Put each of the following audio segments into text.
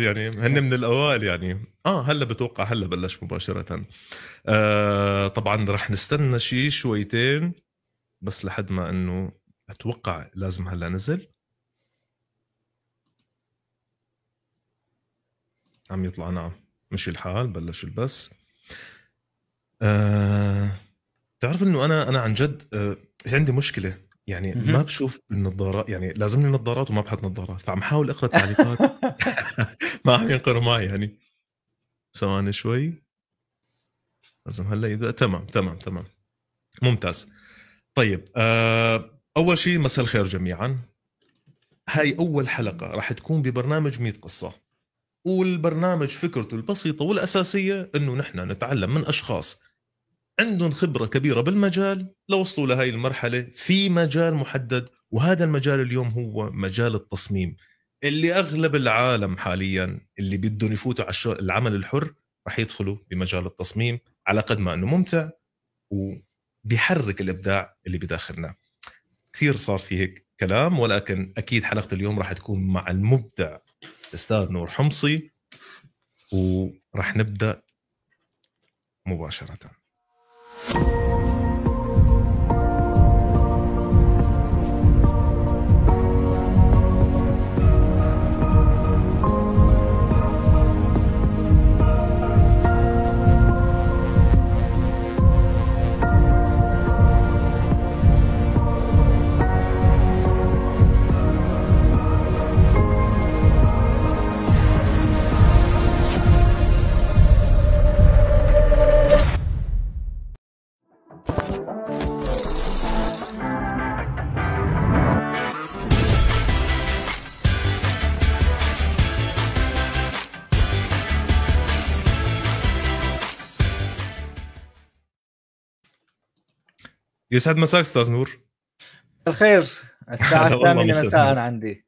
يعني هن من الاوائل يعني اه هلا بتوقع هلا بلش مباشره آه طبعا رح نستنى شيء شويتين بس لحد ما انه اتوقع لازم هلا نزل عم يطلع نعم مشي الحال بلش البث آه تعرف انه انا انا عن جد آه عندي مشكله يعني ما بشوف النظارات يعني لازمني نظارات وما بحط نظارات فعم حاول اقرا التعليقات ما عم ينقروا معي يعني ثواني شوي لازم هلا يبدا تمام تمام تمام ممتاز طيب آه اول شيء مساء الخير جميعا هاي اول حلقه راح تكون ببرنامج 100 قصه والبرنامج فكرته البسيطة والأساسية أنه نحن نتعلم من أشخاص عندهم خبره كبيره بالمجال لوصلوا لهي المرحله في مجال محدد وهذا المجال اليوم هو مجال التصميم اللي اغلب العالم حاليا اللي بدهم يفوتوا على العمل الحر رح يدخلوا بمجال التصميم على قد ما انه ممتع وبيحرك الابداع اللي بداخلنا كثير صار في هيك كلام ولكن اكيد حلقه اليوم رح تكون مع المبدع أستاذ نور حمصي ورح نبدا مباشره you. يسعد مساك استاذ نور الخير الساعة الثامنة مساء عندي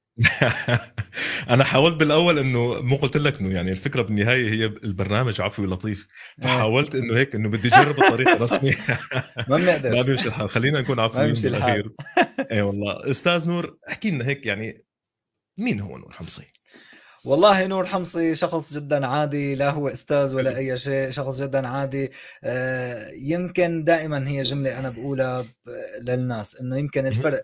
انا حاولت بالاول انه مو قلت لك انه يعني الفكره بالنهايه هي البرنامج عفوي لطيف آه. فحاولت انه هيك انه بدي اجرب الطريقه الرسميه ما بنقدر ما بيمشي الحال خلينا نكون عفويين بالاخير اي والله استاذ نور احكي لنا هيك يعني مين هو نور حمصي؟ والله نور حمصي شخص جدا عادي لا هو استاذ ولا اي شيء شخص جدا عادي آه، يمكن دائما هي جمله انا بقولها للناس انه يمكن الفرق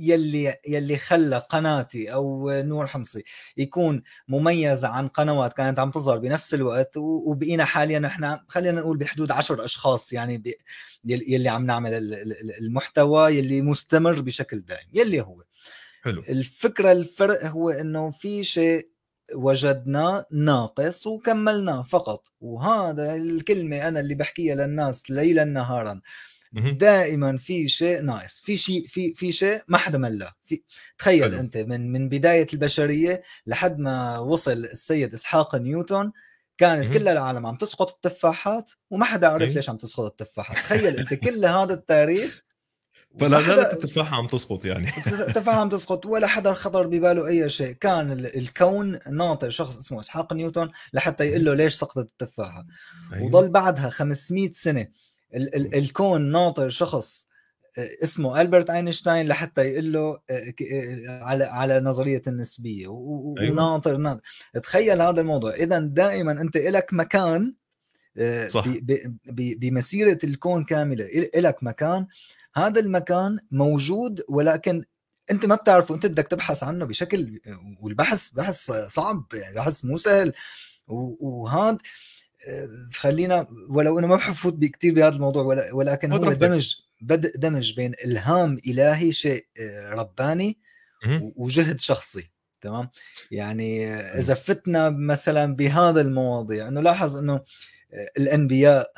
يلي يلي خلى قناتي او نور حمصي يكون مميز عن قنوات كانت عم تظهر بنفس الوقت وبقينا حاليا نحن خلينا نقول بحدود عشر اشخاص يعني يلي عم نعمل المحتوى يلي مستمر بشكل دائم يلي هو حلو الفكره الفرق هو انه في شيء وجدنا ناقص وكملناه فقط وهذا الكلمة أنا اللي بحكيها للناس ليلا نهارا دائما في شيء ناقص في شيء في في شيء ما حدا ملاه في تخيل حلو. انت من من بدايه البشريه لحد ما وصل السيد اسحاق نيوتن كانت كل العالم عم تسقط التفاحات وما حدا عرف إيه. ليش عم تسقط التفاحات تخيل انت كل هذا التاريخ فلا زالت التفاحه عم تسقط يعني التفاحه عم تسقط ولا حدا خطر بباله اي شيء كان الكون ناطر شخص اسمه اسحاق نيوتن لحتى يقول له ليش سقطت التفاحه أيوه. وضل بعدها 500 سنه ال- ال- الكون ناطر شخص آه، اسمه البرت اينشتاين لحتى يقول له آه، آه، على على نظريه النسبيه أيوة. وناطر أيوة. ناطر تخيل هذا الموضوع اذا دائما انت لك مكان صح. بمسيره الكون كامله لك مكان هذا المكان موجود ولكن انت ما بتعرفه انت بدك تبحث عنه بشكل والبحث بحث صعب يعني بحث مو سهل وهذا خلينا ولو انه ما بحب فوت كثير بهذا الموضوع ولكن هو دمج بدء دمج بين الهام الهي شيء رباني وجهد شخصي تمام يعني اذا فتنا مثلا بهذا المواضيع انه لاحظ انه الانبياء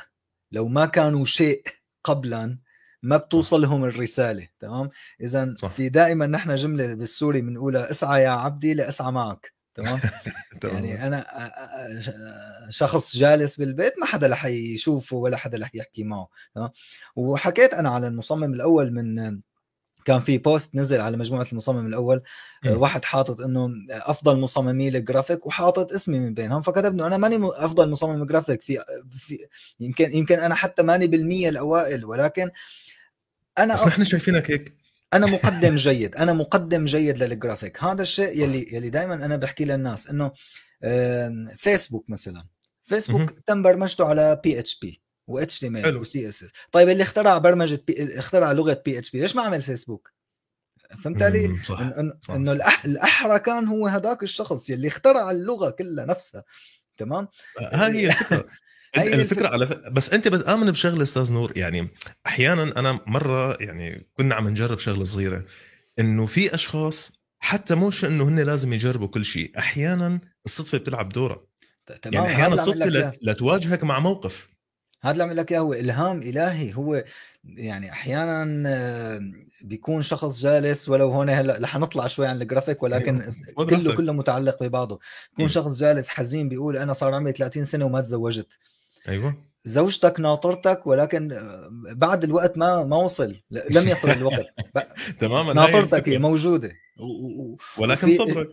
لو ما كانوا شيء قبلا ما بتوصلهم الرساله تمام اذا في دائما نحن جمله بالسوري بنقولها اسعى يا عبدي لاسعى معك تمام يعني انا شخص جالس بالبيت ما حدا رح يشوفه ولا حدا رح يحكي معه تمام وحكيت انا على المصمم الاول من كان في بوست نزل على مجموعه المصمم الاول واحد حاطط انه افضل مصممي الجرافيك وحاطط اسمي من بينهم فكتب انه انا ماني افضل مصمم جرافيك في, في يمكن يمكن انا حتى ماني بالمية الاوائل ولكن انا بس نحن شايفينك هيك انا مقدم جيد انا مقدم جيد للجرافيك هذا الشيء يلي يلي دائما انا بحكي للناس انه فيسبوك مثلا فيسبوك تم برمجته على بي اتش بي و اتش تي ام ال وسي اس اس طيب اللي اخترع برمجه بي... اخترع لغه بي اتش بي ليش ما عمل فيسبوك فهمت علي؟ صح. صح. انه الأح... الاحرى كان هو هذاك الشخص يلي اخترع اللغه كلها نفسها تمام؟ آه، هاي هي الفكره الفكره على ف... بس انت بتامن بشغله استاذ نور يعني احيانا انا مره يعني كنا عم نجرب شغله صغيره انه في اشخاص حتى مش انه هن لازم يجربوا كل شيء احيانا الصدفه بتلعب دورها تمام يعني احيانا الصدفه لت... لتواجهك مع موقف هذا اللي عم لك اياه هو الهام الهي هو يعني احيانا بيكون شخص جالس ولو هون هلا رح نطلع شوي عن الجرافيك أيوه. ولكن أيوة. كله كله متعلق ببعضه بيكون شخص جالس حزين بيقول انا صار عمري 30 سنه وما تزوجت ايوه زوجتك ناطرتك ولكن آه، بعد الوقت ما ما وصل لم يصل الوقت تماما ناطرتك هي أيوة. موجوده و... ولكن صبرك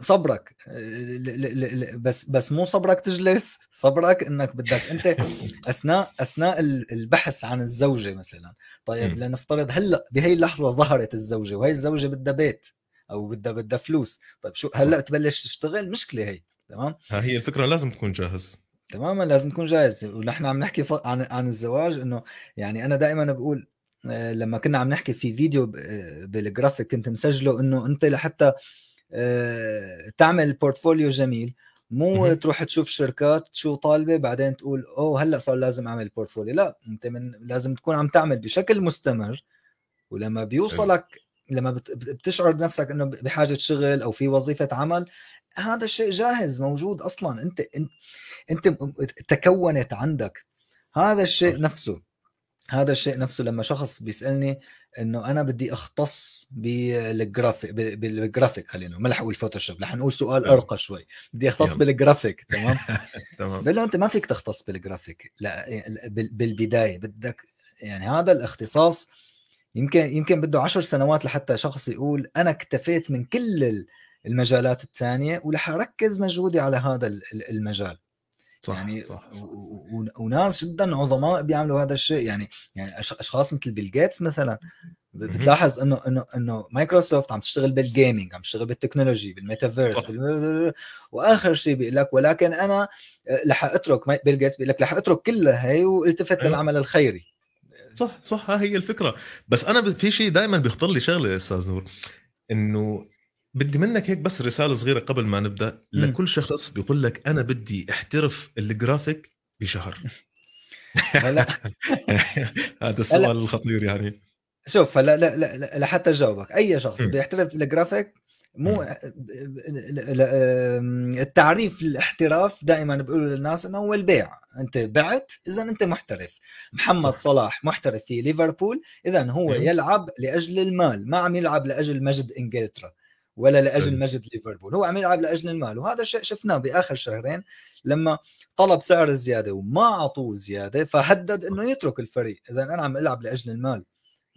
صبرك آه، بس بس مو صبرك تجلس صبرك انك بدك انت اثناء اثناء البحث عن الزوجه مثلا طيب لنفترض هلا بهي اللحظه ظهرت الزوجه وهي الزوجه بدها بيت او بدها بدها فلوس طيب شو هلا تبلش تشتغل مشكله هي تمام ها هي الفكره لازم تكون جاهز تماما لازم تكون جاهز ونحن عم نحكي عن عن الزواج انه يعني انا دائما بقول آه، لما كنا عم نحكي في فيديو آه، بالجرافيك كنت مسجله انه انت لحتى آه، تعمل بورتفوليو جميل مو تروح تشوف شركات شو طالبه بعدين تقول اوه هلا صار لازم اعمل بورتفوليو لا انت من لازم تكون عم تعمل بشكل مستمر ولما بيوصلك لما بتشعر بنفسك انه بحاجه شغل او في وظيفه عمل هذا الشيء جاهز موجود اصلا انت انت انت تكونت عندك هذا الشيء نفسه هذا الشيء نفسه لما شخص بيسالني انه انا بدي اختص بالجرافيك بالجرافيك خلينا ما رح اقول فوتوشوب رح نقول سؤال ارقى شوي بدي اختص بالجرافيك تمام تمام بقول له انت ما فيك تختص بالجرافيك لا بالبدايه بدك يعني هذا الاختصاص يمكن يمكن بده عشر سنوات لحتى شخص يقول انا اكتفيت من كل المجالات الثانيه ورح اركز مجهودي على هذا المجال صح يعني صح, صح, وناس جدا عظماء بيعملوا هذا الشيء يعني يعني اشخاص مثل بيل جيتس مثلا بتلاحظ انه انه انه مايكروسوفت عم تشتغل بالجيمنج عم تشتغل بالتكنولوجي بالميتافيرس واخر شيء بيقول لك ولكن انا أه، لح اترك بيل جيتس بيقول لك لح اترك كل هي والتفت أيوة. للعمل الخيري صح صح ها هي الفكره بس انا في شيء دائما بيخطر لي شغله يا استاذ نور انه بدي منك هيك بس رساله صغيره قبل ما نبدا لكل شخص بيقول لك انا بدي احترف الجرافيك بشهر هذا السؤال الخطير يعني شوف لا لا لا لحتى اجاوبك اي شخص بده يحترف الجرافيك مو إيه. أه، التعريف الاحتراف دائما بيقولوا للناس انه هو البيع انت بعت اذا انت محترف محمد صلاح محترف في ليفربول اذا هو إيه. يلعب لاجل المال ما عم يلعب لاجل مجد انجلترا ولا لاجل إيه. مجد ليفربول هو عم يلعب لاجل المال وهذا الشيء شفناه باخر شهرين لما طلب سعر زياده وما اعطوه زياده فهدد انه يترك الفريق اذا انا عم العب لاجل المال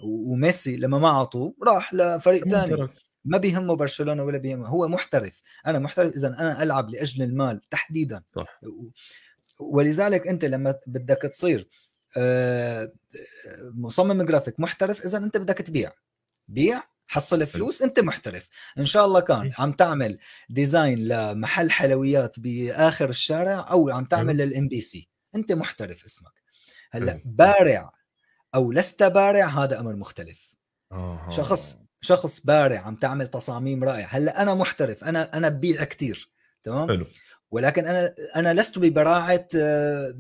وميسي لما ما اعطوه راح لفريق ثاني ما بيهمه برشلونه ولا بيهمه هو محترف انا محترف اذا انا العب لاجل المال تحديدا صح. ولذلك انت لما بدك تصير آه، مصمم جرافيك محترف اذا انت بدك تبيع بيع حصل فلوس انت محترف ان شاء الله كان عم تعمل ديزاين لمحل حلويات باخر الشارع او عم تعمل للام بي سي انت محترف اسمك هلا بارع او لست بارع هذا امر مختلف شخص شخص بارع عم تعمل تصاميم رائعه هلا انا محترف انا انا ببيع كثير تمام حلو. ولكن انا انا لست ببراعه آه،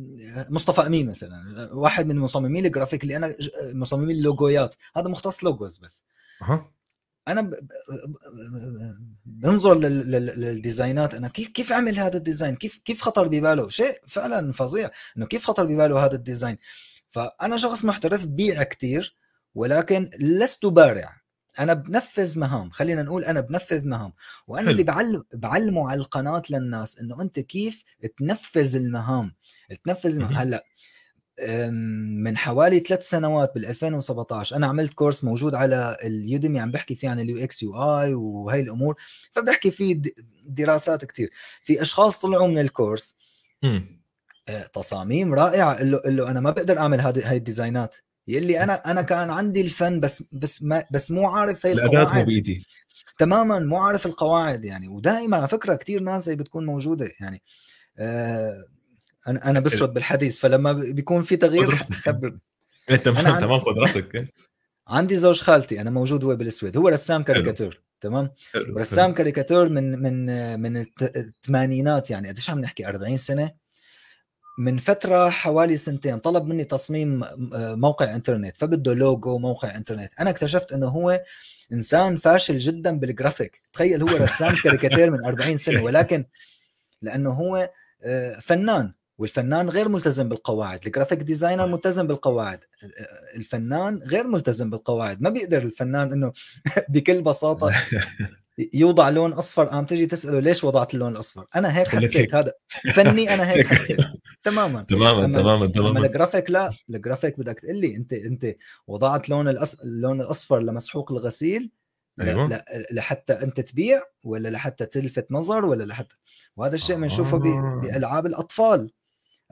مصطفى امين مثلا واحد من مصممي الجرافيك اللي انا مصممي اللوجويات هذا مختص لوجوز بس أه. انا بنظر للديزاينات انا كيف كيف عمل هذا الديزاين كيف كيف خطر بباله شيء فعلا فظيع انه كيف خطر بباله هذا الديزاين فانا شخص محترف بيع كثير ولكن لست بارع انا بنفذ مهام خلينا نقول انا بنفذ مهام وانا حلو. اللي بعلم بعلمه على القناه للناس انه انت كيف تنفذ المهام تنفذ المهام. هلا من حوالي ثلاث سنوات بال 2017 انا عملت كورس موجود على اليوديمي عم بحكي فيه عن اليو اكس يو اي وهي الامور فبحكي فيه دراسات كثير في اشخاص طلعوا من الكورس آه، تصاميم رائعه قال له انا ما بقدر اعمل هذه هاي الديزاينات يلي انا انا كان عندي الفن بس بس ما بس مو عارف هي القواعد الاداه مو بايدي تماما مو عارف القواعد يعني ودائما على فكره كثير ناس هي بتكون موجوده يعني آه انا انا بسرد بالحديث فلما بيكون في تغيير خبر تمام تمام قدرتك عندي زوج خالتي انا موجود هو بالسويد هو رسام كاريكاتير تمام رسام كاريكاتير من من من الثمانينات يعني قديش عم نحكي 40 سنه من فترة حوالي سنتين طلب مني تصميم آه، موقع انترنت فبده لوجو موقع انترنت أنا اكتشفت أنه هو إنسان فاشل جدا بالجرافيك تخيل هو رسام كاريكاتير من 40 سنة ولكن لأنه هو آه، فنان والفنان غير ملتزم بالقواعد الجرافيك ديزاينر ملتزم بالقواعد آه، الفنان غير ملتزم بالقواعد ما بيقدر الفنان انه بكل بساطه يوضع لون اصفر قام تجي تساله ليش وضعت اللون الاصفر انا هيك حسيت هذا فني انا هيك حسيت تماما تماما تماما تماما اما الجرافيك لا الجرافيك بدك تقول لي انت انت وضعت لون الأص... اللون الاصفر لمسحوق الغسيل أيوة. ل... ل... لحتى انت تبيع ولا لحتى تلفت نظر ولا لحتى وهذا الشيء بنشوفه آه. ب... بالعاب الاطفال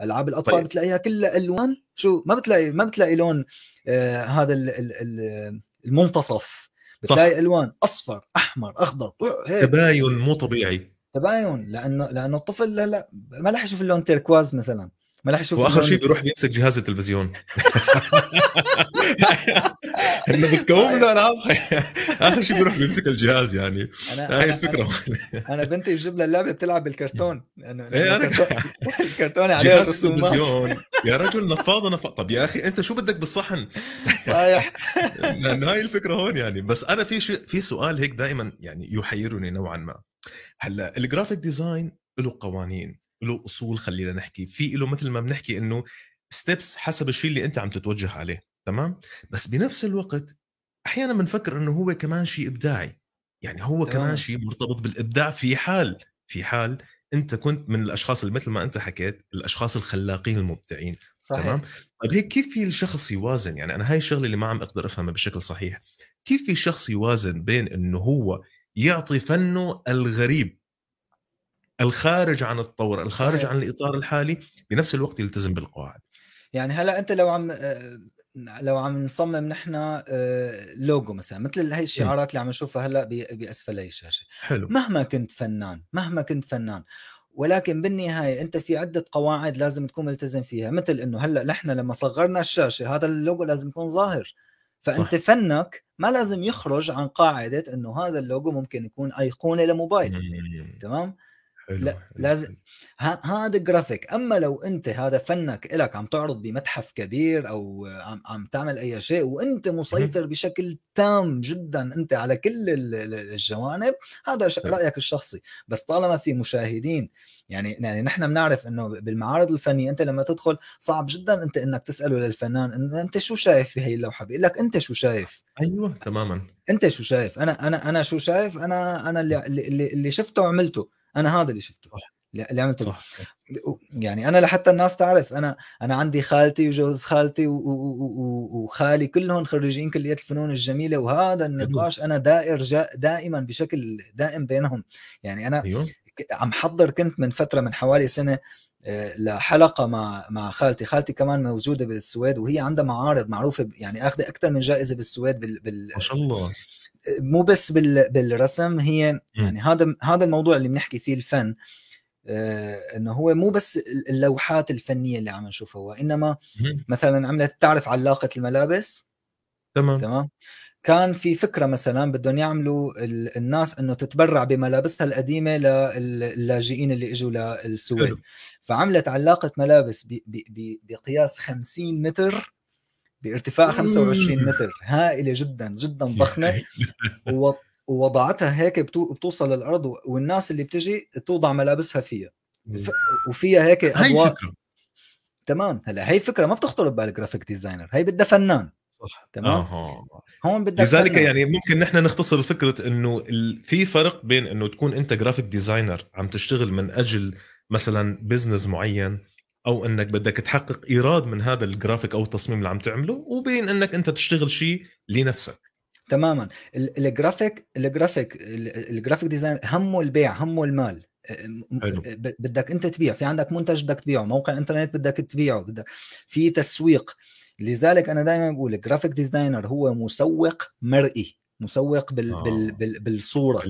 العاب الاطفال طيب. بتلاقيها كلها الوان شو ما بتلاقي ما بتلاقي لون آه هذا ال... ال... المنتصف بتلاقي صح. الوان اصفر احمر اخضر تباين مو طبيعي تباين لانه لانه الطفل لا لا ما راح يشوف اللون تركواز مثلا ما راح يشوف واخر شيء بيروح بيمسك جهاز التلفزيون انه بتكون له العاب اخر شيء بيروح بيمسك الجهاز يعني هاي الفكره انا, بنتي بجيب لها اللعبه بتلعب بالكرتون لانه ايه انا الكرتون عليها رسومات يا رجل نفاضه نفاضه طب يا اخي انت شو بدك بالصحن صحيح لانه هاي الفكره هون يعني بس انا في شيء في سؤال هيك دائما يعني يحيرني نوعا ما هلا الجرافيك ديزاين له قوانين له اصول خلينا نحكي في له مثل ما بنحكي انه ستيبس حسب الشيء اللي انت عم تتوجه عليه تمام بس بنفس الوقت احيانا بنفكر انه هو كمان شيء ابداعي يعني هو تمام. كمان شيء مرتبط بالابداع في حال في حال انت كنت من الاشخاص اللي مثل ما انت حكيت الاشخاص الخلاقين المبدعين صحيح. تمام طيب هيك كيف في الشخص يوازن يعني انا هاي الشغله اللي ما عم اقدر افهمها بشكل صحيح كيف في شخص يوازن بين انه هو يعطي فنه الغريب الخارج عن الطور الخارج عن الاطار الحالي بنفس الوقت يلتزم بالقواعد يعني هلا انت لو عم لو عم نصمم نحن آه، لوجو مثلا مثل هي الشعارات اللي عم نشوفها هلا باسفل هي الشاشه حلو مهما كنت فنان مهما كنت فنان ولكن بالنهايه انت في عده قواعد لازم تكون ملتزم فيها مثل انه هلا نحن لما صغرنا الشاشه هذا اللوجو لازم يكون ظاهر فانت صح. فنك ما لازم يخرج عن قاعده انه هذا اللوجو ممكن يكون ايقونه لموبايل تمام لا لازم هذا جرافيك اما لو انت هذا فنك الك عم تعرض بمتحف كبير او عم, عم تعمل اي شيء وانت مسيطر بشكل تام جدا انت على كل الجوانب هذا رايك الشخصي بس طالما في مشاهدين يعني يعني نحن بنعرف انه بالمعارض الفنيه انت لما تدخل صعب جدا انت انك تساله للفنان انت شو شايف بهي اللوحه بيقول لك انت شو شايف ايوه تماما انت شو شايف انا انا انا شو شايف انا انا اللي اللي, اللي شفته وعملته انا هذا اللي شفته صح. اللي عملته صح. يعني انا لحتى الناس تعرف انا انا عندي خالتي وجوز خالتي وخالي كلهم خريجين كليه الفنون الجميله وهذا النقاش انا دائر دائما بشكل دائم بينهم يعني انا أيوه. عم حضر كنت من فتره من حوالي سنه آه، لحلقه مع مع خالتي خالتي كمان موجوده بالسويد وهي عندها معارض معروفه يعني اخذه اكثر من جائزه بالسويد بال, بال... ما شاء الله مو بس بالرسم هي يعني هذا هذا الموضوع اللي بنحكي فيه الفن آه، انه هو مو بس اللوحات الفنيه اللي عم نشوفها وانما مثلا عملت تعرف علاقه الملابس تمام تمام كان في فكره مثلا بدهم يعملوا الناس انه تتبرع بملابسها القديمه للاجئين اللي اجوا للسويد فعملت علاقه ملابس بقياس 50 متر بارتفاع 25 متر هائله جدا جدا ضخمه ووضعتها هيك بتو... بتوصل للارض والناس اللي بتجي توضع ملابسها فيها ف... وفيها هيك اضواء هي فكره تمام هلا هي فكره ما بتخطر ببال جرافيك ديزاينر هي بدها فنان صح تمام آه. هون بدك لذلك فنان. يعني ممكن نحن نختصر فكره انه في فرق بين انه تكون انت جرافيك ديزاينر عم تشتغل من اجل مثلا بزنس معين او انك بدك تحقق ايراد من هذا الجرافيك او التصميم اللي عم تعمله وبين انك انت تشتغل شيء لنفسك تماما الجرافيك الجرافيك الجرافيك ديزاين همه البيع همه المال حلو. بدك انت تبيع في عندك منتج بدك تبيعه موقع انترنت بدك تبيعه بدك في تسويق لذلك انا دائما بقول الجرافيك ديزاينر هو مسوق مرئي مسوق بال... آه. بال... بال... بالصوره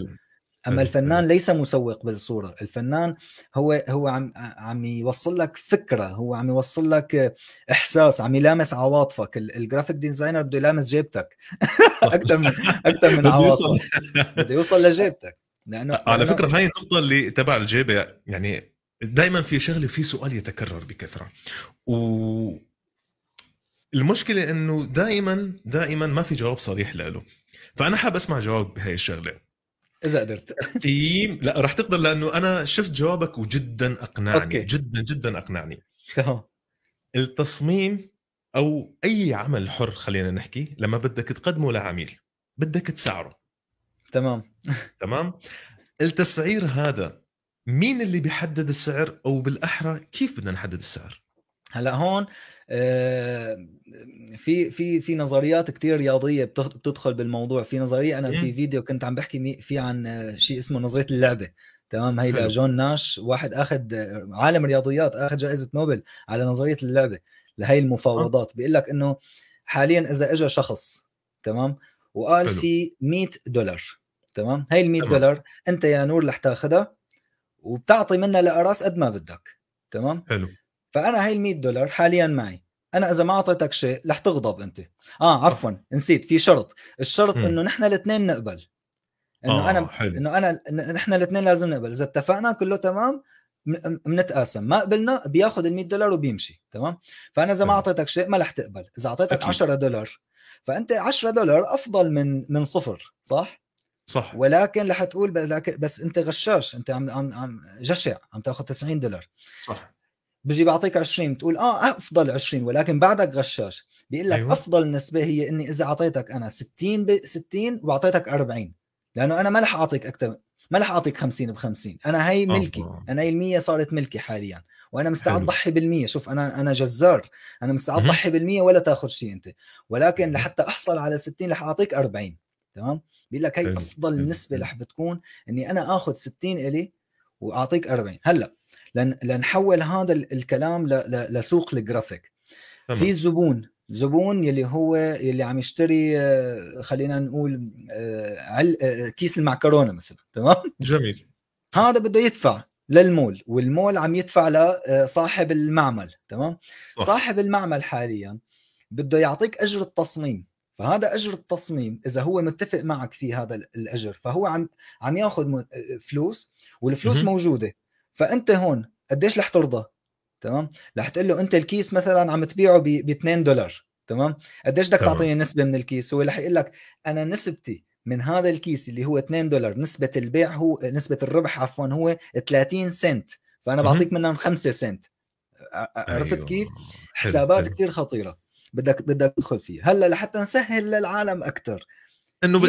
اما الفنان ليس مسوق بالصوره الفنان هو هو عم عم يوصل لك فكره هو عم يوصل لك احساس عم يلامس عواطفك الجرافيك ديزاينر بده يلامس جيبتك اكثر من اكثر من عواطفك بده يوصل لجيبتك لانه على فكره هاي النقطه اللي تبع الجيبه يعني دائما في شغله في سؤال يتكرر بكثره و المشكله انه دائما دائما ما في جواب صريح له فانا حاب اسمع جواب بهي الشغله اذا قدرت تقييم لا رح تقدر لانه انا شفت جوابك وجدا اقنعني أوكي. جدا جدا اقنعني تمام التصميم او اي عمل حر خلينا نحكي لما بدك تقدمه لعميل بدك تسعره تمام تمام التسعير هذا مين اللي بيحدد السعر او بالاحرى كيف بدنا نحدد السعر هلا هون آه، في في في نظريات كثير رياضيه بتدخل بالموضوع في نظريه انا في فيديو كنت عم بحكي فيه عن آه، شيء اسمه نظريه اللعبه تمام هي لجون ناش واحد اخذ آه، عالم رياضيات اخذ جائزه نوبل على نظريه اللعبه لهي المفاوضات بيقول لك انه حاليا اذا اجى شخص تمام وقال في 100 دولار تمام هي ال 100 دولار انت يا نور رح تاخذها وبتعطي منها لاراس قد ما بدك تمام حلو فانا هاي ال100 دولار حاليا معي انا اذا ما اعطيتك شيء رح تغضب انت اه عفوا نسيت في شرط الشرط انه نحن الاثنين نقبل انه آه انا حلو. انه انا نحن الاثنين لازم نقبل اذا اتفقنا كله تمام بنتقاسم ما قبلنا بياخذ ال100 دولار وبيمشي تمام فانا اذا ما اعطيتك شيء ما رح تقبل اذا اعطيتك 10 دولار فانت 10 دولار افضل من من صفر صح صح ولكن رح تقول بس انت غشاش انت عم عم جشع عم تاخذ 90 دولار صح بيجي بعطيك 20 بتقول اه افضل 20 ولكن بعدك غشاش بيقول لك أيوة. افضل نسبه هي اني اذا اعطيتك انا 60 ب 60 واعطيتك 40 لانه انا ما رح اعطيك اكثر ما رح اعطيك 50 ب 50 انا هي ملكي أوه. انا هي ال100 صارت ملكي حاليا وانا مستعد اضحي بال100 شوف انا انا جزار انا مستعد اضحي بال100 ولا تاخذ شيء انت ولكن لحتى احصل على 60 رح اعطيك 40 تمام بيقول لك هي افضل نسبه رح بتكون اني انا اخذ 60 الي واعطيك 40 هلا لن لنحول هذا الكلام لسوق الجرافيك في زبون زبون يلي هو يلي عم يشتري آه، خلينا نقول آه، عل... آه، كيس المعكرونه مثلا تمام جميل هذا بده يدفع للمول والمول عم يدفع لصاحب المعمل تمام صح. صاحب المعمل حاليا بده يعطيك اجر التصميم فهذا اجر التصميم اذا هو متفق معك في هذا الاجر فهو عم عم ياخذ فلوس والفلوس م-م. موجوده فانت هون قديش رح ترضى تمام رح تقول له انت الكيس مثلا عم تبيعه ب 2 دولار تمام قديش بدك تعطيني نسبه من الكيس هو رح يقول لك انا نسبتي من هذا الكيس اللي هو 2 دولار نسبه البيع هو نسبه الربح عفوا هو 30 سنت فانا بعطيك منهم 5 سنت عرفت أيوه. كيف؟ حسابات كثير خطيره بدك بدك تدخل فيها هلا لحتى نسهل للعالم اكثر انه ب...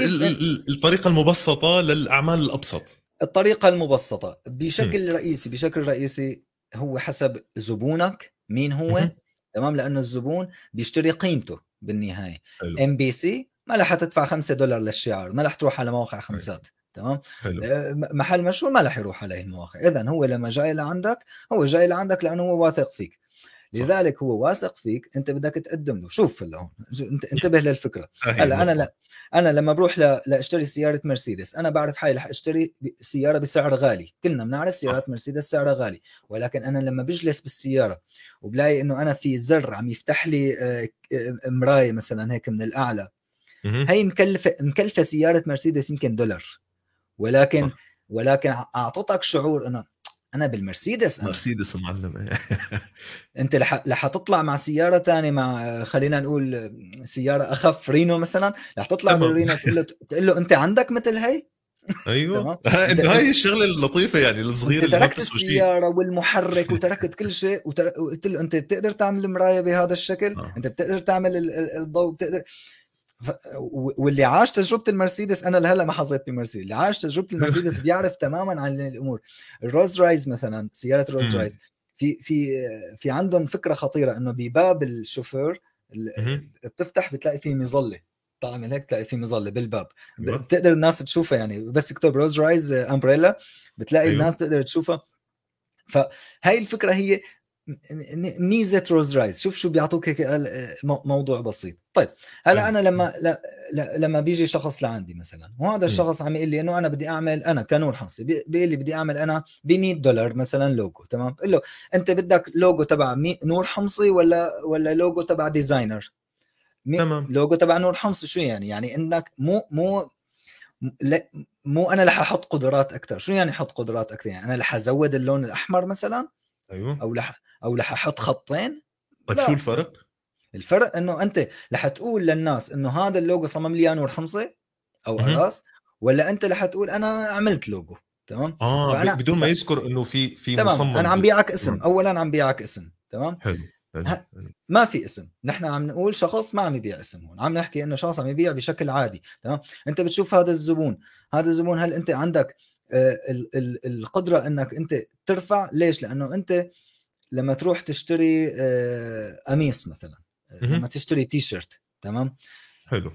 الطريقه المبسطه للاعمال الابسط الطريقة المبسطة بشكل م. رئيسي بشكل رئيسي هو حسب زبونك مين هو م. تمام لأنه الزبون بيشتري قيمته بالنهاية ام بي سي ما رح تدفع 5 دولار للشعار ما رح تروح على مواقع خمسات تمام حلو. آه، محل مشهور ما رح يروح عليه المواقع اذا هو لما جاي لعندك هو جاي لعندك لانه هو واثق فيك لذلك هو واثق فيك انت بدك تقدم له شوف هلا هون انتبه للفكره هلا انا لا انا لما بروح ل... لاشتري سياره مرسيدس انا بعرف حالي رح اشتري سياره بسعر غالي كلنا بنعرف سيارات مرسيدس سعرها غالي ولكن انا لما بجلس بالسياره وبلاقي انه انا في زر عم يفتح لي آه، مرايه مثلا هيك من الاعلى هي مكلفه مكلفه سياره مرسيدس يمكن دولار ولكن صح. ولكن اعطتك شعور انه انا بالمرسيدس أنا. مرسيدس معلم انت رح تطلع مع سياره ثانيه مع خلينا نقول سياره اخف رينو مثلا رح تطلع بالرينو تقول له تقول له انت عندك مثل هي ايوه انت هاي الشغله اللطيفه يعني الصغيره اللي تركت السياره والمحرك وتركت كل شيء وقلت له انت بتقدر تعمل مرايه بهذا الشكل آه. انت بتقدر تعمل الضوء بتقدر واللي عاش تجربه المرسيدس انا لهلا ما حظيت بمرسيدس اللي عاش تجربه المرسيدس بيعرف تماما عن الامور الروز رايز مثلا سياره روز رايز في في في عندهم فكره خطيره انه بباب الشوفير بتفتح بتلاقي فيه مظله تعمل هيك تلاقي في مظله بالباب بتقدر الناس تشوفها يعني بس اكتب روز رايز امبريلا آه، بتلاقي أيوة. الناس تقدر تشوفها فهي الفكره هي ميزه روز رايز شوف شو بيعطوك هيك آه، موضوع بسيط طيب هلا انا لما لما بيجي شخص لعندي مثلا وهذا الشخص عم يقول لي انه انا بدي اعمل انا كنور حظي بيقول لي بدي اعمل انا ب 100 دولار مثلا لوجو تمام بقول له انت بدك لوجو تبع نور حمصي ولا ولا لوجو تبع ديزاينر تمام لوجو تبع نور حمصي شو يعني يعني انك مو مو لا مو انا رح احط قدرات اكثر شو يعني احط قدرات اكثر يعني انا رح ازود اللون الاحمر مثلا ايوه او لح او لح احط خطين طيب شو الفرق؟ الفرق انه انت رح تقول للناس انه هذا اللوجو صمم لي انور نور او اراس ولا انت رح تقول انا عملت لوجو تمام؟ اه فأنا... بدون ما يذكر انه في في تمام مصمم انا عم بيعك اسم اولا عم بيعك اسم تمام؟ حلو ه... ما في اسم نحن عم نقول شخص ما عم يبيع اسم هون عم نحكي انه شخص عم يبيع بشكل عادي تمام انت بتشوف هذا الزبون هذا الزبون هل انت عندك آه، القدره انك انت ترفع ليش لانه انت لما تروح تشتري آه، قميص مثلا آه، لما تشتري تي شيرت تمام حلو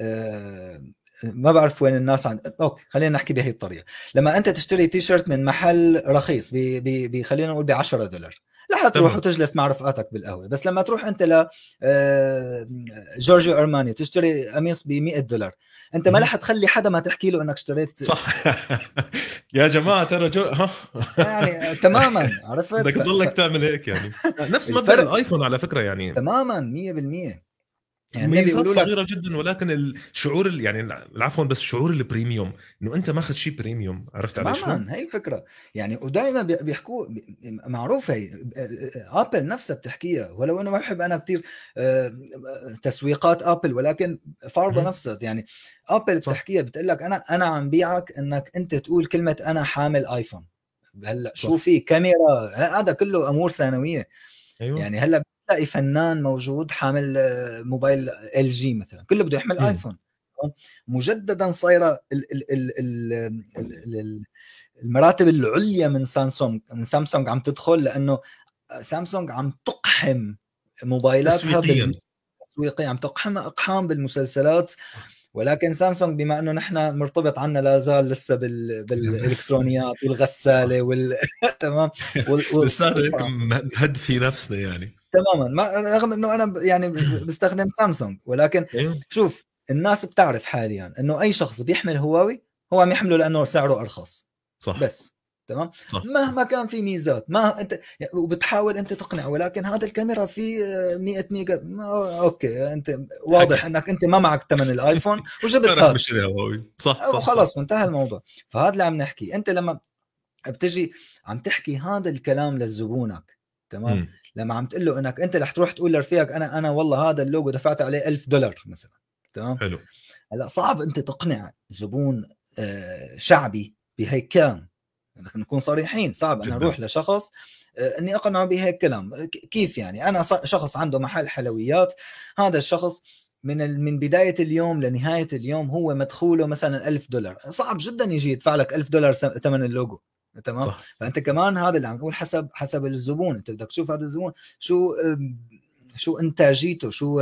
ما بعرف وين الناس عند اوكي خلينا نحكي بهي الطريقه لما انت تشتري تي شيرت من محل رخيص ب... ب... ب... خلينا نقول ب 10 دولار رح تروح وتجلس مع رفقاتك بالقهوه بس لما تروح انت ل جورجيو ارماني تشتري قميص ب 100 دولار انت ما رح تخلي حدا ما تحكي له انك اشتريت صح يا جماعه ترى جو... ها يعني تماما عرفت بدك تضلك تعمل هيك يعني نفس مبدا الايفون على فكره يعني تماما 100% يعني ميزات صغيره جدا ولكن الشعور يعني عفوا بس شعور البريميوم انه انت ماخذ شيء بريميوم عرفت علي شو؟ هي الفكره يعني ودائما بيحكوا معروفه هي ابل نفسها بتحكيها ولو انه ما بحب انا كثير آه، تسويقات ابل ولكن فارضه نفسها يعني ابل بتحكيها بتقول لك انا انا عم بيعك انك انت تقول كلمه انا حامل ايفون هلا شو في كاميرا هذا كله امور ثانويه أيوة. يعني هلا تلاقي فنان موجود حامل آه، موبايل ال جي مثلا كله بده يحمل ايفون مجددا صايره المراتب العليا من سامسونج من سامسونج عم تدخل لانه آه، سامسونج عم تقحم موبايلاتها تسويقيا تسويقيا عم تقحمها اقحام بالمسلسلات ولكن سامسونج بما انه نحن مرتبط عنا لا زال لسه بال... بالالكترونيات والغساله وال تمام وال... لسه مهد في نفسنا يعني تماما ما رغم انه انا يعني بستخدم سامسونج ولكن إيه. شوف الناس بتعرف حاليا انه اي شخص بيحمل هواوي هو عم يحمله لانه سعره ارخص صح بس تمام صح. مهما كان في ميزات ما انت وبتحاول انت تقنع ولكن هذا الكاميرا في 100 ميجا ما اوكي انت واضح انك انت ما معك ثمن الايفون وجبت هذا صح صح وخلص وانتهى الموضوع فهذا اللي عم نحكي انت لما بتجي عم تحكي هذا الكلام لزبونك تمام م. لما عم تقول له انك انت رح تروح تقول لرفيقك انا انا والله هذا اللوجو دفعت عليه ألف دولار مثلا تمام حلو هلا صعب انت تقنع زبون آه، شعبي بهيك كلام نكون صريحين صعب انا اروح لشخص آه، اني اقنعه بهيك كلام آه، كيف يعني انا شخص عنده محل حلويات هذا الشخص من من بدايه اليوم لنهايه اليوم هو مدخوله مثلا ألف دولار صعب جدا يجي يدفع لك ألف دولار ثمن اللوجو تمام صح. فانت كمان هذا اللي عم نقول حسب حسب الزبون انت بدك تشوف هذا الزبون شو شو انتاجيته شو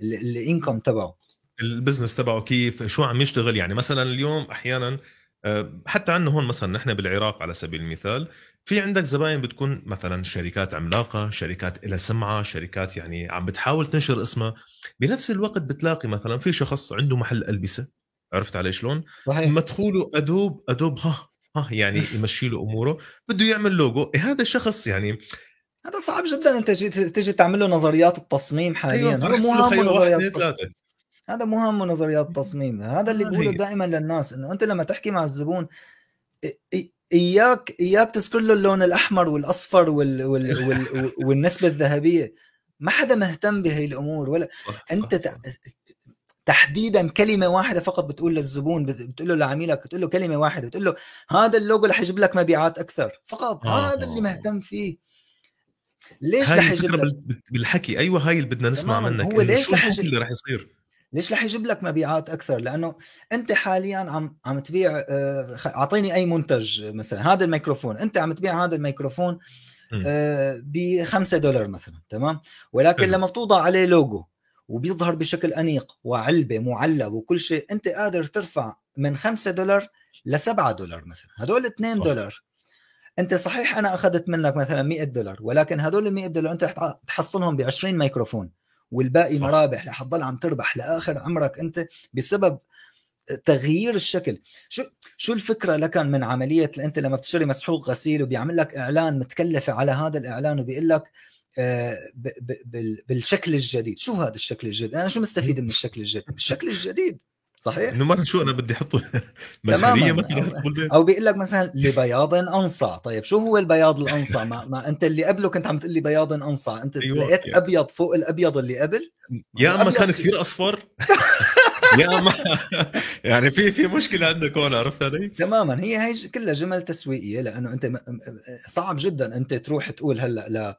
الانكم تبعه البزنس تبعه كيف شو عم يشتغل يعني مثلا اليوم احيانا أه، حتى عندنا هون مثلا نحن بالعراق على سبيل المثال في عندك زباين بتكون مثلا شركات عملاقه شركات لها سمعه شركات يعني عم بتحاول تنشر اسمها بنفس الوقت بتلاقي مثلا في شخص عنده محل البسه عرفت علي شلون صحيح مدخوله ادوب ادوب ها ها يعني يمشي له اموره بده يعمل لوجو إيه هذا الشخص يعني هذا صعب جدا انت تجي تجي تعمل له نظريات التصميم حاليا أيوة. هذا مو همه نظريات التصميم هذا مو نظريات التصميم هذا اللي بقوله دائما للناس انه انت لما تحكي مع الزبون اياك اياك تذكر له اللون الاحمر والاصفر وال... وال... وال... والنسبه الذهبيه ما حدا مهتم بهي الامور ولا صح انت صح صح. تحديدا كلمه واحده فقط بتقول للزبون بتقول له لعميلك بتقول له كلمه واحده بتقول له هذا اللوجو رح يجيب لك مبيعات اكثر فقط آه. هذا اللي آه، آه. مهتم فيه ليش رح يجيب لك بالحكي ايوه هاي اللي بدنا نسمع منك هو ليش رح يجيب اللي رح يصير ليش رح يجيب لك مبيعات اكثر لانه انت حاليا عم عم تبيع آه، اعطيني اي منتج مثلا هذا الميكروفون انت عم تبيع هذا الميكروفون ب 5 دولار مثلا تمام ولكن لما بتوضع عليه لوجو وبيظهر بشكل انيق وعلبه معلب وكل شيء انت قادر ترفع من 5 دولار ل 7 دولار مثلا هدول 2 صح. دولار انت صحيح انا اخذت منك مثلا 100 دولار ولكن هدول ال 100 دولار انت رح تحصلهم ب 20 ميكروفون والباقي صح. مرابح رح تضل عم تربح لاخر عمرك انت بسبب تغيير الشكل شو شو الفكره لكن من عمليه انت لما بتشتري مسحوق غسيل وبيعمل لك اعلان متكلفه على هذا الاعلان وبيقول لك بالشكل الجديد شو هذا الشكل الجديد انا شو مستفيد من الشكل الجديد الشكل الجديد صحيح انه ما شو انا بدي احطه مسؤوليه مثلا او بيقول لك مثلا لبياض انصع طيب شو هو البياض الانصع ما, ما انت اللي قبله كنت عم تقول لي بياض انصع انت أيوة. لقيت ابيض فوق الابيض اللي قبل يا اما كان كثير اصفر يا ما يعني في في مشكله عندك هون عرفت علي؟ تماما هي هي كلها جمل تسويقيه لانه انت صعب جدا انت تروح تقول هلا ل آه،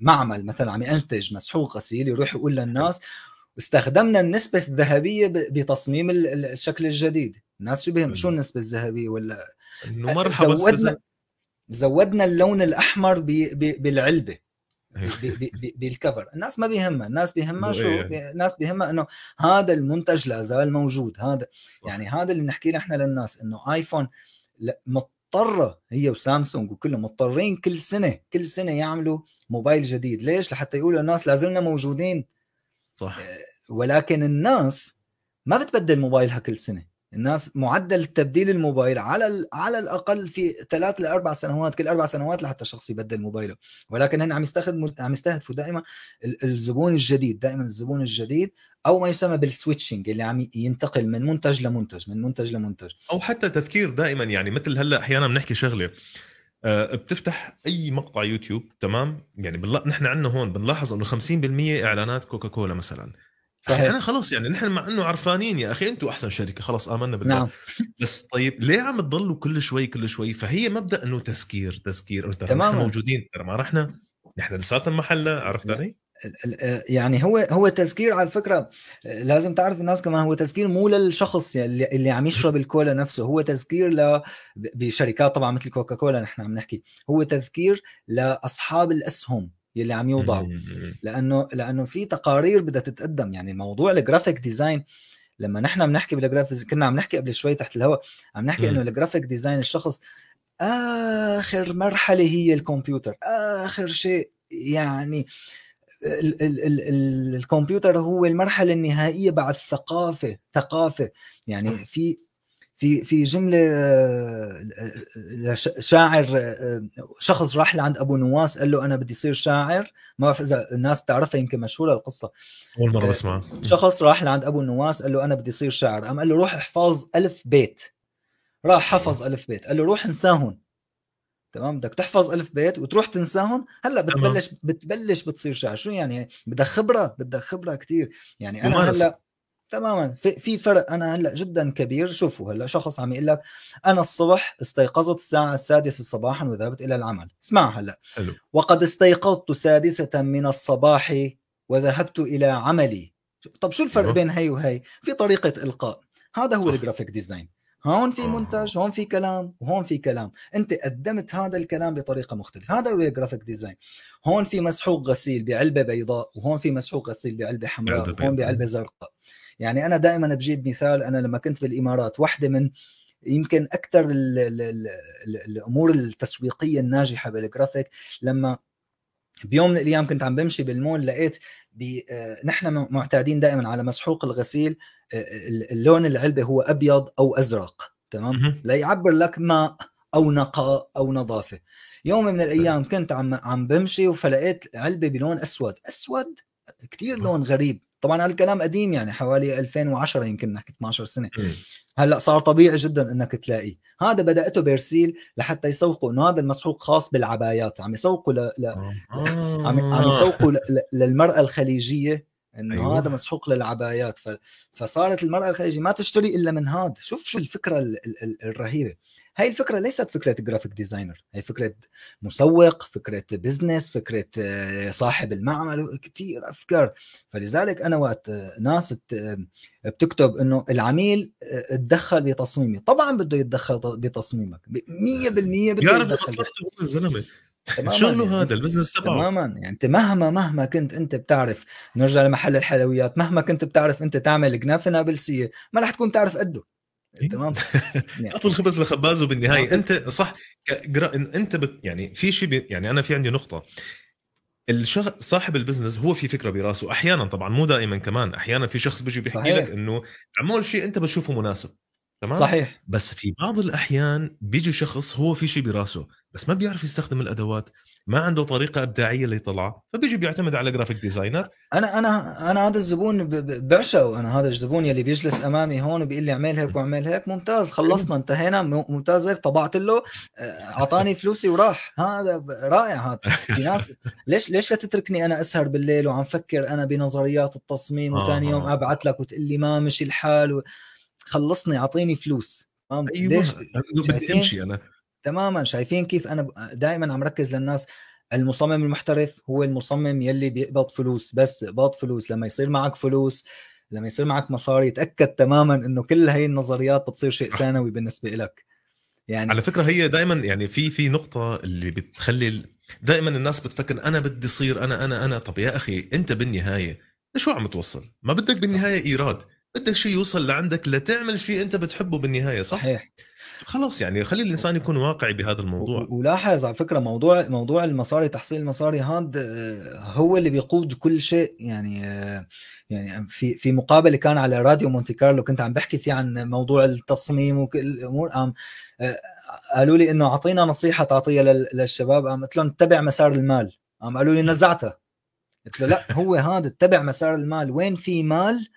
معمل مثلا عم ينتج مسحوق غسيل يروح يقول للناس استخدمنا النسبة الذهبية بتصميم الشكل الجديد الناس شو بهم شو النسبة الذهبية ولا انه مرحبا زودنا زودنا اللون الأحمر بالعلبة بالكفر إيه. الناس ما بيهمها الناس بيهمها شو الناس بيهمها انه هذا المنتج لا زال موجود هذا يعني هذا اللي بنحكيه نحن للناس انه ايفون مضطره هي وسامسونج وكله مضطرين كل سنه كل سنه يعملوا موبايل جديد ليش لحتى يقولوا الناس لازلنا موجودين صح آه، ولكن الناس ما بتبدل موبايلها كل سنه الناس معدل تبديل الموبايل على على الاقل في ثلاث لاربع سنوات كل اربع سنوات لحتى الشخص يبدل موبايله ولكن هن عم يستخدموا عم يستهدفوا دائما الزبون الجديد دائما الزبون الجديد او ما يسمى بالسويتشنج اللي عم ينتقل من منتج لمنتج من منتج لمنتج او حتى تذكير دائما يعني مثل هلا احيانا بنحكي شغله آه، بتفتح اي مقطع يوتيوب تمام يعني بنلا... نحن عندنا هون بنلاحظ انه 50% اعلانات كوكاكولا مثلا صحيح انا خلص يعني نحن مع انه عرفانين يا اخي انتم احسن شركه خلص امنا بالله نعم. بس طيب ليه عم تضلوا كل شوي كل شوي فهي مبدا انه تسكير تسكير تماما موجودين ترى ما رحنا نحن لساتنا المحل عرفت علي؟ يعني هو هو تذكير على فكره لازم تعرف الناس كمان هو تذكير مو للشخص اللي, اللي عم يشرب الكولا نفسه هو تذكير ل بشركات طبعا مثل كوكا كولا نحن عم نحكي هو تذكير لاصحاب الاسهم يلي عم يوضعوا لانه لانه في تقارير بدها تتقدم يعني موضوع الجرافيك ديزاين لما نحن بنحكي بالجرافيك كنا عم نحكي قبل شوي تحت الهواء عم نحكي انه الجرافيك ديزاين الشخص اخر مرحله هي الكمبيوتر اخر شيء يعني ال ال ال الكمبيوتر هو المرحله النهائيه بعد ثقافه ثقافه يعني في في في جمله آه، آه، آه، شاعر شخص راح لعند ابو نواس قال له انا بدي صير شاعر ما بعرف اذا الناس بتعرفها يمكن مشهوره القصه اول مره بسمع شخص راح لعند ابو نواس قال له انا بدي صير شاعر قام قال له روح احفظ ألف بيت راح حفظ ألف بيت قال له روح انساهم تمام بدك تحفظ ألف بيت وتروح تنساهم هلا بتبلش بتبلش بتصير شاعر شو يعني بدك خبره بدك خبره كثير يعني انا هلا تماما في في فرق انا هلا جدا كبير شوفوا هلا شخص عم يقول لك انا الصبح استيقظت الساعه السادسة صباحا وذهبت الى العمل اسمع هلا حلو. وقد استيقظت سادسة من الصباح وذهبت الى عملي طب شو الفرق بين هي وهي في طريقه القاء هذا هو الجرافيك ديزاين هون في آه. منتج هون في كلام وهون في كلام انت قدمت هذا الكلام بطريقه مختلفه هذا هو الجرافيك ديزاين هون في مسحوق غسيل بعلبه بيضاء وهون في مسحوق غسيل بعلبه حمراء وهون بعلبه زرقاء يعني انا دائما بجيب مثال انا لما كنت بالامارات واحده من يمكن اكثر الامور التسويقيه الناجحه بالجرافيك لما بيوم من الايام كنت عم بمشي بالمول لقيت بي... آه، نحن معتادين دائما على مسحوق الغسيل آه، اللون العلبه هو ابيض او ازرق تمام ليعبر لك ماء او نقاء او نظافه يوم من الايام كنت عم عم بمشي فلقيت علبه بلون اسود اسود كثير لون غريب طبعا هالكلام قديم يعني حوالي 2010 يمكن نحكي 12 سنه هلا صار طبيعي جدا انك تلاقيه هذا بداته بيرسيل لحتى يسوقوا انه هذا المسحوق خاص بالعبايات عم يسوقوا ل... ل... آه. عم عم يسوقوا ل... للمراه الخليجيه انه أيوة. هذا مسحوق للعبايات ف... فصارت المراه الخليجيه ما تشتري الا من هذا شوف شو الفكره ال... ال... ال... الرهيبه هاي الفكره ليست فكره جرافيك ديزاينر هي فكره مسوق فكره بزنس فكره آه، صاحب المعمل كثير افكار فلذلك انا وقت آه، ناس بت... آه، بتكتب انه العميل تدخل بتصميمي طبعا بده يتدخل بتصميمك 100% بده يتدخل يعرف مصلحته الزلمه شغله يعني. هذا البزنس تبعه تماما يعني انت مهما مهما كنت انت بتعرف نرجع لمحل الحلويات مهما كنت بتعرف انت تعمل كنافه نابلسيه ما رح تكون بتعرف قده إيه. تمام يعني. اطل خبز لخبازه بالنهايه انت صح انت بت... يعني في شيء ب... يعني انا في عندي نقطه الشخص صاحب البزنس هو في فكره براسه احيانا طبعا مو دائما كمان احيانا في شخص بيجي بيحكي صحيح. لك انه اعمل شيء انت بتشوفه مناسب تمام صحيح بس في بعض الاحيان بيجي شخص هو في شيء براسه بس ما بيعرف يستخدم الادوات ما عنده طريقه ابداعيه ليطلع فبيجي بيعتمد على جرافيك ديزاينر انا انا انا هذا الزبون بعشقه انا هذا الزبون يلي بيجلس امامي هون بيقول لي اعمل هيك واعمل هيك ممتاز خلصنا انتهينا ممتاز هيك طبعت له آه، اعطاني فلوسي وراح هذا رائع هذا في ناس ليش ليش لا تتركني انا اسهر بالليل وعم فكر انا بنظريات التصميم آه، وثاني يوم آه. ابعث لك وتقول لي ما مشي الحال و... خلصني اعطيني فلوس فاهم أيوة. ليش؟ بدي امشي انا تماما شايفين كيف انا دائما عم ركز للناس المصمم المحترف هو المصمم يلي بيقبض فلوس بس اقباض فلوس لما يصير معك فلوس لما يصير معك مصاري تاكد تماما انه كل هي النظريات بتصير شيء ثانوي بالنسبه لك يعني على فكره هي دائما يعني في في نقطه اللي بتخلي دائما الناس بتفكر انا بدي صير انا انا انا طب يا اخي انت بالنهايه لشو عم توصل ما بدك بالنهايه ايراد بدك شيء يوصل لعندك لتعمل شيء انت بتحبه بالنهايه صح؟ صحيح خلاص يعني خلي الانسان يكون واقعي بهذا الموضوع ولاحظ على فكره موضوع موضوع المصاري تحصيل المصاري هذا آه، هو اللي بيقود كل شيء يعني آه، يعني في في مقابله كان على راديو مونتي كارلو كنت عم بحكي فيه عن موضوع التصميم وكل الامور قام آه، قالوا لي انه اعطينا نصيحه تعطيها للشباب قام قلت لهم اتبع مسار المال قام قالوا لي نزعتها قلت له لا هو هذا اتبع مسار المال وين في مال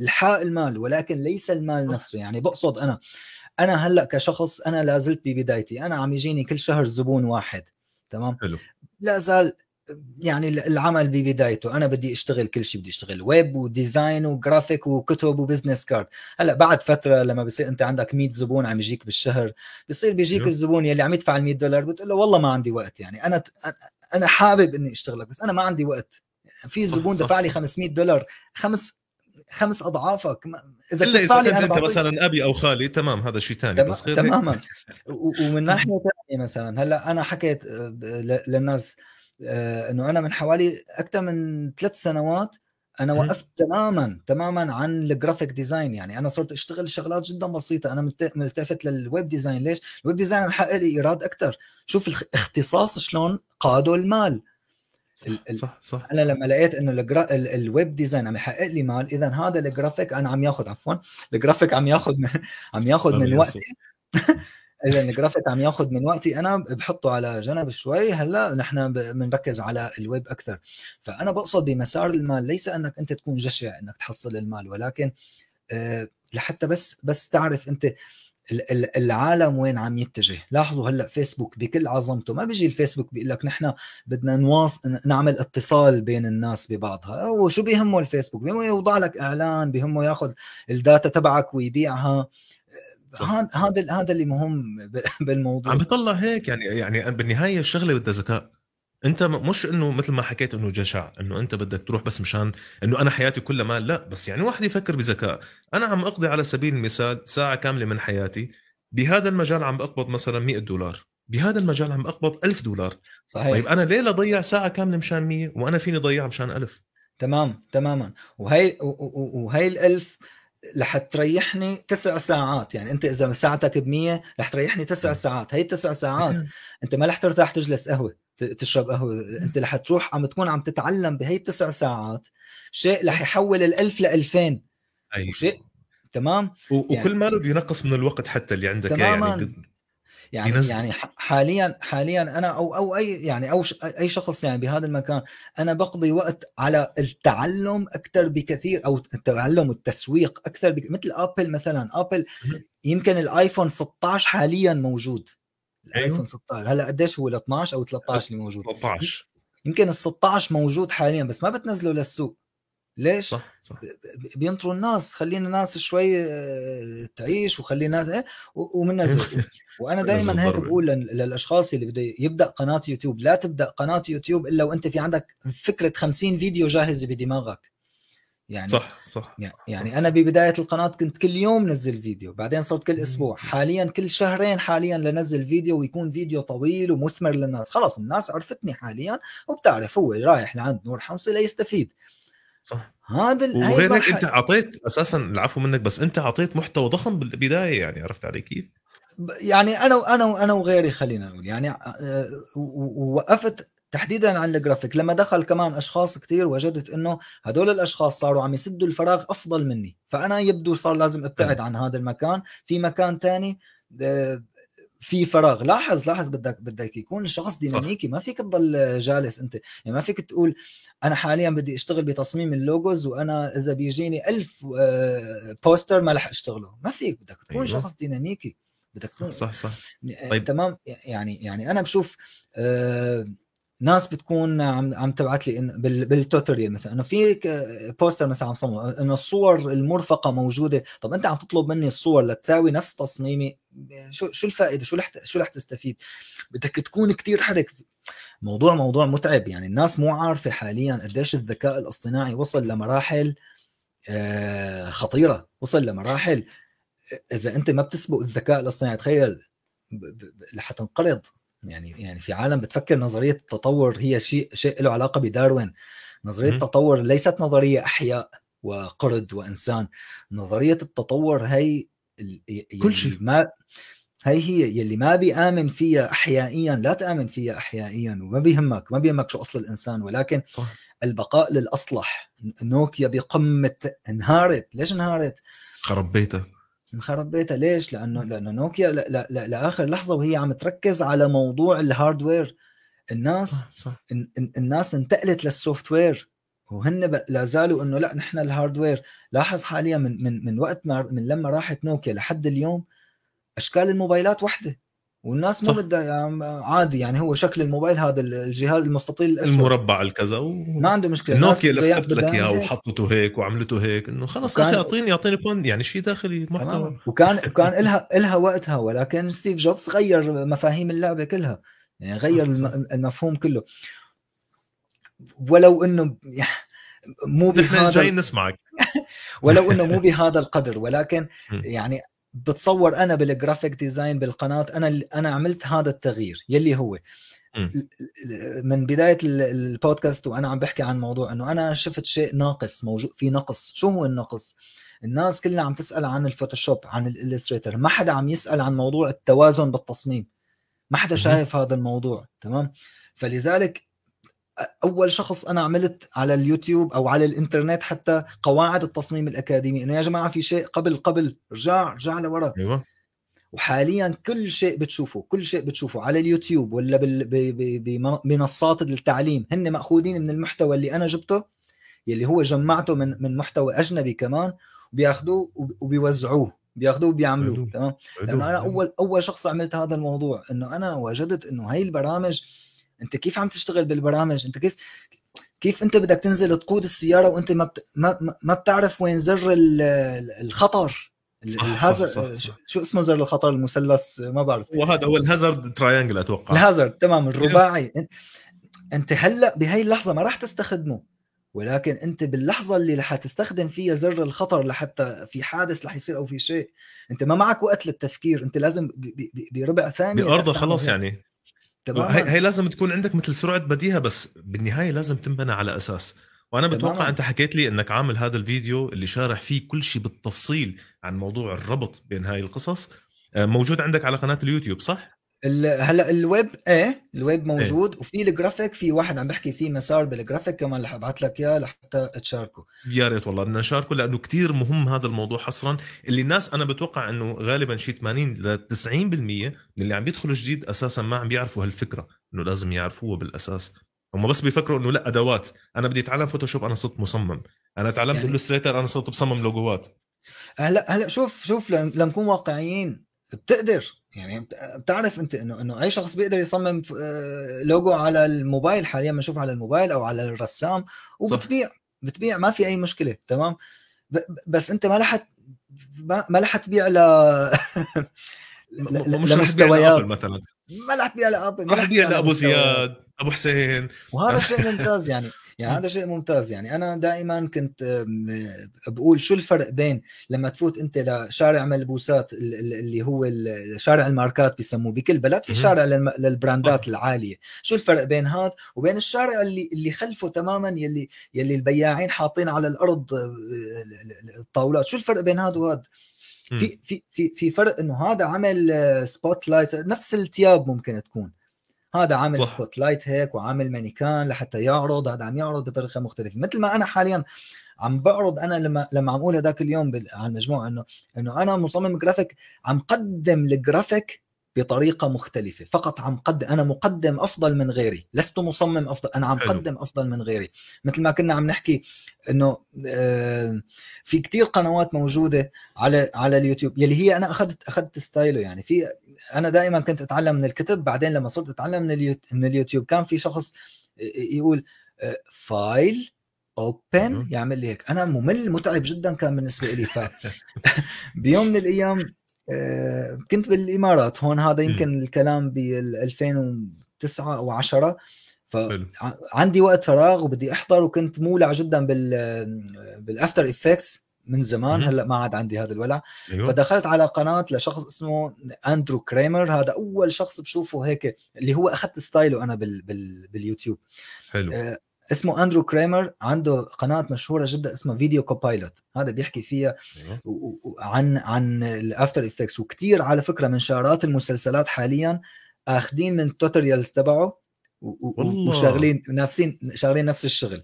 الحاء المال ولكن ليس المال نفسه يعني بقصد انا انا هلا كشخص انا لا زلت ببدايتي انا عم يجيني كل شهر زبون واحد تمام حلو. لا زال يعني العمل ببدايته انا بدي اشتغل كل شيء بدي اشتغل ويب وديزاين وجرافيك وكتب وبزنس كارد هلا بعد فتره لما بصير انت عندك 100 زبون عم يجيك بالشهر بصير بيجيك الزبون يلي عم يدفع ال 100 دولار بتقول له والله ما عندي وقت يعني انا انا حابب اني اشتغلك بس انا ما عندي وقت في زبون دفع لي 500 دولار خمس خمس اضعافك اذا الا اذا كنت انت مثلا ابي او خالي تمام هذا شيء ثاني بس غير تماما ومن ناحيه ثانيه مثلا هلا انا حكيت آه، للناس آه، انه انا من حوالي اكثر من ثلاث سنوات انا وقفت تماما تماما عن الجرافيك ديزاين يعني انا صرت اشتغل شغلات جدا بسيطه انا ملتفت للويب ديزاين ليش الويب ديزاين محقق لي ايراد اكثر شوف الاختصاص شلون قاده المال ال... صح صح انا لما لقيت انه الجرا... ال... الويب ديزاين عم يحقق لي مال اذا هذا الجرافيك انا عم ياخذ عفوا الجرافيك عم ياخذ من... عم ياخذ من وقتي اذا الجرافيك عم ياخذ من وقتي انا بحطه على جنب شوي هلا نحن بنركز على الويب اكثر فانا بقصد بمسار المال ليس انك انت تكون جشع انك تحصل المال ولكن آه، لحتى بس بس تعرف انت العالم وين عم يتجه لاحظوا هلا فيسبوك بكل عظمته ما بيجي الفيسبوك بيقول لك نحن بدنا نواص... نعمل اتصال بين الناس ببعضها او شو بيهمه الفيسبوك بيهمه يوضع لك اعلان بيهمه ياخذ الداتا تبعك ويبيعها هذا هذا اللي مهم بالموضوع عم بيطلع هيك يعني يعني بالنهايه الشغله بدها ذكاء انت مش انه مثل ما حكيت انه جشع انه انت بدك تروح بس مشان انه انا حياتي كلها مال لا بس يعني واحد يفكر بذكاء انا عم اقضي على سبيل المثال ساعه كامله من حياتي بهذا المجال عم بقبض مثلا 100 دولار بهذا المجال عم اقبض 1000 دولار صحيح طيب انا ليه اضيع ساعه كامله مشان 100 وانا فيني ضيعها مشان 1000 تمام تماما وهي وهي ال1000 رح تريحني تسع ساعات يعني انت اذا ساعتك ب 100 رح تريحني تسع ساعات هي التسع ساعات انت ما رح ترتاح تجلس قهوه تشرب قهوه انت رح تروح عم تكون عم تتعلم بهي التسع ساعات شيء رح يحول الألف ل 2000 أيوة. وشيء تمام و... يعني... وكل ماله بينقص من الوقت حتى اللي عندك يعني تماما يعني يعني ينزل. يعني حاليا حاليا انا او او اي يعني او اي شخص يعني بهذا المكان انا بقضي وقت على التعلم اكثر بكثير او التعلم والتسويق اكثر بك مثل ابل مثلا ابل يمكن الايفون 16 حاليا موجود أيوه. الايفون 16 هلا قديش هو ال 12 او 13 اللي موجود 13 يمكن ال 16 موجود حاليا بس ما بتنزله للسوق ليش؟ صح صح بينطروا الناس خلينا الناس شوي آه، تعيش وخلي الناس ايه ومنزل وانا دائما هيك بقول للاشخاص اللي بده يبدا قناه يوتيوب لا تبدا قناه يوتيوب الا وانت في عندك فكره 50 فيديو جاهزه بدماغك يعني صح صح يعني, صح انا ببدايه القناه كنت كل يوم نزل فيديو بعدين صرت كل اسبوع حاليا كل شهرين حاليا لنزل فيديو ويكون فيديو طويل ومثمر للناس خلاص الناس عرفتني حاليا وبتعرف هو رايح لعند نور حمصي ليستفيد صح هذا وغير هيك انت اعطيت اساسا العفو منك بس انت اعطيت محتوى ضخم بالبدايه يعني عرفت علي كيف؟ يعني انا وانا وانا وغيري خلينا نقول يعني آه، وقفت تحديدا عن الجرافيك لما دخل كمان اشخاص كثير وجدت انه هدول الاشخاص صاروا عم يسدوا الفراغ افضل مني فانا يبدو صار لازم ابتعد عن هذا المكان في مكان ثاني آه، في فراغ لاحظ لاحظ بدك بدك يكون الشخص ديناميكي ما فيك تضل جالس انت يعني ما فيك تقول انا حاليا بدي اشتغل بتصميم اللوجوز وانا اذا بيجيني ألف آه، بوستر ما رح اشتغله ما فيك بدك تكون أيوه. شخص ديناميكي بدك تكون صح صح آه، طيب تمام يعني يعني انا بشوف آه ناس بتكون عم عم تبعث لي بالتوتوريال مثلا انه في بوستر مثلا عم صمم انه الصور المرفقه موجوده طب انت عم تطلب مني الصور لتساوي نفس تصميمي شو شو الفائده شو رح شو رح تستفيد بدك تكون كثير حرك موضوع موضوع متعب يعني الناس مو عارفه حاليا قديش الذكاء الاصطناعي وصل لمراحل آه، خطيره وصل لمراحل اذا انت ما بتسبق الذكاء الاصطناعي تخيل رح تنقرض يعني يعني في عالم بتفكر نظريه التطور هي شيء شيء له علاقه بداروين نظريه م. التطور ليست نظريه احياء وقرد وانسان نظريه التطور هي كل شيء ما هي هي يلي ما بيآمن فيها احيائيا لا تآمن فيها احيائيا وما بيهمك ما بيهمك شو اصل الانسان ولكن صح. البقاء للاصلح نوكيا بقمه انهارت ليش انهارت؟ خرب بيتها يخرب بيتها ليش؟ لانه لانه نوكيا لا لا لاخر لحظه وهي عم تركز على موضوع الهاردوير الناس آه، صح الناس انتقلت للسوفت وير وهن لا زالوا انه لا نحن الهاردوير لاحظ حاليا من من من وقت ما من لما راحت نوكيا لحد اليوم اشكال الموبايلات وحده والناس مو بدها يعني عادي يعني هو شكل الموبايل هذا الجهاز المستطيل الاسود المربع الكذا و... ما عنده مشكله نوكيا لفت لك اياه وحطته هيك وعملته هيك انه خلص وكان... اعطيني اعطيني بوند يعني شيء داخلي محتوى وكان وكان لها لها وقتها ولكن ستيف جوبز غير مفاهيم اللعبه كلها يعني غير المفهوم كله ولو انه مو بهذا نحن جايين نسمعك ولو انه مو بهذا القدر ولكن يعني بتصور انا بالجرافيك ديزاين بالقناه انا انا عملت هذا التغيير يلي هو من بدايه البودكاست وانا عم بحكي عن موضوع انه انا شفت شيء ناقص موجود في نقص شو هو النقص الناس كلها عم تسال عن الفوتوشوب عن الالستريتر ما حدا عم يسال عن موضوع التوازن بالتصميم ما حدا شايف هذا الموضوع تمام فلذلك اول شخص انا عملت على اليوتيوب او على الانترنت حتى قواعد التصميم الاكاديمي انه يا جماعه في شيء قبل قبل رجع رجع لورا ايوه وحاليا كل شيء بتشوفه كل شيء بتشوفه على اليوتيوب ولا بمنصات التعليم هن ماخوذين من المحتوى اللي انا جبته يلي هو جمعته من من محتوى اجنبي كمان وبياخذوه وبيوزعوه بياخذوه وبيعملوه تمام لانه انا اول اول شخص عملت هذا الموضوع انه انا وجدت انه هاي البرامج انت كيف عم تشتغل بالبرامج انت كيف كيف انت بدك تنزل تقود السياره وانت ما بت... ما, ما بتعرف وين زر الخطر صح الهازر صح صح صح. شو اسمه زر الخطر المثلث ما بعرف وهذا هو الهازارد تراينجل اتوقع الهازارد تمام إيه. الرباعي انت هلا بهي اللحظه ما راح تستخدمه ولكن انت باللحظه اللي رح تستخدم فيها زر الخطر لحتى في حادث رح يصير او في شيء انت ما معك وقت للتفكير انت لازم بربع ثانيه بارضه خلاص يعني تمام هي, هي لازم تكون عندك مثل سرعه بديهه بس بالنهايه لازم تنبنى على اساس وانا بتوقع تمام. انت حكيت لي انك عامل هذا الفيديو اللي شارح فيه كل شيء بالتفصيل عن موضوع الربط بين هاي القصص آه، موجود عندك على قناه اليوتيوب صح هلا الويب ايه الويب موجود إيه. وفي الجرافيك في واحد عم بحكي فيه مسار بالجرافيك كمان رح ابعث لك اياه لحتى تشاركه يا ريت والله بدنا نشاركه لانه كثير مهم هذا الموضوع حصرا اللي الناس انا بتوقع انه غالبا شيء 80 ل 90% من اللي عم بيدخلوا جديد اساسا ما عم بيعرفوا هالفكره انه لازم يعرفوها بالاساس هم بس بيفكروا انه لا ادوات انا بدي اتعلم فوتوشوب انا صرت مصمم انا تعلمت يعني... الستريتر انا صرت بصمم لوجوات هلا هلا شوف شوف لنكون واقعيين بتقدر يعني بتعرف انت انه انه اي شخص بيقدر يصمم لوجو آه، على الموبايل حاليا بنشوف على الموبايل او على الرسام وبتبيع صح. بتبيع ما في اي مشكله تمام بس انت ما لحت ما رح تبيع ل مش مثلا ما رح تبيع لابل ما رح تبيع لابو زياد ابو حسين وهذا شيء ممتاز يعني يعني هذا شيء ممتاز يعني انا دائما كنت بقول شو الفرق بين لما تفوت انت لشارع ملبوسات اللي هو شارع الماركات بيسموه بكل بلد في شارع للبراندات العاليه شو الفرق بين هذا وبين الشارع اللي اللي خلفه تماما يلي يلي البياعين حاطين على الارض آه، الطاولات شو الفرق بين هذا وهذا في في في في فرق انه هذا عمل سبوت آه، لايت نفس الثياب ممكن تكون هذا عامل سبوت لايت هيك وعامل مانيكان لحتى يعرض هذا عم يعرض بطريقه مختلفه مثل ما انا حاليا عم بعرض انا لما لما عم اقول هذاك اليوم على المجموعه انه انه انا مصمم جرافيك عم قدم الجرافيك بطريقه مختلفه فقط عم قد انا مقدم افضل من غيري لست مصمم افضل انا عم حلو. قدم افضل من غيري مثل ما كنا عم نحكي انه آه، في كتير قنوات موجوده على على اليوتيوب يلي هي انا اخذت اخذت ستايله يعني في انا دائما كنت اتعلم من الكتب بعدين لما صرت اتعلم من من اليوتيوب كان في شخص يقول فايل آه، اوبن يعمل لي هيك انا ممل متعب جدا كان بالنسبه لي ف بيوم من الايام آه، كنت بالامارات هون هذا يمكن الكلام ب 2009 او 10 فعندي وقت فراغ وبدي احضر وكنت مولع جدا بال بالافتر افكتس من زمان هلا ما عاد عندي هذا الولع أيوه. فدخلت على قناه لشخص اسمه اندرو كريمر هذا اول شخص بشوفه هيك اللي هو اخذت ستايله انا بال... بال... باليوتيوب حلو آه، اسمه اندرو كريمر عنده قناه مشهوره جدا اسمها فيديو كوبايلوت هذا بيحكي فيها أيوه. عن عن الافتر افكتس وكثير على فكره من شارات المسلسلات حاليا اخذين من التوتوريالز تبعه وشغلين نفسين شغلين نفس الشغل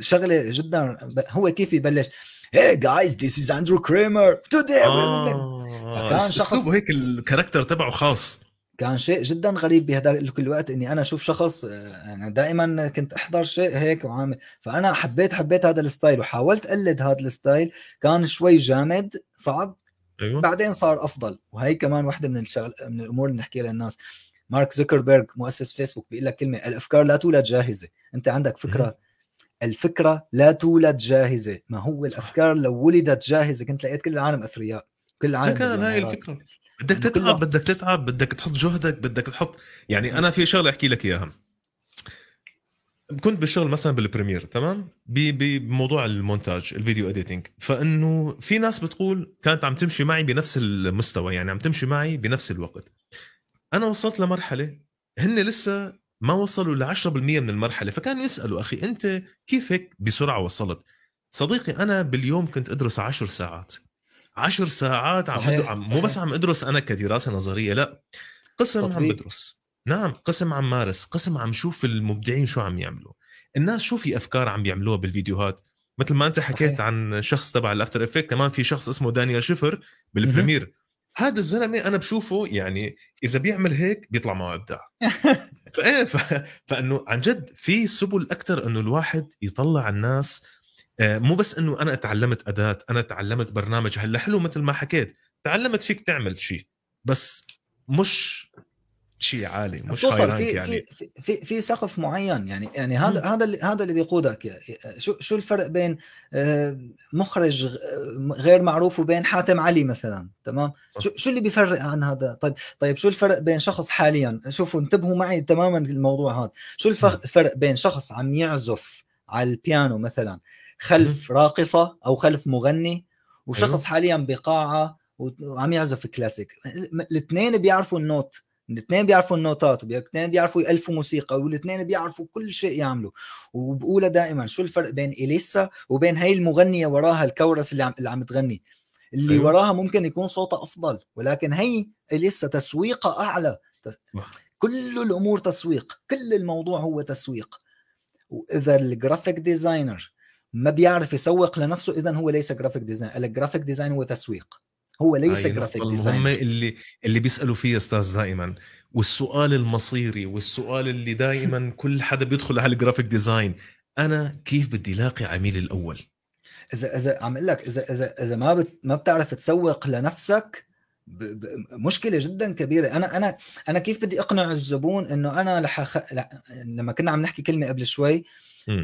شغله جدا هو كيف يبلش هي جايز ذيس از اندرو كريمر توداي فكان اسلوبه هيك الكاركتر تبعه خاص كان شيء جدا غريب بهذاك الوقت اني انا اشوف شخص انا آه، يعني دائما كنت احضر شيء هيك وعامل فانا حبيت حبيت هذا الستايل وحاولت اقلد هذا الستايل كان شوي جامد صعب أيوة. بعدين صار افضل وهي كمان وحده من الشغل من الامور اللي نحكيها للناس مارك زوكربيرج مؤسس فيسبوك بيقول لك كلمه الافكار لا تولد جاهزه انت عندك فكره م. الفكره لا تولد جاهزه ما هو الافكار لو ولدت جاهزه كنت لقيت كل العالم اثرياء كل العالم كان هاي الفكره بدك تتعب بدك تتعب بدك تحط جهدك بدك تحط يعني انا في شغله احكي لك اياها كنت بالشغل مثلا بالبريمير تمام بموضوع المونتاج الفيديو اديتنج فانه في ناس بتقول كانت عم تمشي معي بنفس المستوى يعني عم تمشي معي بنفس الوقت انا وصلت لمرحله هن لسه ما وصلوا ل 10% من المرحله فكانوا يسالوا اخي انت كيف هيك بسرعه وصلت صديقي انا باليوم كنت ادرس 10 ساعات عشر ساعات عم, صحيح. عم مو بس عم ادرس انا كدراسه نظريه لا قسم تطبيق. عم بدرس نعم قسم عم مارس قسم عم شوف المبدعين شو عم يعملوا الناس شو في افكار عم بيعملوها بالفيديوهات مثل ما انت حكيت صحيح. عن شخص تبع الافتر افكت كمان في شخص اسمه دانيال شفر بالبريمير هذا الزلمه انا بشوفه يعني اذا بيعمل هيك بيطلع معه ابداع فايه ف... فانه عن جد في سبل اكثر انه الواحد يطلع الناس آه، مو بس انه انا تعلمت اداه انا تعلمت برنامج هلا حلو مثل ما حكيت تعلمت فيك تعمل شيء بس مش شيء عالي مش توصل في, يعني. في في في سقف معين يعني يعني هذا هذا اللي هذا اللي بيقودك شو شو الفرق بين آه، مخرج غير معروف وبين حاتم علي مثلا تمام شو شو اللي بيفرق عن هذا طيب طيب شو الفرق بين شخص حاليا شوفوا انتبهوا معي تماما الموضوع هذا شو الفرق بين شخص عم يعزف على البيانو مثلا خلف راقصه او خلف مغني وشخص أيوه. حاليا بقاعه وعم يعزف كلاسيك الاثنين بيعرفوا النوت الاثنين بيعرفوا النوتات الاثنين بيعرفوا يألفوا موسيقى والاثنين بيعرفوا كل شيء يعملوا وبقولها دائما شو الفرق بين اليسا وبين هي المغنيه وراها الكورس اللي عم اللي عم تغني اللي أيوه. وراها ممكن يكون صوتها افضل ولكن هي اليسا تسويقها اعلى تس... كل الامور تسويق كل الموضوع هو تسويق واذا الجرافيك ديزاينر ما بيعرف يسوق لنفسه اذا هو ليس جرافيك ديزاين الجرافيك ديزاين هو تسويق هو ليس جرافيك ديزاين هم اللي اللي بيسالوا فيه يا استاذ دائما والسؤال المصيري والسؤال اللي دائما كل حدا بيدخل على الجرافيك ديزاين انا كيف بدي لاقي عميلي الاول اذا اذا عم اقول لك اذا اذا اذا ما بت ما بتعرف تسوق لنفسك ب... ب... مشكله جدا كبيره انا انا انا كيف بدي اقنع الزبون انه انا لح... لما كنا عم نحكي كلمه قبل شوي آه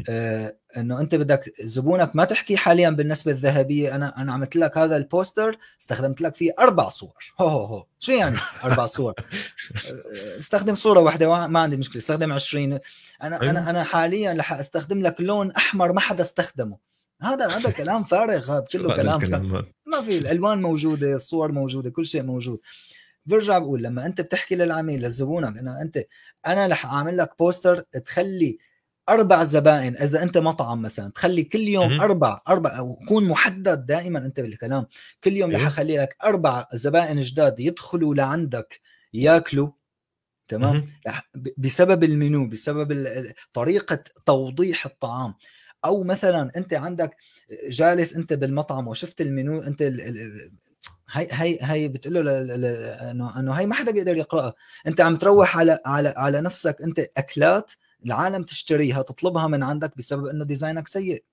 آه انه انت بدك زبونك ما تحكي حاليا بالنسبه الذهبيه انا انا عملت لك هذا البوستر استخدمت لك فيه اربع صور هو هو هو شو يعني اربع صور آه، استخدم صوره واحده ما عندي مشكله استخدم 20 انا انا أيوه. انا حاليا رح استخدم لك لون احمر ما حدا استخدمه هذا هذا كلام فارغ هذا كله كلام فارغ. ما في الالوان موجوده الصور موجوده كل شيء موجود برجع بقول لما انت بتحكي للعميل لزبونك انه انت انا رح اعمل لك بوستر تخلي اربع زبائن اذا انت مطعم مثلا تخلي كل يوم اربع اربع وكون محدد دائما انت بالكلام كل يوم رح إيه. اخلي لك اربع زبائن جداد يدخلوا لعندك ياكلوا تمام بسبب المنيو بسبب طريقه توضيح الطعام او مثلا انت عندك جالس انت بالمطعم وشفت المنيو انت الـ الـ هي هي هي بتقول له انه انه هي ما حدا بيقدر يقراها انت عم تروح على على على نفسك انت اكلات العالم تشتريها تطلبها من عندك بسبب انه ديزاينك سيء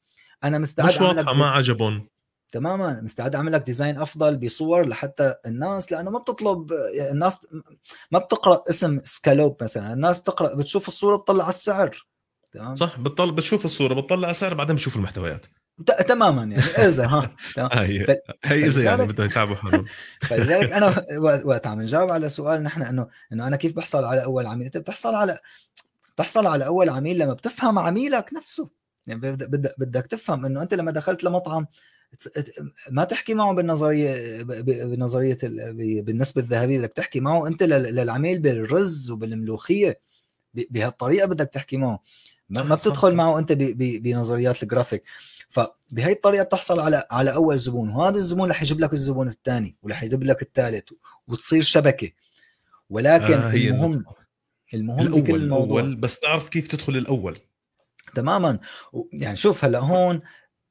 انا مستعد مش واقعه ما عجبهم تماما مستعد اعمل لك ديزاين افضل بصور لحتى الناس لانه ما بتطلب الناس ما بتقرا اسم سكالوب مثلا الناس بتقرا بتشوف الصوره بتطلع على السعر تمام صح بتطلع بتشوف الصوره بتطلع على السعر بعدين بتشوف المحتويات تماما يعني اذا ها هي ف... اذا يعني بدهم يتعبوا حالهم فلذلك انا وقت عم نجاوب على سؤال نحن انه انه انا كيف بحصل على اول عميل انت بتحصل على تحصل على اول عميل لما بتفهم عميلك نفسه يعني بدك بدك تفهم انه انت لما دخلت لمطعم ما تحكي معه بالنظريه بنظريه بالنسبه الذهبيه بدك تحكي معه انت للعميل بالرز وبالملوخيه بهالطريقه بدك تحكي معه ما بتدخل معه انت بنظريات الجرافيك فبهي الطريقه بتحصل على على اول زبون وهذا الزبون رح يجيب لك الزبون الثاني ورح يجيب لك الثالث وتصير شبكه ولكن آه المهم المهم الأول بكل الموضوع الأول بس تعرف كيف تدخل الأول تماما يعني شوف هلا هون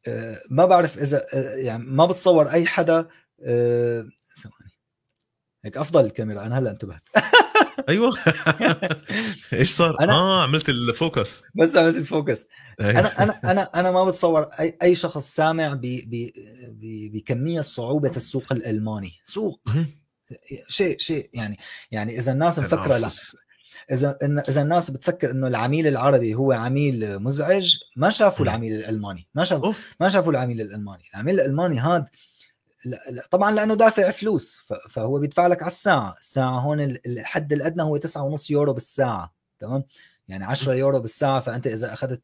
آه، ما بعرف إذا آه، يعني ما بتصور أي حدا آه، ثواني هيك أفضل الكاميرا أنا هلا انتبهت ايوه ايش صار؟ أنا اه عملت الفوكس بس عملت الفوكس أيوة. انا انا انا انا ما بتصور اي اي شخص سامع ب ب بكميه صعوبه السوق الالماني، سوق شيء شيء يعني يعني اذا الناس مفكره لا اذا اذا الناس بتفكر انه العميل العربي هو عميل مزعج ما شافوا العميل الالماني ما شافوا ما شافوا العميل الالماني العميل الالماني هذا طبعا لانه دافع فلوس فهو بيدفع لك على الساعه الساعه هون الحد الادنى هو ونص يورو بالساعه تمام يعني 10 يورو بالساعه فانت اذا اخذت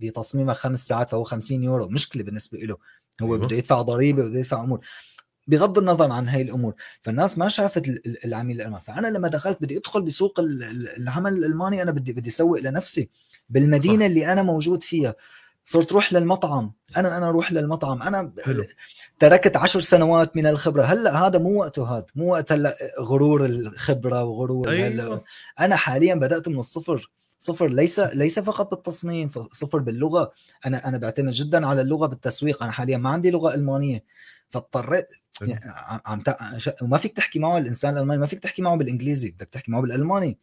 بتصميمك خمس ساعات فهو 50 يورو مشكله بالنسبه له هو أيوه. بده يدفع ضريبه وبده يدفع امور بغض النظر عن هاي الامور فالناس ما شافت العميل الالماني فانا لما دخلت بدي ادخل بسوق العمل الالماني انا بدي بدي اسوق لنفسي بالمدينه صح. اللي انا موجود فيها صرت روح للمطعم انا انا اروح للمطعم انا حلو. تركت عشر سنوات من الخبره هلا هذا مو وقته هذا مو وقت هلا غرور الخبره وغرور أيوه. انا حاليا بدات من الصفر صفر ليس ليس فقط بالتصميم صفر باللغه انا انا بعتمد جدا على اللغه بالتسويق انا حاليا ما عندي لغه المانيه فاضطريت يعني عم وما فيك تحكي معه الانسان الالماني ما فيك تحكي معه بالانجليزي بدك تحكي معه بالالماني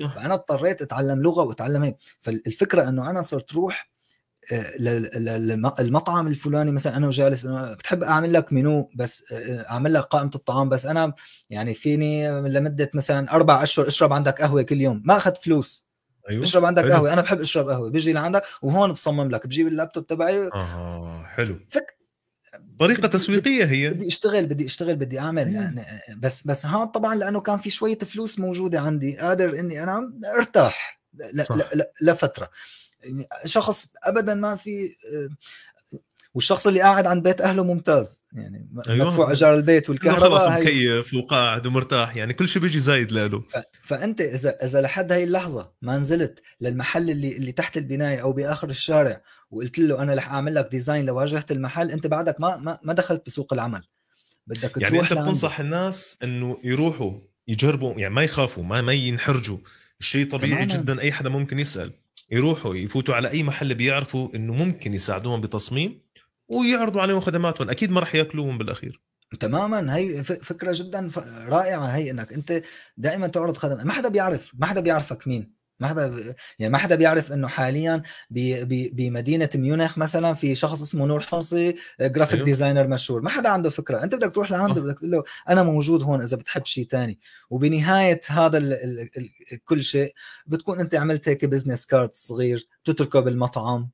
صح. فانا اضطريت اتعلم لغه واتعلم هيك فالفكره انه انا صرت روح آه، للمطعم الفلاني مثلا انا وجالس أنا بتحب اعمل لك منو بس آه، آه، اعمل لك قائمه الطعام بس انا يعني فيني لمده مثلا اربع اشهر اشرب عندك قهوه كل يوم ما اخذت فلوس أيوة. اشرب عندك حلو. قهوه انا بحب اشرب قهوه بيجي لعندك وهون بصمم لك بجيب اللابتوب تبعي اه حلو فك طريقه تسويقيه هي بدي اشتغل بدي اشتغل بدي اعمل يعني بس بس ها طبعا لانه كان في شويه فلوس موجوده عندي قادر اني انا ارتاح ل... ل... لفتره يعني شخص ابدا ما في آه، والشخص اللي قاعد عند بيت اهله ممتاز يعني أيوة. مدفوع اجار البيت والكهرباء خلص مكيف وقاعد ومرتاح يعني كل شيء بيجي زايد له ف... فانت اذا اذا لحد هاي اللحظه ما نزلت للمحل اللي اللي تحت البنايه او باخر الشارع وقلت له انا رح اعمل لك ديزاين لواجهه المحل انت بعدك ما ما, ما دخلت بسوق العمل بدك يعني تروح انت بتنصح الناس انه يروحوا يجربوا يعني ما يخافوا ما ما ينحرجوا الشيء طبيعي تماما. جدا اي حدا ممكن يسال يروحوا يفوتوا على اي محل بيعرفوا انه ممكن يساعدوهم بتصميم ويعرضوا عليهم خدماتهم اكيد ما راح ياكلوهم بالاخير تماما هي فكره جدا رائعه هي انك انت دائما تعرض خدمات ما حدا بيعرف ما حدا بيعرفك مين ما حدا يعني ما حدا بيعرف انه حاليا بمدينه ميونخ مثلا في شخص اسمه نور حمصي جرافيك آه، أيوه. ديزاينر مشهور ما حدا عنده فكره انت بدك تروح لعنده بدك تقول له انا موجود هون اذا بتحب شيء ثاني وبنهايه هذا ال ال ال كل شيء بتكون انت عملت هيك بزنس كارد صغير تتركه بالمطعم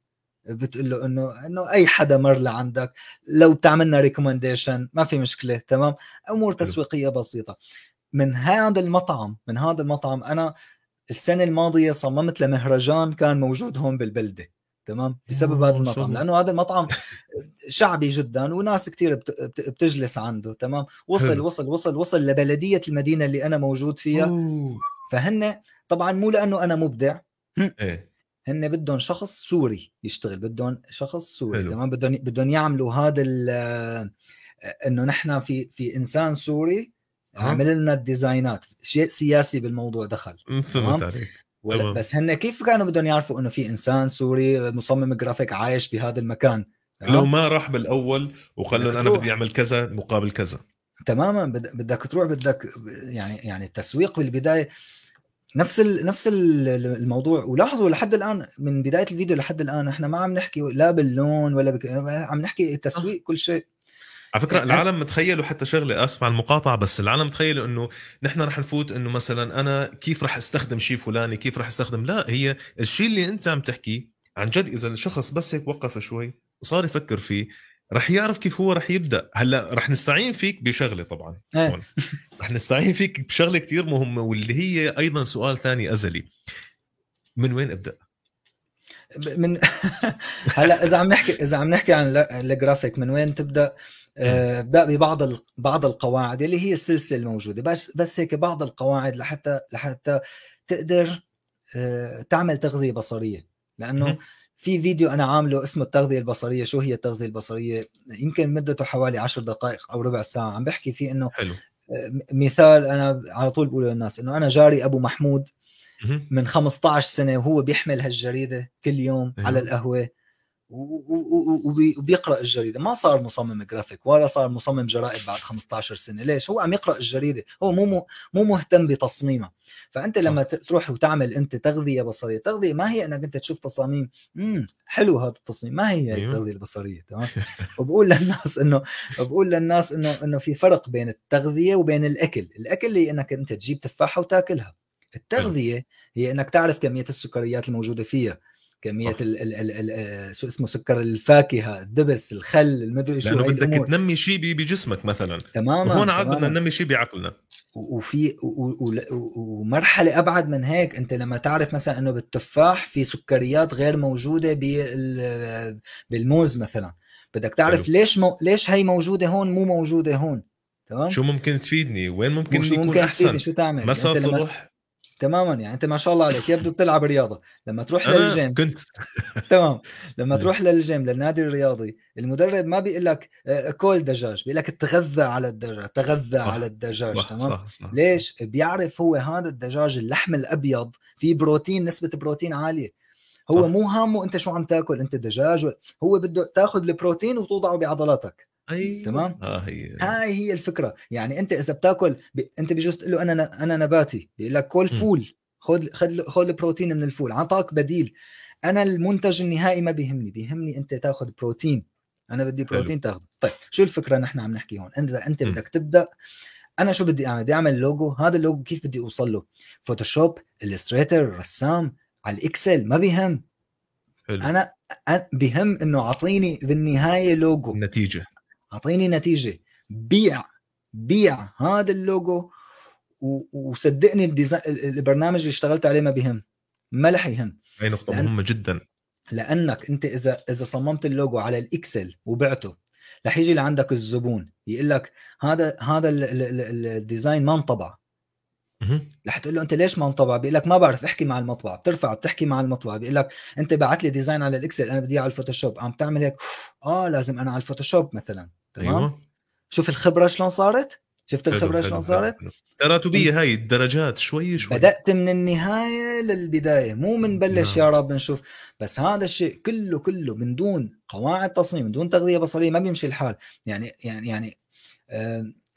بتقول له انه انه اي حدا مر لعندك لو تعملنا ريكومنديشن ما في مشكله تمام امور تسويقيه بسيطه من هذا المطعم من هذا المطعم انا السنه الماضيه صممت لمهرجان كان موجود هون بالبلده تمام بسبب هذا المطعم لانه هذا المطعم شعبي جدا وناس كثير بتجلس عنده تمام وصل وصل وصل وصل لبلديه المدينه اللي انا موجود فيها أوه. فهن طبعا مو لانه انا مبدع إيه. هن بدهم شخص سوري يشتغل بدهم شخص سوري تمام بدهم بدهم يعملوا هذا انه نحن في في انسان سوري عمل لنا الديزاينات شيء سياسي بالموضوع دخل فهمت عليك بس هن كيف كانوا بدهم يعرفوا انه في انسان سوري مصمم جرافيك عايش بهذا المكان لو ما راح بالاول وقال انا بدي اعمل كذا مقابل كذا تماما بدك تروح بدك يعني يعني التسويق بالبدايه نفس ال نفس ال الموضوع ولاحظوا لحد الان من بدايه الفيديو لحد الان احنا ما عم نحكي لا باللون ولا بك... عم نحكي التسويق كل شيء على فكره العالم متخيلوا حتى شغله اسف على المقاطعه بس العالم متخيلوا انه نحن رح نفوت انه مثلا انا كيف رح استخدم شيء فلاني كيف رح استخدم لا هي الشيء اللي انت عم تحكيه عن جد اذا الشخص بس هيك وقف شوي وصار يفكر فيه رح يعرف كيف هو رح يبدا هلا رح نستعين فيك بشغله طبعا إيه. رح نستعين فيك بشغله كثير مهمه واللي هي ايضا سؤال ثاني ازلي من وين ابدا من هلا اذا عم نحكي اذا عم نحكي عن الجرافيك من وين تبدا ابدا آه، ببعض ال... بعض القواعد اللي هي السلسله الموجوده بس بس هيك بعض القواعد لحتى لحتى تقدر آه، تعمل تغذيه بصريه لانه في فيديو انا عامله اسمه التغذيه البصريه شو هي التغذيه البصريه يمكن مدته حوالي عشر دقائق او ربع ساعه عم بحكي فيه انه حلو. آه، مثال انا على طول بقوله للناس انه انا جاري ابو محمود من 15 سنه وهو بيحمل هالجريده كل يوم أيوه. على القهوه وبيقرا الجريده ما صار مصمم جرافيك ولا صار مصمم جرائد بعد 15 سنه ليش هو عم يقرا الجريده هو مو مو مهتم بتصميمها فانت لما تروح وتعمل انت تغذيه بصريه تغذيه ما هي انك انت تشوف تصاميم امم حلو هذا التصميم ما هي أيوه. التغذيه البصريه تمام وبقول للناس انه بقول للناس انه انه في فرق بين التغذيه وبين الاكل الاكل هي انك انت تجيب تفاحه وتاكلها التغذيه هي انك تعرف كميه السكريات الموجوده فيها كميه ال ال ال ال آه، شو اسمه سكر الفاكهه الدبس الخل المدري شو لانه بدك تنمي شيء بجسمك مثلا تماما هون عاد بدنا ننمي شيء بعقلنا وفي ومرحله ابعد من هيك انت لما تعرف مثلا انه بالتفاح في سكريات غير موجوده بالموز مثلا بدك تعرف حلو. ليش مو... ليش هي موجوده هون مو موجوده هون تمام شو ممكن تفيدني وين ممكن يكون ممكن احسن شو تعمل ما الصبح تماما يعني انت ما شاء الله عليك يبدو بتلعب رياضه لما تروح للجيم كنت تمام لما إيه. تروح للجيم للنادي الرياضي المدرب ما بيقول لك آه، كول دجاج بيقول لك تغذى على الدجاج تغذى صح. على الدجاج صح. تمام صح. صح. ليش بيعرف هو هذا الدجاج اللحم الابيض فيه بروتين نسبه بروتين عاليه هو صح. مو هامه انت شو عم تاكل انت دجاج هو بده تاخذ البروتين وتوضعه بعضلاتك أيوة. تمام ها آه، هي. هاي هي الفكره يعني انت اذا بتاكل ب... انت بجوز تقول له انا انا نباتي بيقول لك كل فول خذ خذ خذ البروتين من الفول عطاك بديل انا المنتج النهائي ما بيهمني بيهمني انت تاخذ بروتين انا بدي بروتين تاخذه طيب شو الفكره نحن عم نحكي هون انت انت بدك تبدا انا شو بدي اعمل بدي اعمل لوجو هذا اللوجو كيف بدي اوصل له فوتوشوب الستريتر رسام على الاكسل ما بيهم حلو. انا بهم انه اعطيني بالنهايه لوجو النتيجه اعطيني نتيجه بيع بيع هذا اللوجو وصدقني الديزاين البرنامج اللي اشتغلت عليه ما بهم ما رح يهم هي نقطه لأن... مهمه جدا لانك انت اذا اذا صممت اللوجو على الاكسل وبعته رح يجي لعندك الزبون يقول لك هذا هذا الديزاين ما انطبع رح تقول له انت ليش ما انطبع؟ بيقول لك ما بعرف احكي مع المطبعه، بترفع بتحكي مع المطبعه، بيقول لك انت بعت لي ديزاين على الاكسل انا بدي على الفوتوشوب، عم تعمل هيك اه لازم انا على الفوتوشوب مثلا، تمام أيوة. شوف الخبره شلون صارت شفت الخبره شلون صارت تراتبيه هاي الدرجات شوي شوي بدات من النهايه للبدايه مو منبلش نعم. يا رب نشوف بس هذا الشيء كله كله من دون قواعد تصميم من دون تغذيه بصريه ما بيمشي الحال يعني يعني يعني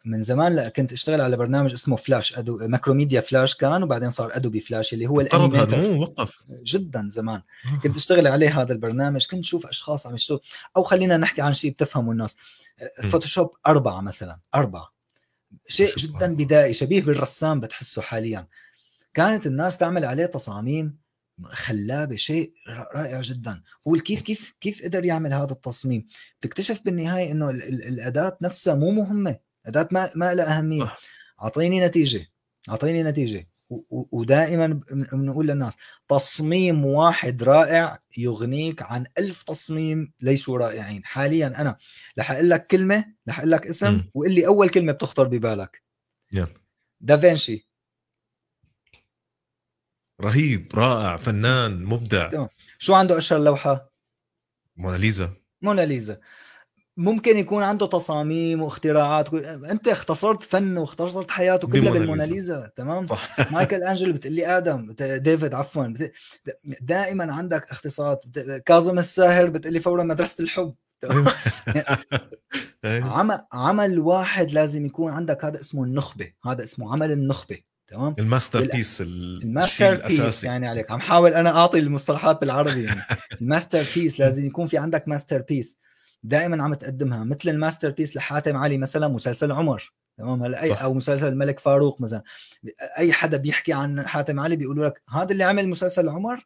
من زمان لا كنت اشتغل على برنامج اسمه فلاش أدو... ماكروميديا فلاش كان وبعدين صار ادوبي فلاش اللي هو الانيميتر وقف جدا زمان آه. كنت اشتغل عليه هذا البرنامج كنت اشوف اشخاص عم يشتغلوا او خلينا نحكي عن شيء بتفهمه الناس فوتوشوب أربعة مثلا أربعة شيء جدا بدائي شبيه بالرسام بتحسه حاليا كانت الناس تعمل عليه تصاميم خلابه شيء رائع جدا قول كيف كيف كيف قدر يعمل هذا التصميم بتكتشف بالنهايه انه الاداه نفسها مو مهمه اداه ما ما لها اهميه اعطيني نتيجه اعطيني نتيجه ودائما بنقول للناس تصميم واحد رائع يغنيك عن ألف تصميم ليسوا رائعين حاليا أنا رح أقول لك كلمة رح أقول لك اسم م. وقل لي أول كلمة بتخطر ببالك يلا دافنشي رهيب رائع فنان مبدع تمام. شو عنده أشهر لوحة؟ موناليزا موناليزا ممكن يكون عنده تصاميم واختراعات انت اختصرت فن واختصرت حياته كلها بالموناليزا تمام صح. مايكل انجلو بتقول لي ادم ديفيد عفوا دائما عندك اختصارات بت... كاظم الساهر بتقول لي فورا مدرسه الحب أيوه. عمل عمل واحد لازم يكون عندك هذا اسمه النخبه هذا اسمه عمل النخبه تمام الماستر بال... بيس الماستر بيس يعني عليك عم حاول انا اعطي المصطلحات بالعربي يعني الماستر بيس لازم يكون في عندك ماستر بيس دائما عم تقدمها مثل الماستر بيس لحاتم علي مثلا مسلسل عمر تمام هلا اي صح. او مسلسل الملك فاروق مثلا اي حدا بيحكي عن حاتم علي بيقولوا لك هذا اللي عمل مسلسل عمر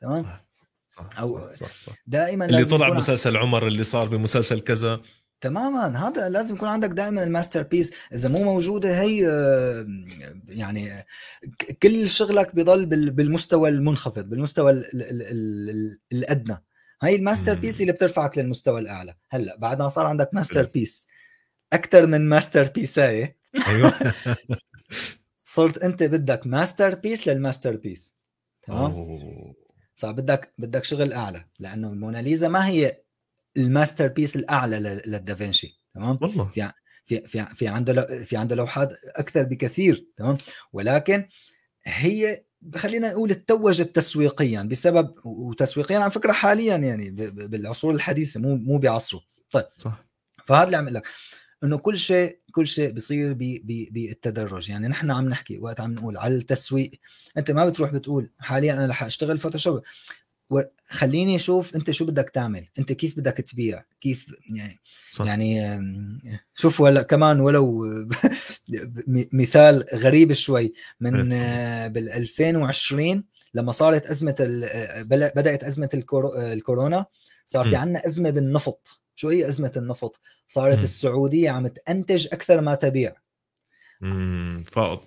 تمام صح. صح. او صح. صح. دائما اللي طلع مسلسل عمر اللي صار بمسلسل كذا تماما هذا لازم يكون عندك دائما الماستر بيس اذا مو موجوده هي آه، يعني كل شغلك بضل بالمستوى المنخفض بالمستوى الادنى هاي الماستر بيس اللي بترفعك للمستوى الاعلى هلا بعد ما صار عندك ماستر بيس اكثر من ماستر بيسايه ايوه صرت انت بدك ماستر بيس للماستر بيس تمام صار بدك بدك شغل اعلى لانه الموناليزا ما هي الماستر بيس الاعلى للدافنشي تمام والله في في في في عنده في عنده لوحات اكثر بكثير تمام ولكن هي خلينا نقول اتوجت تسويقيا بسبب وتسويقيا على فكره حاليا يعني بالعصور الحديثه مو مو بعصره طيب صح فهذا اللي عم لك انه كل شيء كل شيء بصير بالتدرج يعني نحن عم نحكي وقت عم نقول على التسويق انت ما بتروح بتقول حاليا انا رح اشتغل فوتوشوب خليني اشوف انت شو بدك تعمل انت كيف بدك تبيع كيف يعني صح. يعني شوف ولا كمان ولو مثال غريب شوي من بال 2020 لما صارت ازمه بدات ازمه الكورونا صار في عندنا ازمه بالنفط شو هي ازمه النفط صارت م. السعوديه عم تنتج اكثر ما تبيع امم فائض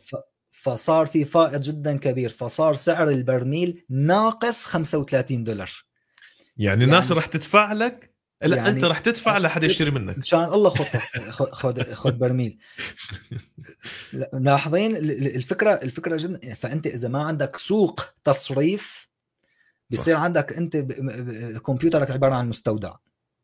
فصار في فائض جدا كبير فصار سعر البرميل ناقص 35 دولار يعني الناس يعني راح رح تدفع لك لا يعني انت رح تدفع لحد يشتري منك مشان الله خذ خذ خذ برميل ملاحظين الفكره الفكره جدا فانت اذا ما عندك سوق تصريف بصير صح. عندك انت كمبيوترك عباره عن مستودع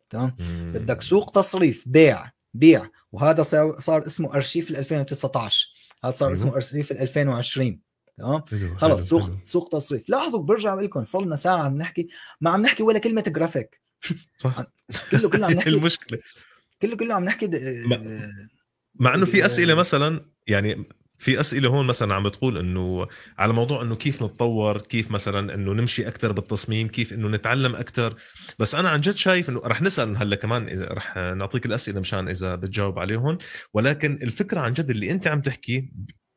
تمام بدك سوق تصريف بيع بيع وهذا صار, صار اسمه ارشيف 2019 هذا صار اسمه في 2020 تمام خلص سوق سوق تصريف لاحظوا برجع بقول لكم صار لنا ساعه عم نحكي ما عم نحكي ولا كلمه جرافيك صح كله كله عم نحكي المشكله كله كله عم نحكي آه، مع انه في آه، اسئله مثلا يعني في اسئله هون مثلا عم بتقول انه على موضوع انه كيف نتطور كيف مثلا انه نمشي اكثر بالتصميم كيف انه نتعلم اكثر بس انا عن جد شايف انه رح نسال هلا كمان اذا رح نعطيك الاسئله مشان اذا بتجاوب عليهم ولكن الفكره عن جد اللي انت عم تحكي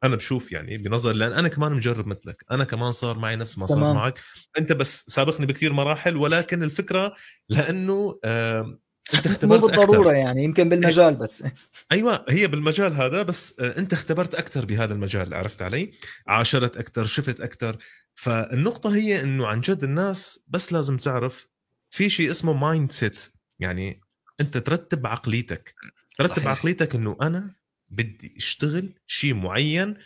انا بشوف يعني بنظر لان انا كمان مجرب مثلك انا كمان صار معي نفس ما صار تمام. معك انت بس سابقني بكثير مراحل ولكن الفكره لانه آه انت اختبرت مو بالضروره أكثر. يعني يمكن بالمجال بس ايوه هي بالمجال هذا بس آه، انت اختبرت اكثر بهذا المجال عرفت علي؟ عاشرت اكثر، شفت اكثر، فالنقطه هي انه عن جد الناس بس لازم تعرف في شيء اسمه مايند سيت يعني انت ترتب عقليتك ترتب صحيح. عقليتك انه انا بدي اشتغل شيء معين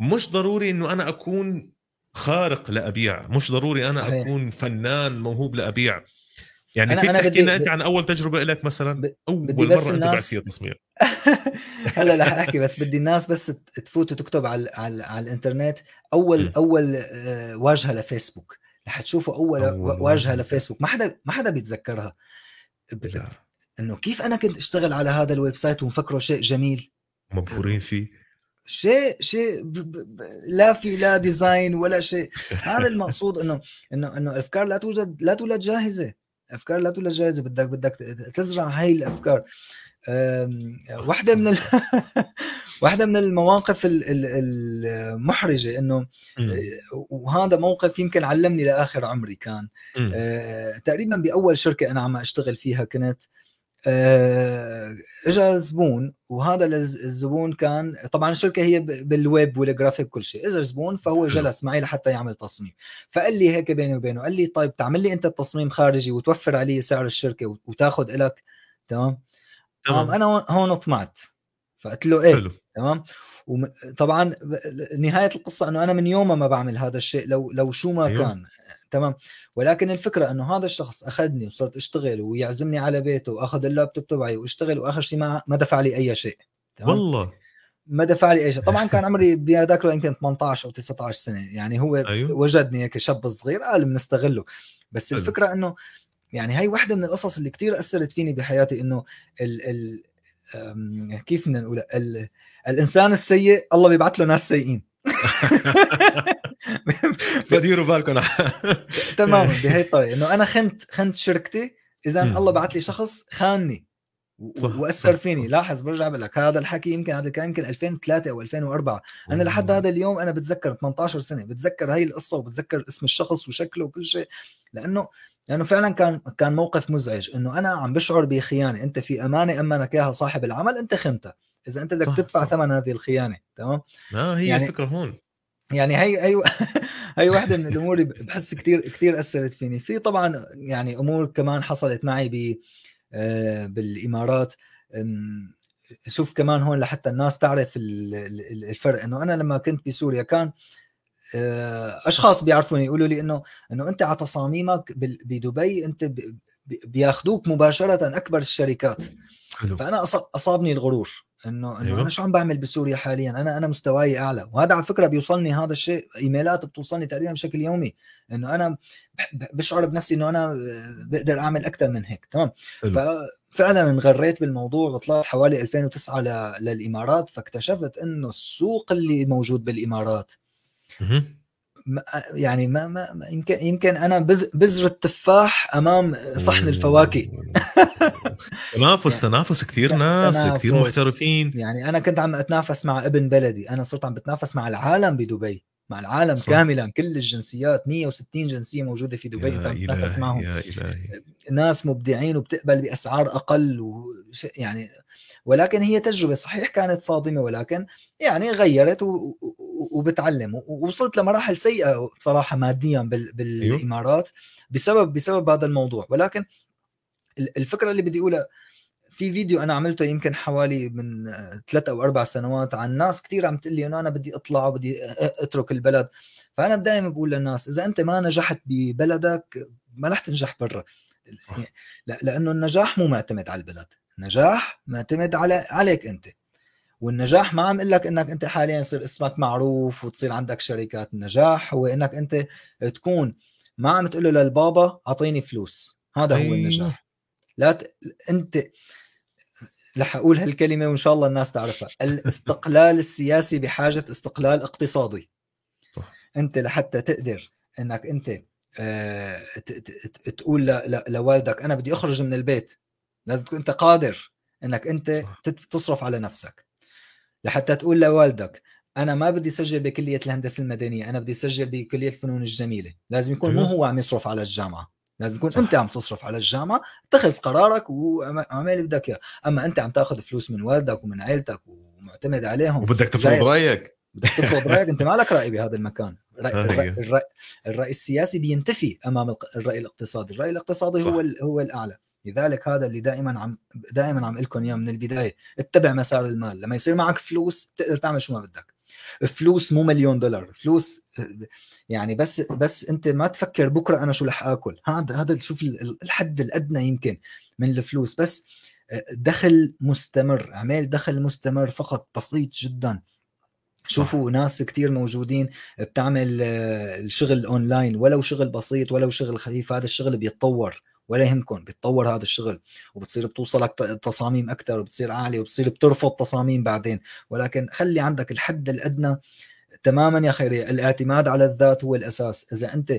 مش ضروري انه انا اكون خارق لابيع مش ضروري انا صحيح. اكون فنان موهوب لابيع يعني أنا فيك أنا تحكي لنا انت عن اول تجربه لك مثلا اول بدي بس مره الناس... انت بعت فيها تصميم هلا رح احكي بس بدي الناس بس تفوت وتكتب على على, على الانترنت اول م. اول آه، واجهه لفيسبوك رح تشوفوا اول, أول واجهه لفيسبوك ما حدا ما حدا بيتذكرها انه كيف انا كنت اشتغل على هذا الويب سايت ومفكره شيء جميل مبهورين فيه شيء شيء ب... ب... لا في لا ديزاين ولا شيء هذا المقصود انه انه انه الافكار لا توجد لا تولد جاهزه افكار لا تولد جاهزه بدك بدك تزرع هاي الافكار واحدة من ال... واحدة من المواقف المحرجة انه آه، وهذا موقف يمكن علمني لاخر عمري كان آه، تقريبا باول شركة انا عم اشتغل فيها كنت آه، اجى زبون وهذا الزبون كان طبعا الشركه هي بالويب والجرافيك كل شيء اجى زبون فهو جلس معي لحتى يعمل تصميم فقال لي هيك بيني وبينه قال لي طيب تعمل لي انت التصميم خارجي وتوفر علي سعر الشركه وتاخذ الك تمام تمام انا هون طمعت فقلت له ايه حلو. تمام وطبعا نهايه القصه انه انا من يومها ما بعمل هذا الشيء لو لو شو ما أيوه. كان تمام ولكن الفكره انه هذا الشخص اخذني وصرت اشتغل ويعزمني على بيته واخذ اللابتوب تبعي واشتغل واخر شيء ما ما دفع لي اي شيء تمام والله ما دفع لي اي شيء طبعا كان عمري بهذاك يمكن 18 او 19 سنه يعني هو أيوه. وجدني هيك شاب صغير قال بنستغله بس أيوه. الفكره انه يعني هاي وحده من القصص اللي كثير اثرت فيني بحياتي انه ال ال كيف بدنا نقول الانسان السيء الله بيبعث له ناس سيئين فديروا بالكم تماما بهي الطريقه انه انا خنت خنت شركتي اذا الله بعث لي شخص خانني واثر فيني لاحظ برجع بقول لك هذا الحكي يمكن هذا الكلام يمكن 2003 او 2004 انا لحد هذا اليوم انا بتذكر 18 سنه بتذكر هي القصه وبتذكر اسم الشخص وشكله وكل شيء لانه لانه فعلا كان كان موقف مزعج انه انا عم بشعر بخيانه انت في امانه امنك اياها صاحب العمل انت خنتها اذا انت بدك تدفع ثمن هذه الخيانه تمام ما آه، هي يعني الفكره هون يعني هي هي هي واحدة من الامور اللي بحس كثير كثير اثرت فيني، في طبعا يعني امور كمان حصلت معي ب آه، بالامارات شوف كمان هون لحتى الناس تعرف الفرق انه انا لما كنت بسوريا كان آه، اشخاص بيعرفوني يقولوا لي انه انه انت على تصاميمك بدبي انت بياخذوك مباشره اكبر الشركات حلو. فانا اصابني الغرور انه انه أيوة. انا شو عم بعمل بسوريا حاليا انا انا مستواي اعلى وهذا على فكره بيوصلني هذا الشيء ايميلات بتوصلني تقريبا بشكل يومي انه انا بشعر بنفسي انه انا آه، بقدر اعمل اكثر من هيك تمام ففعلا انغريت بالموضوع وطلعت حوالي 2009 ل... للامارات فاكتشفت انه السوق اللي موجود بالامارات يعني ما ما يمكن يمكن انا بذره تفاح امام صحن الفواكه تنافس يعني تنافس كثير يعني ناس كثير محترفين يعني انا كنت عم اتنافس مع ابن بلدي انا صرت عم بتنافس مع العالم بدبي مع العالم صح. كاملا كل الجنسيات 160 جنسيه موجوده في دبي انت تتنافس معهم يا إلهي. آه، ناس مبدعين وبتقبل باسعار اقل و... يعني ولكن هي تجربه صحيح كانت صادمه ولكن يعني غيرت و... و... وبتعلم ووصلت لمراحل سيئه بصراحه ماديا بال... أيوه. بالامارات بسبب بسبب هذا الموضوع ولكن الفكره اللي بدي اقولها في فيديو انا عملته يمكن حوالي من آه، ثلاث او اربع سنوات عن ناس كثير عم تقول لي انه انا بدي اطلع وبدي آه، آه، اترك البلد فانا دائما بقول للناس اذا انت ما نجحت ببلدك ما رح تنجح برا يعني لانه النجاح مو معتمد على البلد النجاح معتمد على عليك انت والنجاح ما عم اقول لك انك انت حاليا يصير اسمك معروف وتصير عندك شركات النجاح هو انك انت تكون ما عم تقول له للبابا اعطيني فلوس هذا هو النجاح لا ت... انت رح اقول هالكلمه وان شاء الله الناس تعرفها الاستقلال السياسي بحاجه استقلال اقتصادي صح. انت لحتى تقدر انك انت آه، تقول لوالدك انا بدي اخرج من البيت لازم تكون انت قادر انك انت صح. تصرف على نفسك لحتى تقول لوالدك انا ما بدي سجل بكليه الهندسه المدنيه انا بدي سجل بكليه الفنون الجميله لازم يكون مو هو عم يصرف على الجامعه لازم تكون انت عم تصرف على الجامعه اتخذ قرارك واعمل اللي بدك اياه اما انت عم تاخذ فلوس من والدك ومن عائلتك ومعتمد عليهم وبدك تفرض رايك بدك تفرض رايك انت مالك راي بهذا المكان الرأي, الرأي, أيوه. الرأي, الرأي السياسي بينتفي امام الراي الاقتصادي الراي الاقتصادي صح. هو هو الاعلى لذلك هذا اللي دائما عم دائما عم لكم اياه من البدايه اتبع مسار المال لما يصير معك فلوس بتقدر تعمل شو ما بدك فلوس مو مليون دولار فلوس يعني بس بس انت ما تفكر بكره انا شو رح اكل هذا هذا شوف الحد الادنى يمكن من الفلوس بس آه، دخل مستمر اعمال دخل مستمر فقط بسيط جدا شوفوا ناس كتير موجودين بتعمل آه، الشغل اونلاين ولو شغل بسيط ولو شغل خفيف هذا الشغل بيتطور ولا يهمكم بتطور هذا الشغل وبتصير بتوصلك تصاميم اكثر وبتصير عالي وبتصير بترفض تصاميم بعدين ولكن خلي عندك الحد الادنى تماما يا خيري الاعتماد على الذات هو الاساس اذا انت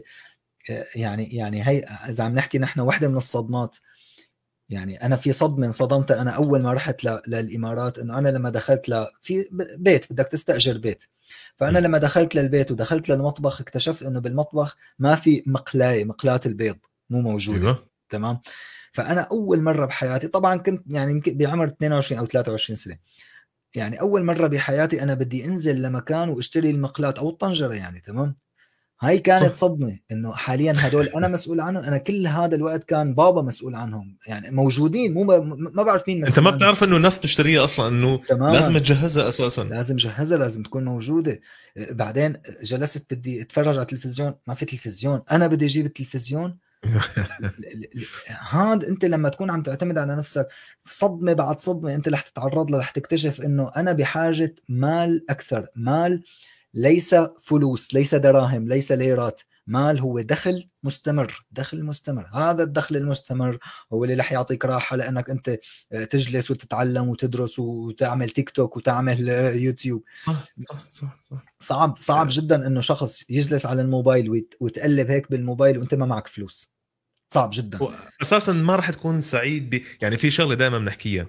يعني يعني هي اذا عم نحكي نحن وحده من الصدمات يعني انا في صدمه انصدمتها انا اول ما رحت للامارات انه انا لما دخلت ل... في بيت بدك تستاجر بيت فانا لما دخلت للبيت ودخلت للمطبخ اكتشفت انه بالمطبخ ما في مقلايه مقلاه البيض مو موجوده أيوة. تمام فانا اول مره بحياتي طبعا كنت يعني يمكن بعمر 22 او 23 سنه يعني اول مره بحياتي انا بدي انزل لمكان واشتري المقلات او الطنجره يعني تمام هاي كانت صدمه انه حاليا هدول انا مسؤول عنهم انا كل هذا الوقت كان بابا مسؤول عنهم يعني موجودين مو ما بعرف مين مسؤول انت ما بتعرف انه الناس بتشتريها اصلا انه لازم تجهزها اساسا لازم جهزها لازم تكون موجوده بعدين جلست بدي اتفرج على التلفزيون ما في تلفزيون انا بدي اجيب التلفزيون هاد انت لما تكون عم تعتمد على نفسك صدمه بعد صدمه انت رح تتعرض لها رح تكتشف انه انا بحاجه مال اكثر مال ليس فلوس ليس دراهم ليس ليرات مال هو دخل مستمر دخل مستمر هذا الدخل المستمر هو اللي رح يعطيك راحه لانك انت آه، تجلس وتتعلم وتدرس وتعمل تيك توك وتعمل آه، يوتيوب صح صح صح صعب صعب جدا انه شخص يجلس على الموبايل وتقلب هيك بالموبايل وانت ما معك فلوس صعب جدا اساسا ما راح تكون سعيد ب... يعني في شغله دائما بنحكيها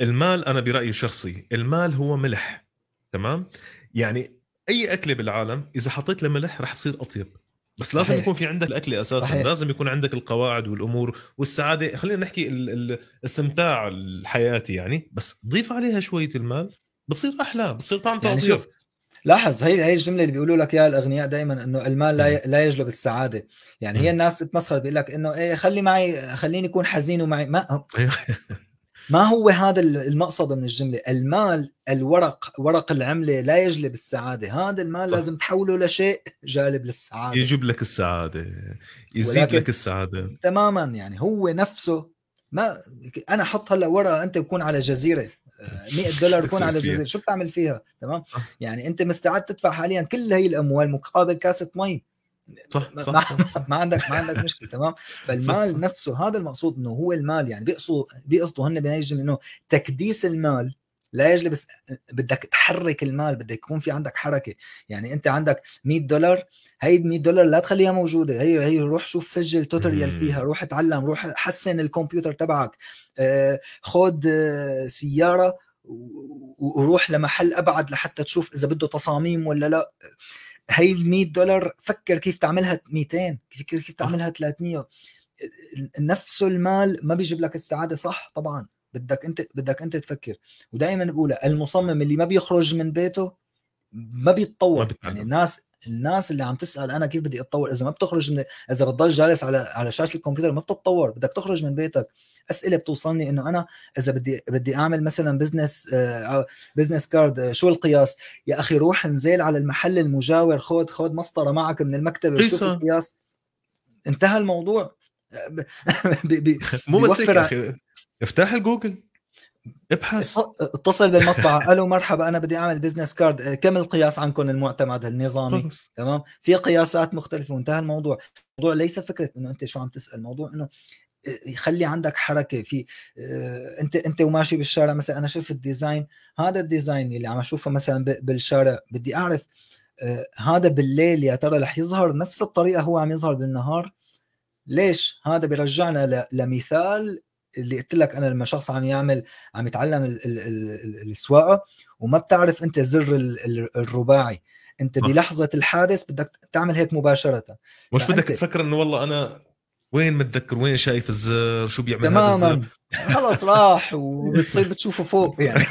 المال انا برايي الشخصي المال هو ملح تمام يعني اي اكله بالعالم اذا حطيت لها ملح راح تصير اطيب بس صحيح. لازم يكون في عندك الأكل اساسا صحيح. لازم يكون عندك القواعد والامور والسعاده خلينا نحكي الاستمتاع الحياتي يعني بس ضيف عليها شويه المال بتصير احلى بتصير طعم يعني اطيب لاحظ هي هي الجمله اللي بيقولوا لك اياها الاغنياء دائما انه المال لا لا يجلب السعاده يعني هي الناس بتتمسخر بيقول لك انه ايه خلي معي خليني اكون حزين ومعي ما ما هو هذا المقصد من الجمله المال الورق ورق العمله لا يجلب السعاده هذا المال صح. لازم تحوله لشيء جالب للسعاده يجيب لك السعاده يزيد لك السعاده تماما يعني هو نفسه ما انا حط هلا ورقه انت تكون على جزيره 100 دولار يكون على الجزيره شو بتعمل فيها تمام يعني انت مستعد تدفع حاليا كل هي الاموال مقابل كاسه مي صح ما, صح, ما, صح, عندك ما عندك مشكله تمام فالمال صح صح نفسه هذا المقصود انه هو المال يعني بيقصدوا بيقصدوا هن بهي الجمله انه تكديس المال لا يجلب بدك تحرك المال بدك يكون في عندك حركه يعني انت عندك 100 دولار هي 100 دولار لا تخليها موجوده هي هي روح شوف سجل توتوريال فيها روح اتعلم روح حسن الكمبيوتر تبعك خذ آه، خد آه، سياره وروح لمحل ابعد لحتى تشوف اذا بده تصاميم ولا لا هي ال 100 دولار فكر كيف تعملها 200 فكر كيف تعملها 300 نفسه المال ما بيجيب لك السعاده صح طبعا بدك انت بدك انت تفكر ودائما بقولها المصمم اللي ما بيخرج من بيته ما بيتطور ما يعني الناس الناس اللي عم تسال انا كيف بدي اتطور اذا ما بتخرج من اذا بتضل جالس على على شاشه الكمبيوتر ما بتتطور بدك تخرج من بيتك اسئله بتوصلني انه انا اذا بدي بدي اعمل مثلا بزنس آه بزنس آه، كارد آه، شو القياس يا اخي روح انزل على المحل المجاور خذ خذ مسطره معك من المكتب شوف القياس انتهى الموضوع مو مسك اخي افتح الجوجل ابحث اتصل بالمطبعه الو مرحبا انا بدي اعمل بزنس كارد آه، كم القياس عندكم المعتمد النظامي تمام في قياسات مختلفه وانتهى الموضوع الموضوع ليس فكره انه انت شو عم تسال الموضوع انه آه، يخلي عندك حركه في آه، انت انت وماشي بالشارع مثلا انا شفت الديزاين هذا الديزاين اللي عم اشوفه مثلا بالشارع بدي اعرف هذا بالليل يا ترى رح يظهر نفس الطريقه هو عم يظهر بالنهار ليش هذا بيرجعنا لمثال اللي قلت لك انا لما شخص عم يعمل عم يتعلم السواقه وما بتعرف انت زر الرباعي انت بلحظه الحادث بدك تعمل هيك مباشره مش بدك تفكر انه والله انا وين متذكر وين شايف الزر شو بيعمل تماما خلص راح وبتصير بتشوفه فوق يعني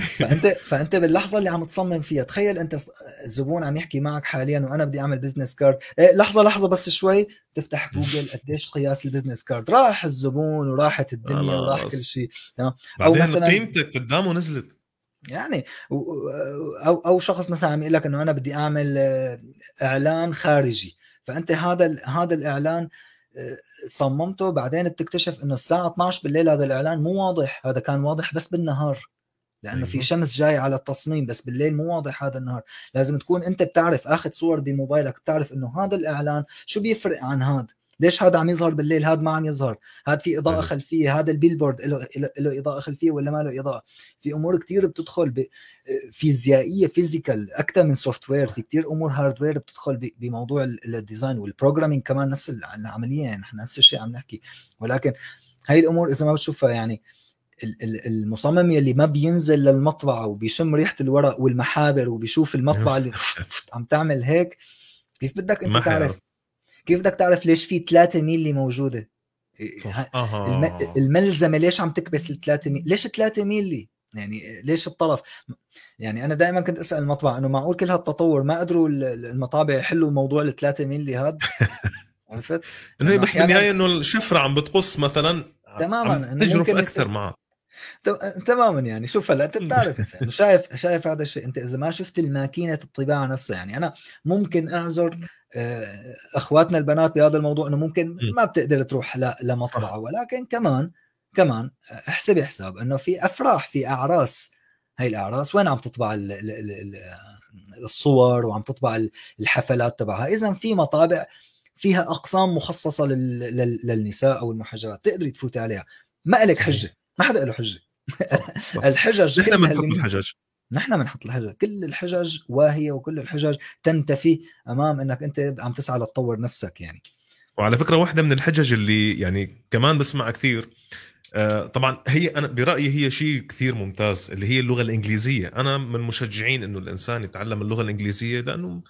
فانت فانت باللحظه اللي عم تصمم فيها تخيل انت الزبون عم يحكي معك حاليا وانا بدي اعمل بزنس كارد إيه لحظه لحظه بس شوي تفتح جوجل قديش قياس البزنس كارد راح الزبون وراحت الدنيا وراح كل شيء تمام او مثلا قيمتك قدامه نزلت يعني او او شخص مثلا عم يقول لك انه انا بدي اعمل آه، اعلان خارجي فانت هذا هذا الاعلان آه، صممته بعدين بتكتشف انه الساعه 12 بالليل هذا الاعلان مو واضح هذا كان واضح بس بالنهار لانه أيوة. في شمس جاي على التصميم بس بالليل مو واضح هذا النهار لازم تكون انت بتعرف اخذ صور بموبايلك بتعرف انه هذا الاعلان شو بيفرق عن هذا ليش هذا عم يظهر بالليل هذا ما عم يظهر هذا في اضاءه أيوة. خلفيه هذا البيلبورد له له اضاءه خلفيه ولا ما له اضاءه في امور كثير بتدخل فيزيائيه فيزيكال اكثر من سوفت وير في كثير امور هاردوير بتدخل بموضوع الديزاين والبروجرامينج كمان نفس العمليه يعني نحن نفس الشيء عم نحكي ولكن هاي الامور اذا ما بتشوفها يعني المصمم يلي ما بينزل للمطبعه وبيشم ريحه الورق والمحابر وبيشوف المطبعه اللي عم تعمل هيك كيف بدك انت تعرف كيف بدك تعرف ليش في 3 ميلي موجوده صح. الملزمه ليش عم تكبس ال 3 ميلي ليش 3 ميلي يعني ليش الطرف يعني انا دائما كنت اسال المطبعه انه معقول كل هالتطور ما قدروا المطابع يحلوا موضوع ال 3 ميلي هاد عرفت؟ انه بس بالنهايه انه الشفره عم بتقص مثلا تماما تجرف اكثر معك تماما يعني شوف هلا انت بتعرف شايف شايف هذا الشيء انت اذا ما شفت الماكينه الطباعه نفسها يعني انا ممكن اعذر آه، اخواتنا البنات بهذا الموضوع انه ممكن ما بتقدر تروح لمطبعه ولكن كمان كمان احسبي حساب انه في افراح في اعراس هاي الاعراس وين عم تطبع الـ الـ الـ الصور وعم تطبع الحفلات تبعها اذا في مطابع فيها اقسام مخصصه للنساء او المحجبات تقدري تفوتي عليها ما لك حجه ما حدا له حجه الحجج نحن بنحط الحجج نحن بنحط الحجج كل الحجج واهيه وكل الحجج تنتفي امام انك انت عم تسعى لتطور نفسك يعني وعلى فكره واحده من الحجج اللي يعني كمان بسمع كثير آه، طبعا هي انا برايي هي شيء كثير ممتاز اللي هي اللغه الانجليزيه انا من مشجعين انه الانسان يتعلم اللغه الانجليزيه لانه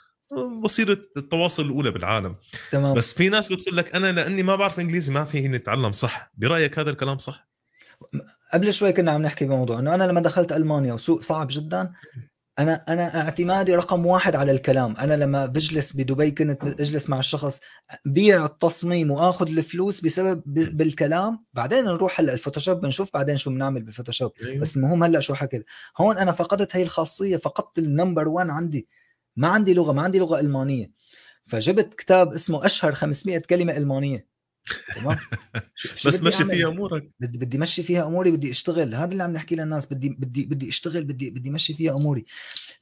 وسيله التواصل الاولى بالعالم تمام بس في ناس بتقول لك انا لاني ما بعرف انجليزي ما فيني اتعلم صح برايك هذا الكلام صح قبل شوي كنا عم نحكي بموضوع انه انا لما دخلت المانيا وسوق صعب جدا انا انا اعتمادي رقم واحد على الكلام انا لما بجلس بدبي كنت اجلس مع الشخص بيع التصميم واخذ الفلوس بسبب بالكلام بعدين نروح هلا الفوتوشوب بنشوف بعدين شو بنعمل بالفوتوشوب أيوه. بس المهم هلا شو حكيت هون انا فقدت هي الخاصيه فقدت النمبر 1 عندي ما عندي لغه ما عندي لغه المانيه فجبت كتاب اسمه اشهر 500 كلمه المانيه تمام بس مشي فيها امورك بدي بدي مشي فيها اموري بدي اشتغل هذا اللي عم نحكي للناس بدي بدي بدي اشتغل بدي بدي مشي فيها اموري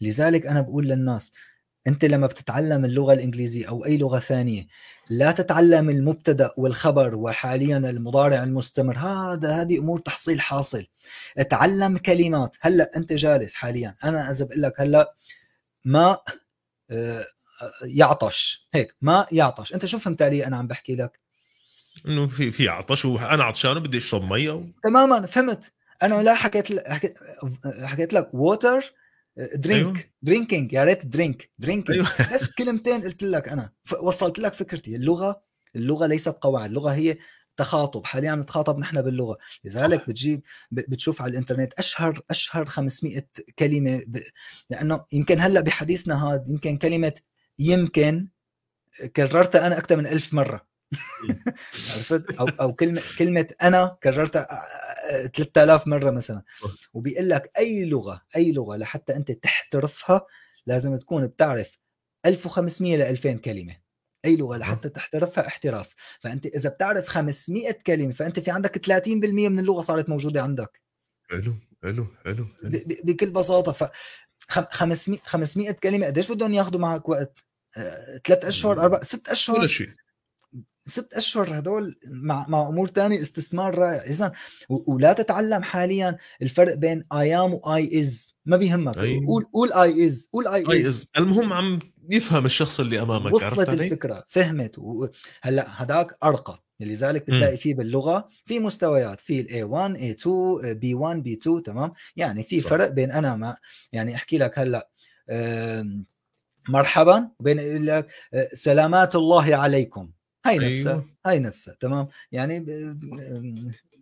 لذلك انا بقول للناس انت لما بتتعلم اللغه الانجليزيه او اي لغه ثانيه لا تتعلم المبتدا والخبر وحاليا المضارع المستمر هذا هذه امور تحصيل حاصل اتعلم كلمات هلا انت جالس حاليا انا اذا بقول لك هلا ماء آه، آه، يعطش هيك ماء يعطش انت شو فهمت علي انا عم بحكي لك انه في في عطش وانا عطشان وبدي اشرب مي و... تماما فهمت انا لا حكيت حكيت, لك ووتر درينك أيوة. درينكينج يا ريت درينك درينكينج أيوة. بس كلمتين قلت لك انا وصلت لك فكرتي اللغه اللغه ليست قواعد اللغه هي تخاطب حاليا عم نتخاطب نحن باللغه لذلك بتجيب بتشوف على الانترنت اشهر اشهر 500 كلمه ب... لانه يمكن هلا بحديثنا هذا يمكن كلمه يمكن كررتها انا اكثر من ألف مره عرفت يعني او او كلمه كلمه انا كررتها 3000 مره مثلا وبيقول لك اي لغه اي لغه لحتى انت تحترفها لازم تكون بتعرف 1500 ل 2000 كلمه اي لغه لحتى تحترفها احتراف فانت اذا بتعرف 500 كلمه فانت في عندك 30% من اللغه صارت موجوده عندك حلو حلو حلو بكل بساطه ف 500 500 كلمه قديش بدهم ياخذوا معك وقت؟ ثلاث اشهر آه. اربع ست اشهر ولا شيء ست اشهر هدول مع مع امور تانية استثمار رائع اذا ولا تتعلم حاليا الفرق بين اي ام واي از ما بيهمك أي. قول قول اي از قول اي از المهم عم يفهم الشخص اللي امامك وصلت الفكره فهمت و... هلا هداك ارقى لذلك بتلاقي فيه باللغه في مستويات في الاي 1 اي 2 بي 1 بي 2 تمام يعني في فرق بين انا ما يعني احكي لك هلا مرحبا وبين اقول لك آه، سلامات الله عليكم هاي نفسها أيوة. هاي نفسها تمام يعني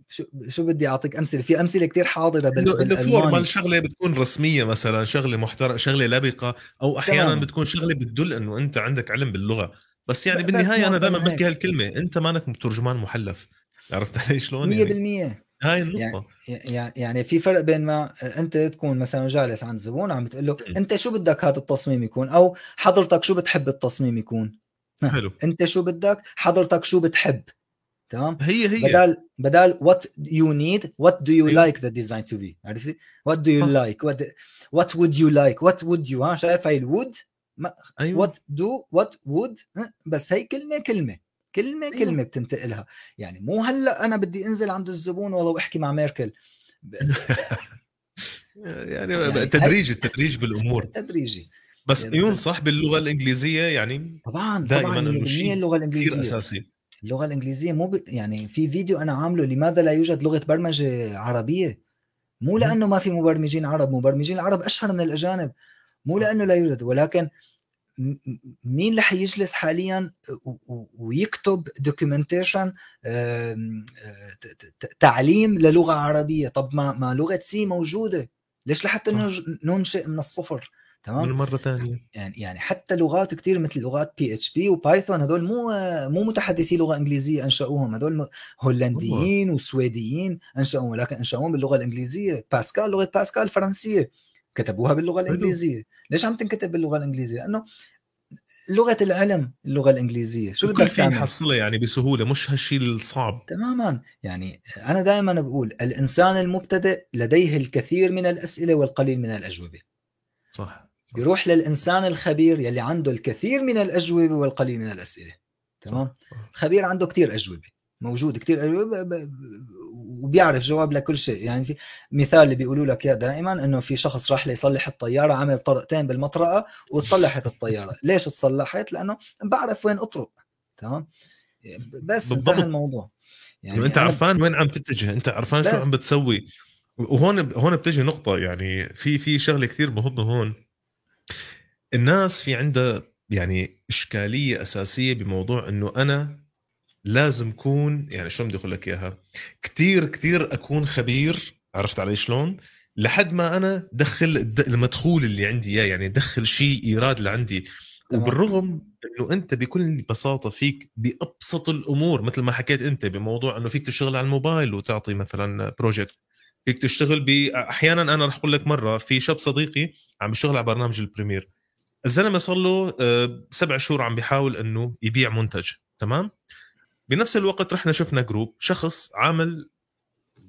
شو شو بدي اعطيك امثله في امثله كثير حاضره بال الفورمال شغله بتكون رسميه مثلا شغله محترمه شغله لبقه او احيانا تمام. بتكون شغله بتدل انه انت عندك علم باللغه بس يعني بالنهايه انا دائما بحكي هالكلمه انت مانك مترجمان محلف عرفت علي شلون 100% يعني؟ هاي النقطة يعني, يعني في فرق بين ما انت تكون مثلا جالس عند زبون عم بتقول له انت شو بدك هذا التصميم يكون او حضرتك شو بتحب التصميم يكون نعم. حلو انت شو بدك حضرتك شو بتحب تمام هي هي بدل بدل وات يو نيد وات دو يو لايك ذا ديزاين تو بي عرفتي وات دو يو لايك وات وود يو لايك وات وود يو ها شايف هاي الود أيوة. وات دو وات وود بس هي كلمه كلمه كلمه أيوة. كلمه بتنتقلها يعني مو هلا انا بدي انزل عند الزبون والله واحكي مع ميركل يعني, يعني تدريجي التدريج بالامور تدريجي بس يعني ينصح باللغه الانجليزيه يعني طبعا دائما طبعا اللغه الانجليزيه كثير اساسي اللغه الانجليزيه مو ب... يعني في فيديو انا عامله لماذا لا يوجد لغه برمجه عربيه مو لانه ما في مبرمجين عرب مبرمجين العرب اشهر من الاجانب مو لانه لا يوجد ولكن مين رح يجلس حاليا ويكتب دوكيومنتيشن آه، تعليم للغه عربيه طب ما ما لغه سي موجوده ليش لحتى ننشئ من الصفر تمام مرة ثانية يعني يعني حتى لغات كثير مثل لغات بي اتش بي وبايثون هدول مو مو متحدثي لغة انجليزية انشأوهم هدول هولنديين وسويديين انشأوهم لكن انشأوهم باللغة الانجليزية باسكال لغة باسكال فرنسية كتبوها باللغة الانجليزية ليش عم تنكتب باللغة الانجليزية لانه لغه العلم اللغه الانجليزيه شو بدك تعمل حصلها يعني بسهوله مش هالشيء الصعب تماما يعني انا دائما بقول الانسان المبتدئ لديه الكثير من الاسئله والقليل من الاجوبه صح بيروح للانسان الخبير يلي عنده الكثير من الاجوبه والقليل من الاسئله تمام الخبير عنده كثير اجوبه موجود كثير أجوبة وبيعرف جواب لكل شيء يعني في مثال اللي بيقولوا لك اياه دائما انه في شخص راح ليصلح الطياره عمل طرقتين بالمطرقه وتصلحت الطياره ليش تصلحت لانه بعرف وين اطرق تمام بس انتهى الموضوع يعني, يعني انت عرفان وين عم تتجه انت عرفان شو عم بتسوي وهون هون بتجي نقطه يعني في في شغله كثير مهمه هون الناس في عندها يعني اشكاليه اساسيه بموضوع انه انا لازم اكون يعني شلون بدي اقول لك اياها كثير كثير اكون خبير عرفت علي شلون لحد ما انا دخل المدخول اللي عندي اياه يعني دخل شيء ايراد لعندي وبالرغم انه انت بكل بساطه فيك بابسط الامور مثل ما حكيت انت بموضوع انه فيك تشتغل على الموبايل وتعطي مثلا بروجكت فيك تشتغل بأحيانا احيانا انا رح اقول لك مره في شاب صديقي عم بيشتغل على برنامج البريمير الزلمه صار له آه، سبع شهور عم بيحاول انه يبيع منتج تمام بنفس الوقت رحنا شفنا جروب شخص عامل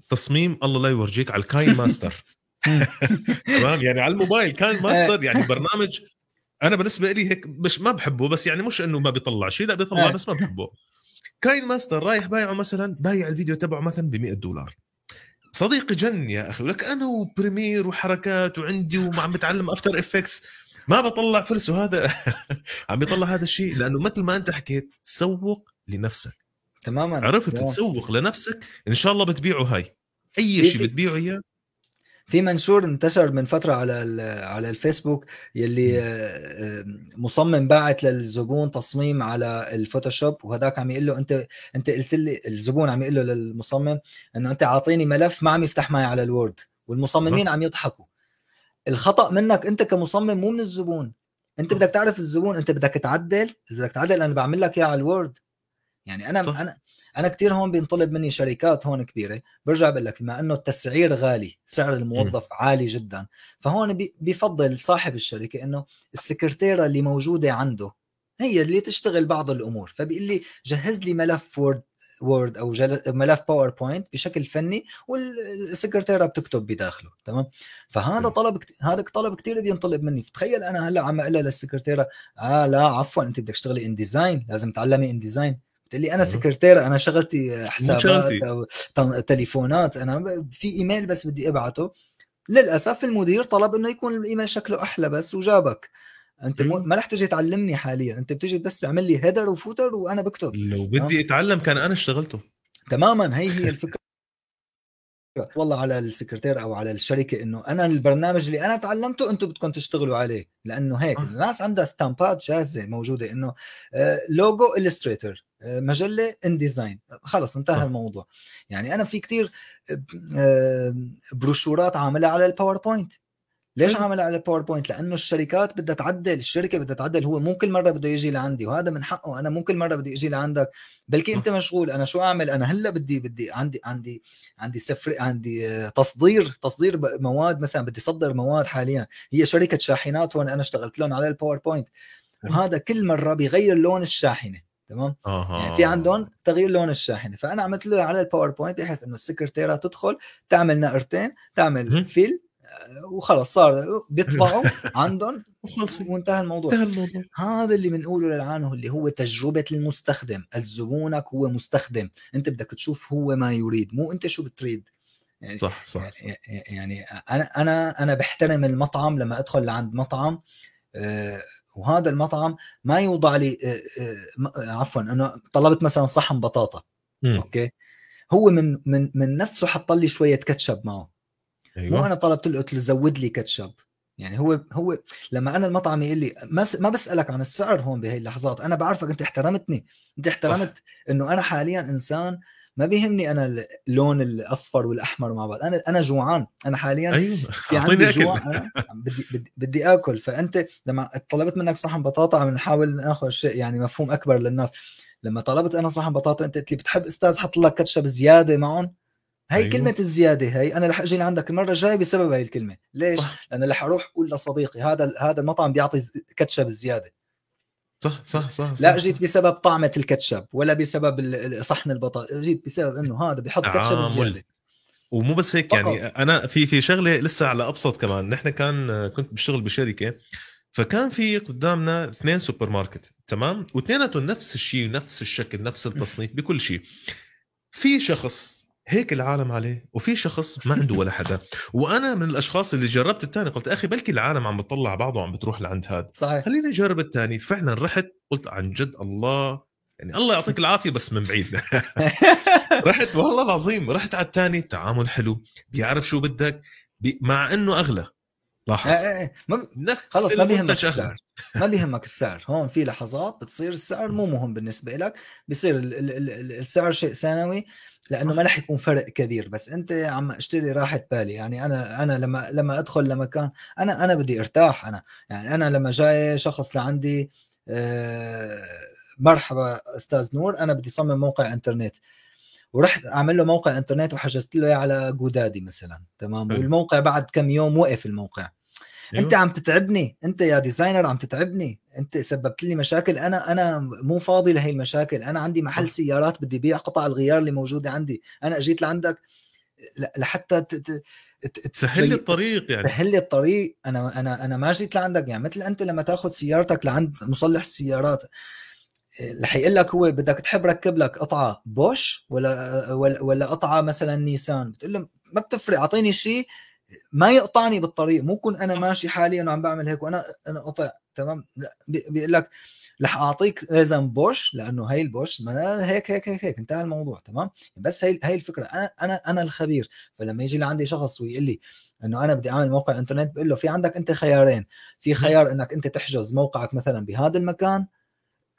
تصميم الله لا يورجيك على الكاين ماستر تمام يعني على الموبايل كاين ماستر يعني برنامج انا بالنسبه لي هيك مش ما بحبه بس يعني مش انه ما بيطلع شيء لا بيطلع آه. بس ما بحبه كاين ماستر رايح بايعه مثلا بايع الفيديو تبعه مثلا ب 100 دولار صديقي جن يا اخي ولك انا وبريمير وحركات وعندي وعم بتعلم افتر افكتس ما بطلع فلس وهذا عم بيطلع هذا الشيء لانه مثل ما انت حكيت سوق لنفسك تماما عرفت تسوق لنفسك ان شاء الله بتبيعه هاي اي إيه، شيء إيه. بتبيعه اياه في منشور انتشر من فتره على على الفيسبوك يلي آه، آه، مصمم باعت للزبون تصميم على الفوتوشوب وهداك عم يقول له انت انت قلت لي الزبون عم يقول له للمصمم انه انت عاطيني ملف ما عم يفتح معي على الوورد والمصممين عم يضحكوا الخطا منك انت كمصمم مو من الزبون انت بدك تعرف الزبون انت بدك تعدل اذا بدك تعدل انا بعمل لك اياه على الوورد يعني انا صح. انا انا كثير هون بينطلب مني شركات هون كبيره برجع بقول لك بما انه التسعير غالي سعر الموظف م. عالي جدا فهون بفضل صاحب الشركه انه السكرتيره اللي موجوده عنده هي اللي تشتغل بعض الامور فبيقول لي جهز لي ملف وورد وورد او جل... ملف باوربوينت بشكل فني والسكرتيره بتكتب بداخله تمام فهذا طلب كت... هذا طلب كثير بينطلب مني فتخيل انا هلا عم اقول للسكرتيره اه لا عفوا انت بدك تشتغلي ان ديزاين لازم تعلمي ان ديزاين قلت لي انا أيوه. سكرتير انا شغلتي حسابات او تليفونات انا في ايميل بس بدي ابعته للاسف المدير طلب انه يكون الايميل شكله احلى بس وجابك انت مم. ما رح تجي تعلمني حاليا انت بتجي بس تعمل لي هيدر وفوتر وانا بكتب لو بدي اتعلم كان انا اشتغلته تماما هي هي الفكره والله على السكرتير او على الشركه انه انا البرنامج اللي انا تعلمته انتم بدكم تشتغلوا عليه لانه هيك آه. الناس عندها ستامبات جاهزه موجوده انه لوجو آه، الستريتر آه، مجله ان ديزاين خلص انتهى الموضوع يعني انا في كتير بروشورات عاملها على الباوربوينت ليش إيه. عاملها على باوربوينت؟ لانه الشركات بدها تعدل، الشركه بدها تعدل، هو مو كل مره بده يجي لعندي وهذا من حقه، انا مو كل مره بدي اجي لعندك، بلكي انت مشغول، انا شو اعمل؟ انا هلا بدي بدي عندي عندي عندي سفر عندي آه، تصدير تصدير مواد مثلا بدي صدر مواد حاليا، هي شركه شاحنات هون انا اشتغلت لهم على الباوربوينت، وهذا كل مره بيغير لون الشاحنه، تمام؟ أه. يعني في عندهم تغيير لون الشاحنه، فانا عملت له على الباوربوينت بحيث انه السكرتيره تدخل تعمل نقرتين، تعمل فيل إيه. وخلص صار بيطبعوا عندهم وانتهى الموضوع انتهى الموضوع هذا اللي بنقوله للعانه اللي هو تجربه المستخدم الزبونك هو مستخدم انت بدك تشوف هو ما يريد مو انت شو بتريد يعني صح صح, صح. يعني, يعني انا انا انا بحترم المطعم لما ادخل لعند مطعم آه، وهذا المطعم ما يوضع لي آه، آه، عفوا انا طلبت مثلا صحن بطاطا م. اوكي هو من من من نفسه حط لي شويه كاتشب معه أيوة. مو انا طلبت له قلت له زود لي كاتشب يعني هو هو لما انا المطعم يقول لي ما, ما بسالك عن السعر هون بهي اللحظات انا بعرفك انت احترمتني انت احترمت صح. انه انا حاليا انسان ما بيهمني انا اللون الاصفر والاحمر مع بعض انا انا جوعان انا حاليا ايوه في عندي جوع انا بدي, بدي بدي اكل فانت لما طلبت منك صحن بطاطا عم نحاول ناخذ شيء يعني مفهوم اكبر للناس لما طلبت انا صحن بطاطا انت قلت لي بتحب استاذ حط لك كاتشب زياده معهم هي أيوه. كلمة الزيادة هي أنا رح أجي لعندك المرة الجاية بسبب هي الكلمة، ليش؟ صح. لأنه رح أروح أقول لصديقي هذا هذا المطعم بيعطي كاتشب زيادة صح صح صح, صح لا جيت بسبب طعمة الكاتشب ولا بسبب صحن البطاطا، جيت بسبب إنه هذا بيحط كاتشب آه، زيادة ومو بس هيك يعني انا في في شغله لسه على ابسط كمان نحن كان كنت بشتغل بشركه فكان في قدامنا اثنين سوبر ماركت تمام واثنيناتهم نفس الشيء نفس الشكل نفس التصنيف بكل شيء في شخص هيك العالم عليه وفي شخص ما عنده ولا حدا وانا من الاشخاص اللي جربت الثاني قلت اخي بلكي العالم عم بتطلع بعضه وعم بتروح لعند هذا صحيح خليني اجرب الثاني فعلا رحت قلت عن جد الله يعني الله يعطيك العافيه بس من بعيد رحت والله العظيم رحت على الثاني تعامل حلو بيعرف شو بدك بي مع انه اغلى لاحظ إيه، إيه، إيه. ما نفس خلص ما بيهمك السعر ما بيهمك السعر هون في لحظات بتصير السعر مو مهم بالنسبه لك بصير السعر شيء ثانوي لانه ما رح يكون فرق كبير بس انت عم اشتري راحه بالي يعني انا انا لما لما ادخل لمكان انا انا بدي ارتاح انا يعني انا لما جاي شخص لعندي آه، مرحبا استاذ نور انا بدي صمم موقع انترنت ورحت اعمل له موقع انترنت وحجزت له على جودادي مثلا تمام والموقع بعد كم يوم وقف الموقع أيوه. انت عم تتعبني انت يا ديزاينر عم تتعبني انت سببت لي مشاكل انا انا مو فاضي لهي المشاكل انا عندي محل سيارات بدي بيع قطع الغيار اللي موجوده عندي انا اجيت لعندك لحتى تسهل لي الطريق يعني تسهل لي الطريق انا انا انا ما جيت لعندك يعني مثل انت لما تاخذ سيارتك لعند مصلح السيارات رح يقول لك هو بدك تحب ركب لك قطعه بوش ولا ولا, ولا قطعه مثلا نيسان بتقول له ما بتفرق اعطيني شيء ما يقطعني بالطريق مو كون انا ماشي حاليا وعم بعمل هيك وانا انا قطع تمام لا بيقول لك رح اعطيك لازم بوش لانه هي البوش ما هيك هيك هيك هيك انتهى الموضوع تمام بس هي هي الفكره انا انا انا الخبير فلما يجي لعندي شخص ويقول لي انه انا بدي اعمل موقع انترنت بقول له في عندك انت خيارين في خيار انك انت تحجز موقعك مثلا بهذا المكان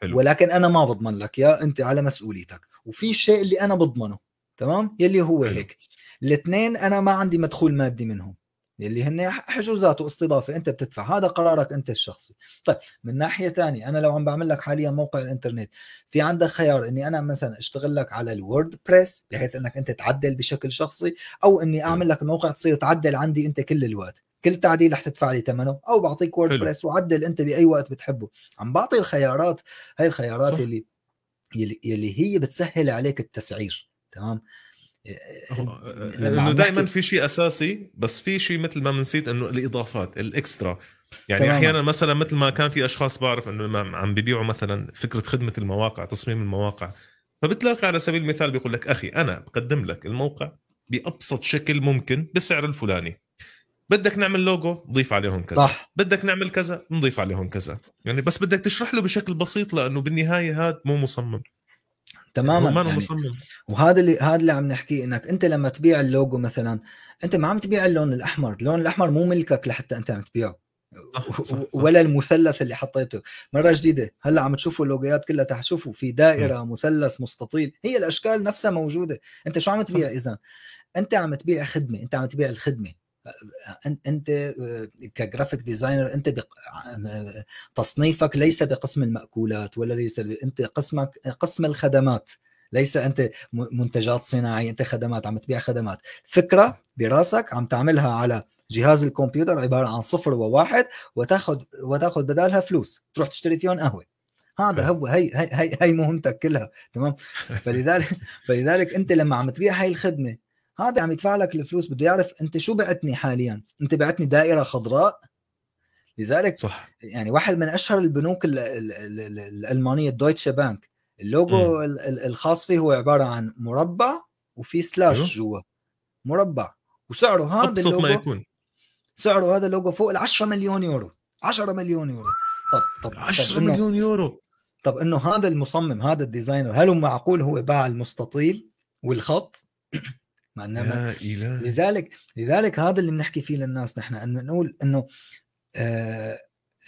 حلو. ولكن انا ما بضمن لك يا انت على مسؤوليتك وفي شيء اللي انا بضمنه تمام يلي هو حلو. هيك الاثنين انا ما عندي مدخول مادي منهم اللي هن حجوزات واستضافه انت بتدفع هذا قرارك انت الشخصي طيب من ناحيه ثانيه انا لو عم بعمل لك حاليا موقع الانترنت في عندك خيار اني انا مثلا اشتغل لك على الوورد بريس بحيث انك انت تعدل بشكل شخصي او اني اعمل لك موقع تصير تعدل عندي انت كل الوقت كل تعديل رح تدفع لي ثمنه او بعطيك وورد حلو. بريس وعدل انت باي وقت بتحبه عم بعطي الخيارات هاي الخيارات صح. اللي يلي هي بتسهل عليك التسعير تمام آه، آه، آه، لانه دائما في شيء اساسي بس في شيء مثل ما بنسيت انه الاضافات الاكسترا يعني تمام. احيانا مثلا مثل ما كان في اشخاص بعرف انه عم ببيعوا مثلا فكره خدمه المواقع تصميم المواقع فبتلاقي على سبيل المثال بيقول لك اخي انا بقدم لك الموقع بابسط شكل ممكن بالسعر الفلاني بدك نعمل لوجو نضيف عليهم كذا صح. بدك نعمل كذا نضيف عليهم كذا يعني بس بدك تشرح له بشكل بسيط لانه بالنهايه هذا مو مصمم تماما ما يعني مصمم وهذا اللي هذا اللي عم نحكيه انك انت لما تبيع اللوجو مثلا انت ما عم تبيع اللون الاحمر، اللون الاحمر مو ملكك لحتى انت عم تبيعه صح ولا صح. المثلث اللي حطيته مره جديده هلا عم تشوفوا اللوجيات كلها تحشوفوا في دائره م. مثلث مستطيل هي الاشكال نفسها موجوده انت شو عم تبيع اذا انت عم تبيع خدمه انت عم تبيع الخدمه انت آه، كجرافيك ديزاينر انت بق... آه، تصنيفك ليس بقسم الماكولات ولا ليس انت قسمك قسم الخدمات ليس انت منتجات صناعيه انت خدمات عم تبيع خدمات فكره براسك عم تعملها على جهاز الكمبيوتر عباره عن صفر وواحد وتاخذ وتاخذ بدالها فلوس تروح تشتري فيهم قهوه هذا هو هي هي هي, هي مهمتك كلها تمام فلذلك فلذلك انت لما عم تبيع هاي الخدمه هذا عم يدفع لك الفلوس بده يعرف انت شو بعتني حاليا انت بعتني دائره خضراء لذلك صح. يعني واحد من اشهر البنوك الالمانيه الدويتشه بانك اللوجو م. الخاص فيه هو عباره عن مربع وفي سلاش أيوه. جوا مربع وسعره هذا أبسط اللوجو ما يكون سعره هذا اللوجو فوق ال 10 مليون يورو 10 مليون يورو طب طب 10 طب مليون يورو طب انه هذا المصمم هذا الديزاينر هل هو معقول هو باع المستطيل والخط مع انما لذلك لذلك هذا اللي بنحكي فيه للناس نحن انه نقول انه آه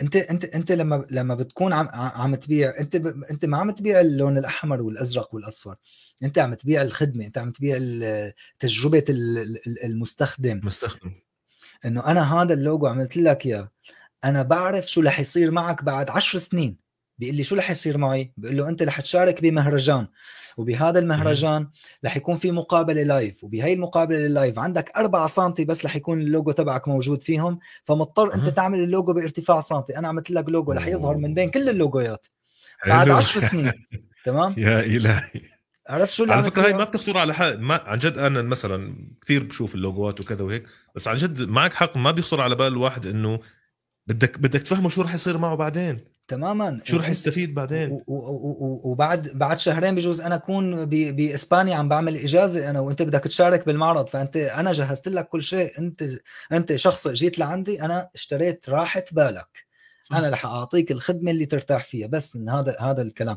انت انت انت لما لما بتكون عم عم تبيع انت انت ما عم تبيع اللون الاحمر والازرق والاصفر انت عم تبيع الخدمه انت عم تبيع تجربه المستخدم المستخدم انه انا هذا اللوجو عملت لك اياه انا بعرف شو رح يصير معك بعد عشر سنين بيقول لي شو رح يصير معي؟ بقول له انت رح تشارك بمهرجان وبهذا المهرجان رح يكون في مقابله لايف وبهي المقابله اللايف عندك 4 سم بس رح يكون اللوجو تبعك موجود فيهم فمضطر انت تعمل اللوجو بارتفاع سم، انا عملت لك لوجو رح يظهر من بين كل اللوجويات بعد 10 سنين تمام؟ يا الهي عرفت شو اللي على فكره هي ما بتخطر على حق ما عن جد انا مثلا كثير بشوف اللوجوات وكذا وهيك بس عن جد معك حق ما بيخطر على بال الواحد انه بدك بدك تفهمه شو رح يصير معه بعدين تماما شو رح يستفيد بعدين وبعد بعد شهرين بجوز انا اكون باسبانيا عم بعمل اجازه انا وانت بدك تشارك بالمعرض فانت انا جهزت لك كل شيء انت انت شخص جيت لعندي انا اشتريت راحه بالك صح. انا رح اعطيك الخدمه اللي ترتاح فيها بس هذا هذا الكلام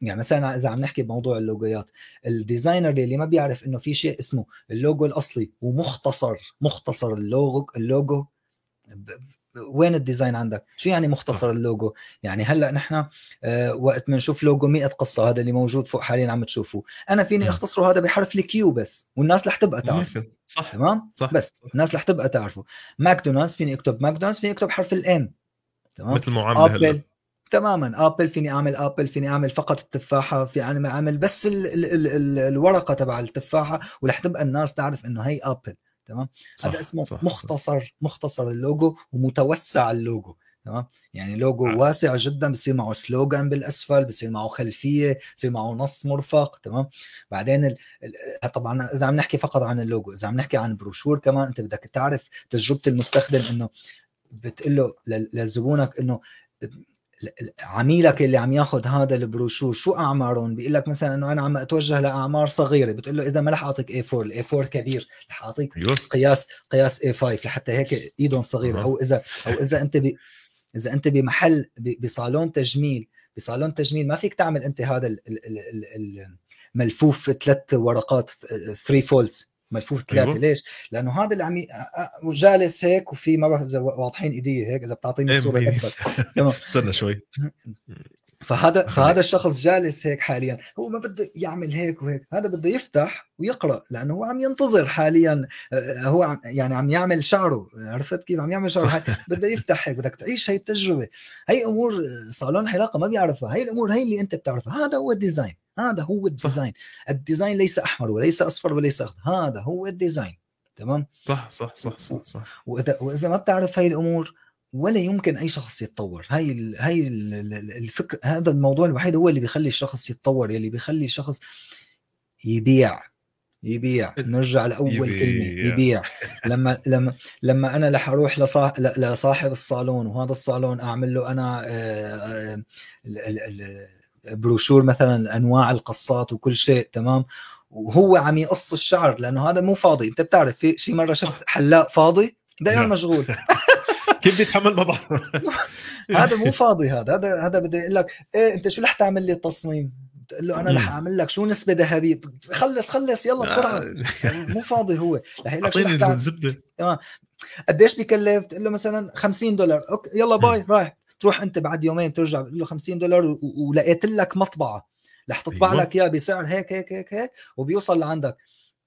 يعني مثلا اذا عم نحكي بموضوع اللوجويات الديزاينر اللي ما بيعرف انه في شيء اسمه اللوجو الاصلي ومختصر مختصر اللوجو اللوجو وين الديزاين عندك؟ شو يعني مختصر اللوجو؟ يعني هلا نحن آه، وقت بنشوف لوجو 100 قصه هذا اللي موجود فوق حاليا عم تشوفوه، انا فيني نعم. اختصره هذا بحرف الكيو بس والناس رح تبقى تعرفه صح تمام؟ صح بس الناس رح تبقى تعرفه، ماكدونالدز فيني اكتب ماكدونالدز فيني اكتب حرف الام تمام؟ مثل معامله ابل هلأ. تماما ابل فيني اعمل ابل فيني اعمل فقط التفاحه في اعمل بس الـ الـ الـ الورقه تبع التفاحه ورح تبقى الناس تعرف انه هي ابل تمام هذا اسمه صح مختصر صح مختصر اللوجو ومتوسع اللوجو تمام يعني لوجو آه. واسع جدا بصير معه سلوغان بالاسفل بصير معه خلفيه بصير معه نص مرفق تمام بعدين ال... طبعا اذا عم نحكي فقط عن اللوجو اذا عم نحكي عن بروشور كمان انت بدك تعرف تجربه المستخدم انه بتقول له لزبونك انه عميلك اللي عم ياخذ هذا البروشور شو اعمارهم بيقول لك مثلا انه انا عم اتوجه لاعمار صغيره بتقول له اذا ما رح اعطيك اي 4 الاي 4 كبير رح اعطيك أيوه. قياس قياس اي 5 لحتى هيك ايدهم صغيره او اذا او اذا انت ب... اذا انت بمحل بصالون تجميل بصالون تجميل ما فيك تعمل انت هذا الملفوف ثلاث ورقات 3 فولتس ملفوف ثلاثه أيوه. ليش؟ لانه هذا اللي عم جالس هيك وفي ما بعرف اذا واضحين ايديه هيك اذا بتعطيني إيه، الصوره إيه. اكثر تمام استنى شوي فهذا فهذا الشخص جالس هيك حاليا هو ما بده يعمل هيك وهيك هذا بده يفتح ويقرا لانه هو عم ينتظر حاليا آه، هو عم يعني عم يعمل شعره عرفت كيف عم يعمل شعره بده يفتح هيك بدك تعيش هي التجربه هي امور آه، صالون حلاقه ما بيعرفها هي الامور هي اللي انت بتعرفها هذا هو الديزاين هذا هو الديزاين صح. الديزاين ليس احمر وليس اصفر وليس اخضر هذا هو الديزاين تمام صح صح صح صح, صح. واذا واذا ما بتعرف هاي الامور ولا يمكن اي شخص يتطور هاي ال هاي الفكر هذا الموضوع الوحيد هو اللي بيخلي الشخص يتطور اللي بيخلي الشخص يبيع يبيع نرجع لاول يبيع. كلمه يبيع لما لما لما انا رح اروح لصاحب, لصاحب الصالون وهذا الصالون اعمل له انا آه، آه، بروشور مثلا انواع القصات وكل شيء تمام وهو عم يقص الشعر لانه هذا مو فاضي انت بتعرف في شي مره شفت آه. حلاق فاضي دائما نعم. مشغول كيف بيتحمل ما هذا مو فاضي هذا هذا هذا بده يقول لك ايه انت شو رح تعمل لي التصميم تقول له انا رح اعمل لك شو نسبه ذهبيه خلص خلص يلا آه. بسرعه مو فاضي هو رح يقول لك شو رح تمام قديش بكلف؟ تقول له مثلا 50 دولار اوكي يلا باي رايح تروح انت بعد يومين ترجع بتقول له 50 دولار ولقيت لك مطبعه رح تطبع أيوة. لك اياه بسعر هيك هيك هيك هيك وبيوصل لعندك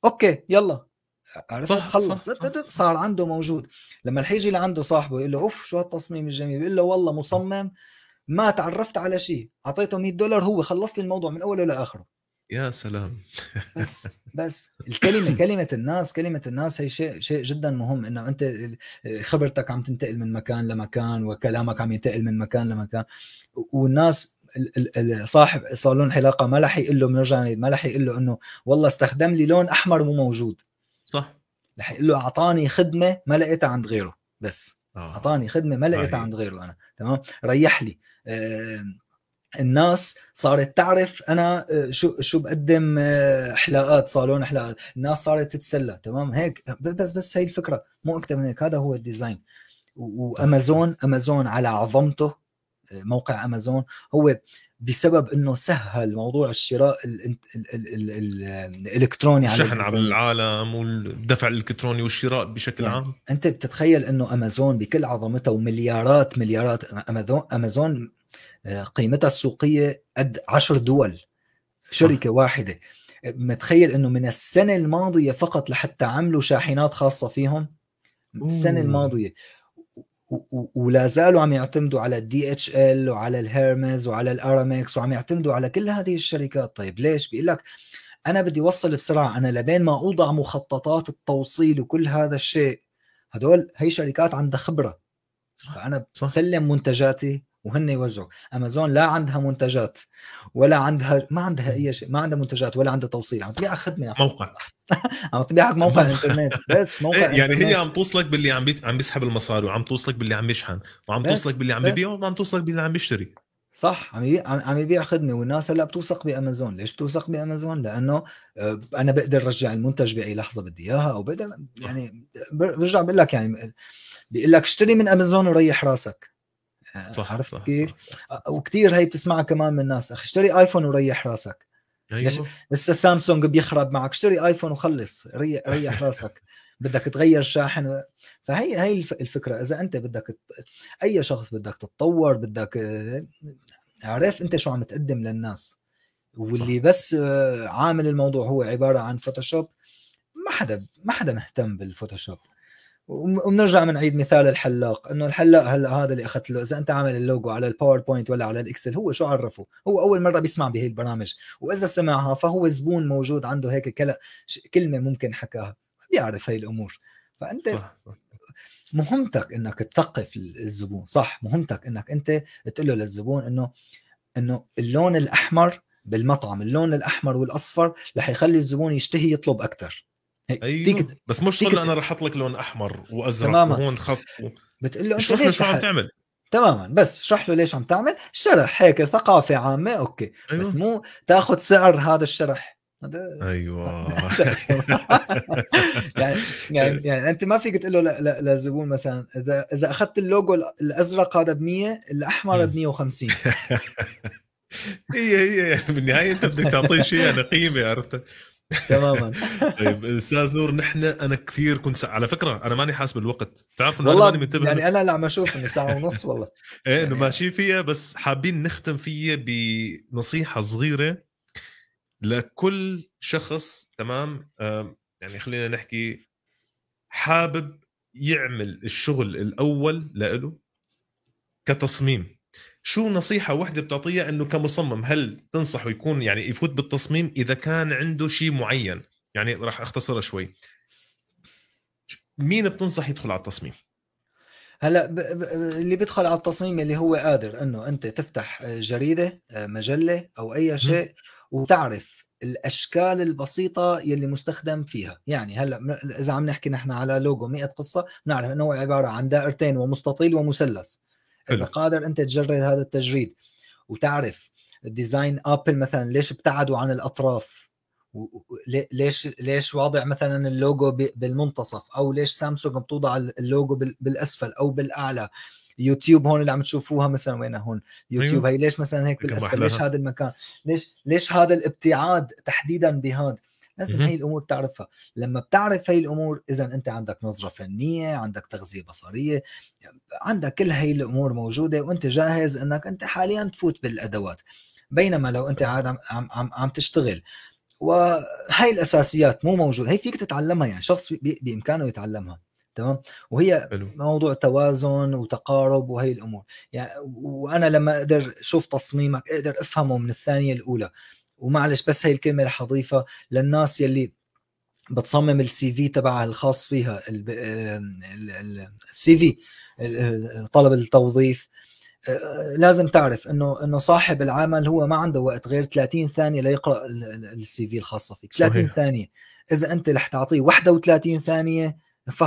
اوكي يلا عرفت خلص صار عنده موجود لما رح يجي لعنده صاحبه يقول له اوف شو هالتصميم الجميل بيقول له والله مصمم ما تعرفت على شيء اعطيته 100 دولار هو خلص لي الموضوع من اوله لاخره يا سلام بس بس الكلمه كلمه الناس كلمه الناس هي شيء شيء جدا مهم انه انت خبرتك عم تنتقل من مكان لمكان وكلامك عم ينتقل من مكان لمكان والناس صاحب صالون حلاقه ما رح يقول له بنرجع ما رح يقول له انه والله استخدم لي لون احمر مو موجود صح رح يقول له اعطاني خدمه ما لقيتها عند غيره بس آه. اعطاني خدمه ما لقيتها عند غيره انا تمام ريح لي آه الناس صارت تعرف انا آه، شو شو بقدم آه، حلاقات صالون حلاقات الناس صارت تتسلى تمام هيك بس بس هي الفكره مو اكثر من هيك هذا هو الديزاين وامازون امازون على عظمته آه، موقع امازون هو بسبب انه سهل موضوع الشراء الالكتروني على الالكتروني الشحن على, على العالم والدفع الالكتروني والشراء بشكل يعني عام انت بتتخيل انه امازون بكل عظمتها ومليارات مليارات امازون امازون آه، قيمتها السوقيه قد 10 دول شركه واحده متخيل انه من السنه الماضيه فقط لحتى عملوا شاحنات خاصه فيهم السنه أوه. الماضيه ولا زالوا عم يعتمدوا على الدي اتش ال وعلى الهيرمز وعلى الارامكس وعم يعتمدوا على كل هذه الشركات طيب ليش بيقول لك انا بدي اوصل بسرعه انا لبين ما اوضع مخططات التوصيل وكل هذا الشيء هدول هي شركات عندها خبره فانا بسلم منتجاتي وهن يوزعوا امازون لا عندها منتجات ولا عندها ما عندها اي شيء ما عندها منتجات ولا عندها توصيل عم تبيعك خدمه موقع عم تبيعك موقع انترنت بس موقع يعني انترنت. هي عم توصلك باللي عم عم بيسحب المصاري وعم توصلك باللي عم يشحن وعم توصلك باللي عم يبيع وعم توصلك باللي عم بيشتري صح عم يبيع عم يبيع خدمه والناس هلا بتوثق بامازون ليش بتوثق بامازون لانه آه، انا بقدر ارجع المنتج باي لحظه بدي اياها او بقدر يعني برجع بقول لك يعني بيقول لك اشتري من امازون وريح راسك آه، صح عرفت صح كيف؟ صح صح آه، وكثير هي بتسمعها كمان من ناس اخي اشتري ايفون وريح راسك أيوه. لسه سامسونج بيخرب معك اشتري ايفون وخلص ريح ريح راسك بدك تغير شاحن فهي هي الفكره اذا انت بدك اي شخص بدك تتطور بدك عارف انت شو عم تقدم للناس واللي صح. بس آه، عامل الموضوع هو عباره عن فوتوشوب ما حدا ما حدا مهتم بالفوتوشوب وبنرجع بنعيد مثال الحلاق انه الحلاق هلا هذا اللي اخذت له اذا انت عامل اللوجو على الباوربوينت ولا على الاكسل هو شو عرفه هو اول مره بيسمع بهي البرامج واذا سمعها فهو زبون موجود عنده هيك كلا كلمه ممكن حكاها ما بيعرف هي الامور فانت صح صح. مهمتك انك تثقف الزبون صح مهمتك انك انت تقول له للزبون انه انه اللون الاحمر بالمطعم اللون الاحمر والاصفر رح يخلي الزبون يشتهي يطلب اكثر أيوه. فيك بس مش تقول انا راح احط لك لون احمر وازرق تماما. وهون خط و... بتقول له انت ليش عم تعمل تماما بس اشرح له ليش عم تعمل شرح هيك ثقافه عامه اوكي أيوه. بس مو تاخذ سعر هذا الشرح ايوه يعني, يعني يعني انت ما فيك تقول له للزبون مثلا اذا اذا اخذت اللوجو الازرق هذا ب 100 الاحمر ب 150 هي هي بالنهايه انت بدك تعطيه شيء يعني قيمه عرفت تماما طيب استاذ نور نحن انا كثير كنت على فكره انا ماني حاسب الوقت تعرف انه انا ماني منتبه يعني انا لا عم اشوف انه ساعه ونص والله ايه انه ماشيين فيها بس حابين نختم فيها بنصيحه صغيره لكل شخص تمام يعني خلينا نحكي حابب يعمل الشغل الاول لإله كتصميم شو نصيحة واحدة بتعطيها انه كمصمم هل تنصحه يكون يعني يفوت بالتصميم اذا كان عنده شيء معين يعني راح اختصرها شوي مين بتنصح يدخل على التصميم؟ هلا ب... ب... اللي بيدخل على التصميم اللي هو قادر انه انت تفتح جريده آه، مجله او اي شيء وتعرف الاشكال البسيطه يلي مستخدم فيها يعني هلا اذا عم نحكي نحن على لوجو 100 قصه بنعرف انه هو عباره عن دائرتين ومستطيل ومثلث اذا قادر انت تجرد هذا التجريد وتعرف ديزاين ابل مثلا ليش ابتعدوا عن الاطراف ليش ليش واضع مثلا اللوجو بالمنتصف او ليش سامسونج بتوضع اللوجو بالاسفل او بالاعلى يوتيوب هون اللي عم تشوفوها مثلا وين هون يوتيوب أيوه. هي ليش مثلا هيك بالاسفل ليش هذا المكان ليش ليش هذا الابتعاد تحديدا بهذا لازم هي الامور تعرفها لما بتعرف هي الامور اذا انت عندك نظره فنيه عندك تغذيه بصريه عندك كل هي الامور موجوده وانت جاهز انك انت حاليا تفوت بالادوات بينما لو انت عاد عم عم عم تشتغل وهي الاساسيات مو موجوده هي فيك تتعلمها يعني شخص بامكانه يتعلمها تمام وهي موضوع توازن وتقارب وهي الامور يعني وانا لما اقدر اشوف تصميمك اقدر افهمه من الثانيه الاولى ومعلش بس هي الكلمه رح اضيفها للناس يلي بتصمم السي في تبعها الخاص فيها السي في طلب التوظيف أه، لازم تعرف انه انه صاحب العمل هو ما عنده وقت غير 30 ثانيه ليقرا السي في الخاصه فيك 30 صحيح. ثانيه اذا انت رح تعطيه 31 ثانيه ف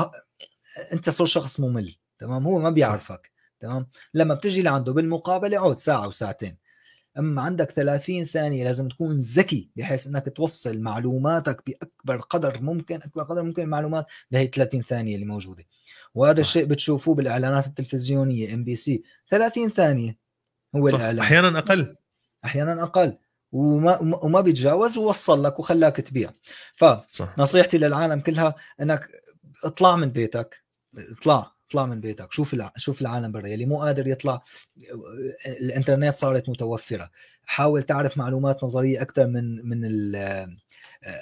انت صرت شخص ممل تمام هو ما بيعرفك تمام لما بتجي لعنده بالمقابله عود ساعه وساعتين اما عندك 30 ثانيه لازم تكون ذكي بحيث انك توصل معلوماتك باكبر قدر ممكن اكبر قدر ممكن المعلومات بهي 30 ثانيه اللي موجوده وهذا صح. الشيء بتشوفوه بالاعلانات التلفزيونيه ام بي سي 30 ثانيه هو صح. الاعلان احيانا اقل احيانا اقل وما وما بيتجاوز ووصل لك وخلاك تبيع فنصيحتي للعالم كلها انك اطلع من بيتك اطلع اطلع من بيتك شوف شوف العالم برا يلي مو قادر يطلع الانترنت صارت متوفره حاول تعرف معلومات نظريه اكثر من من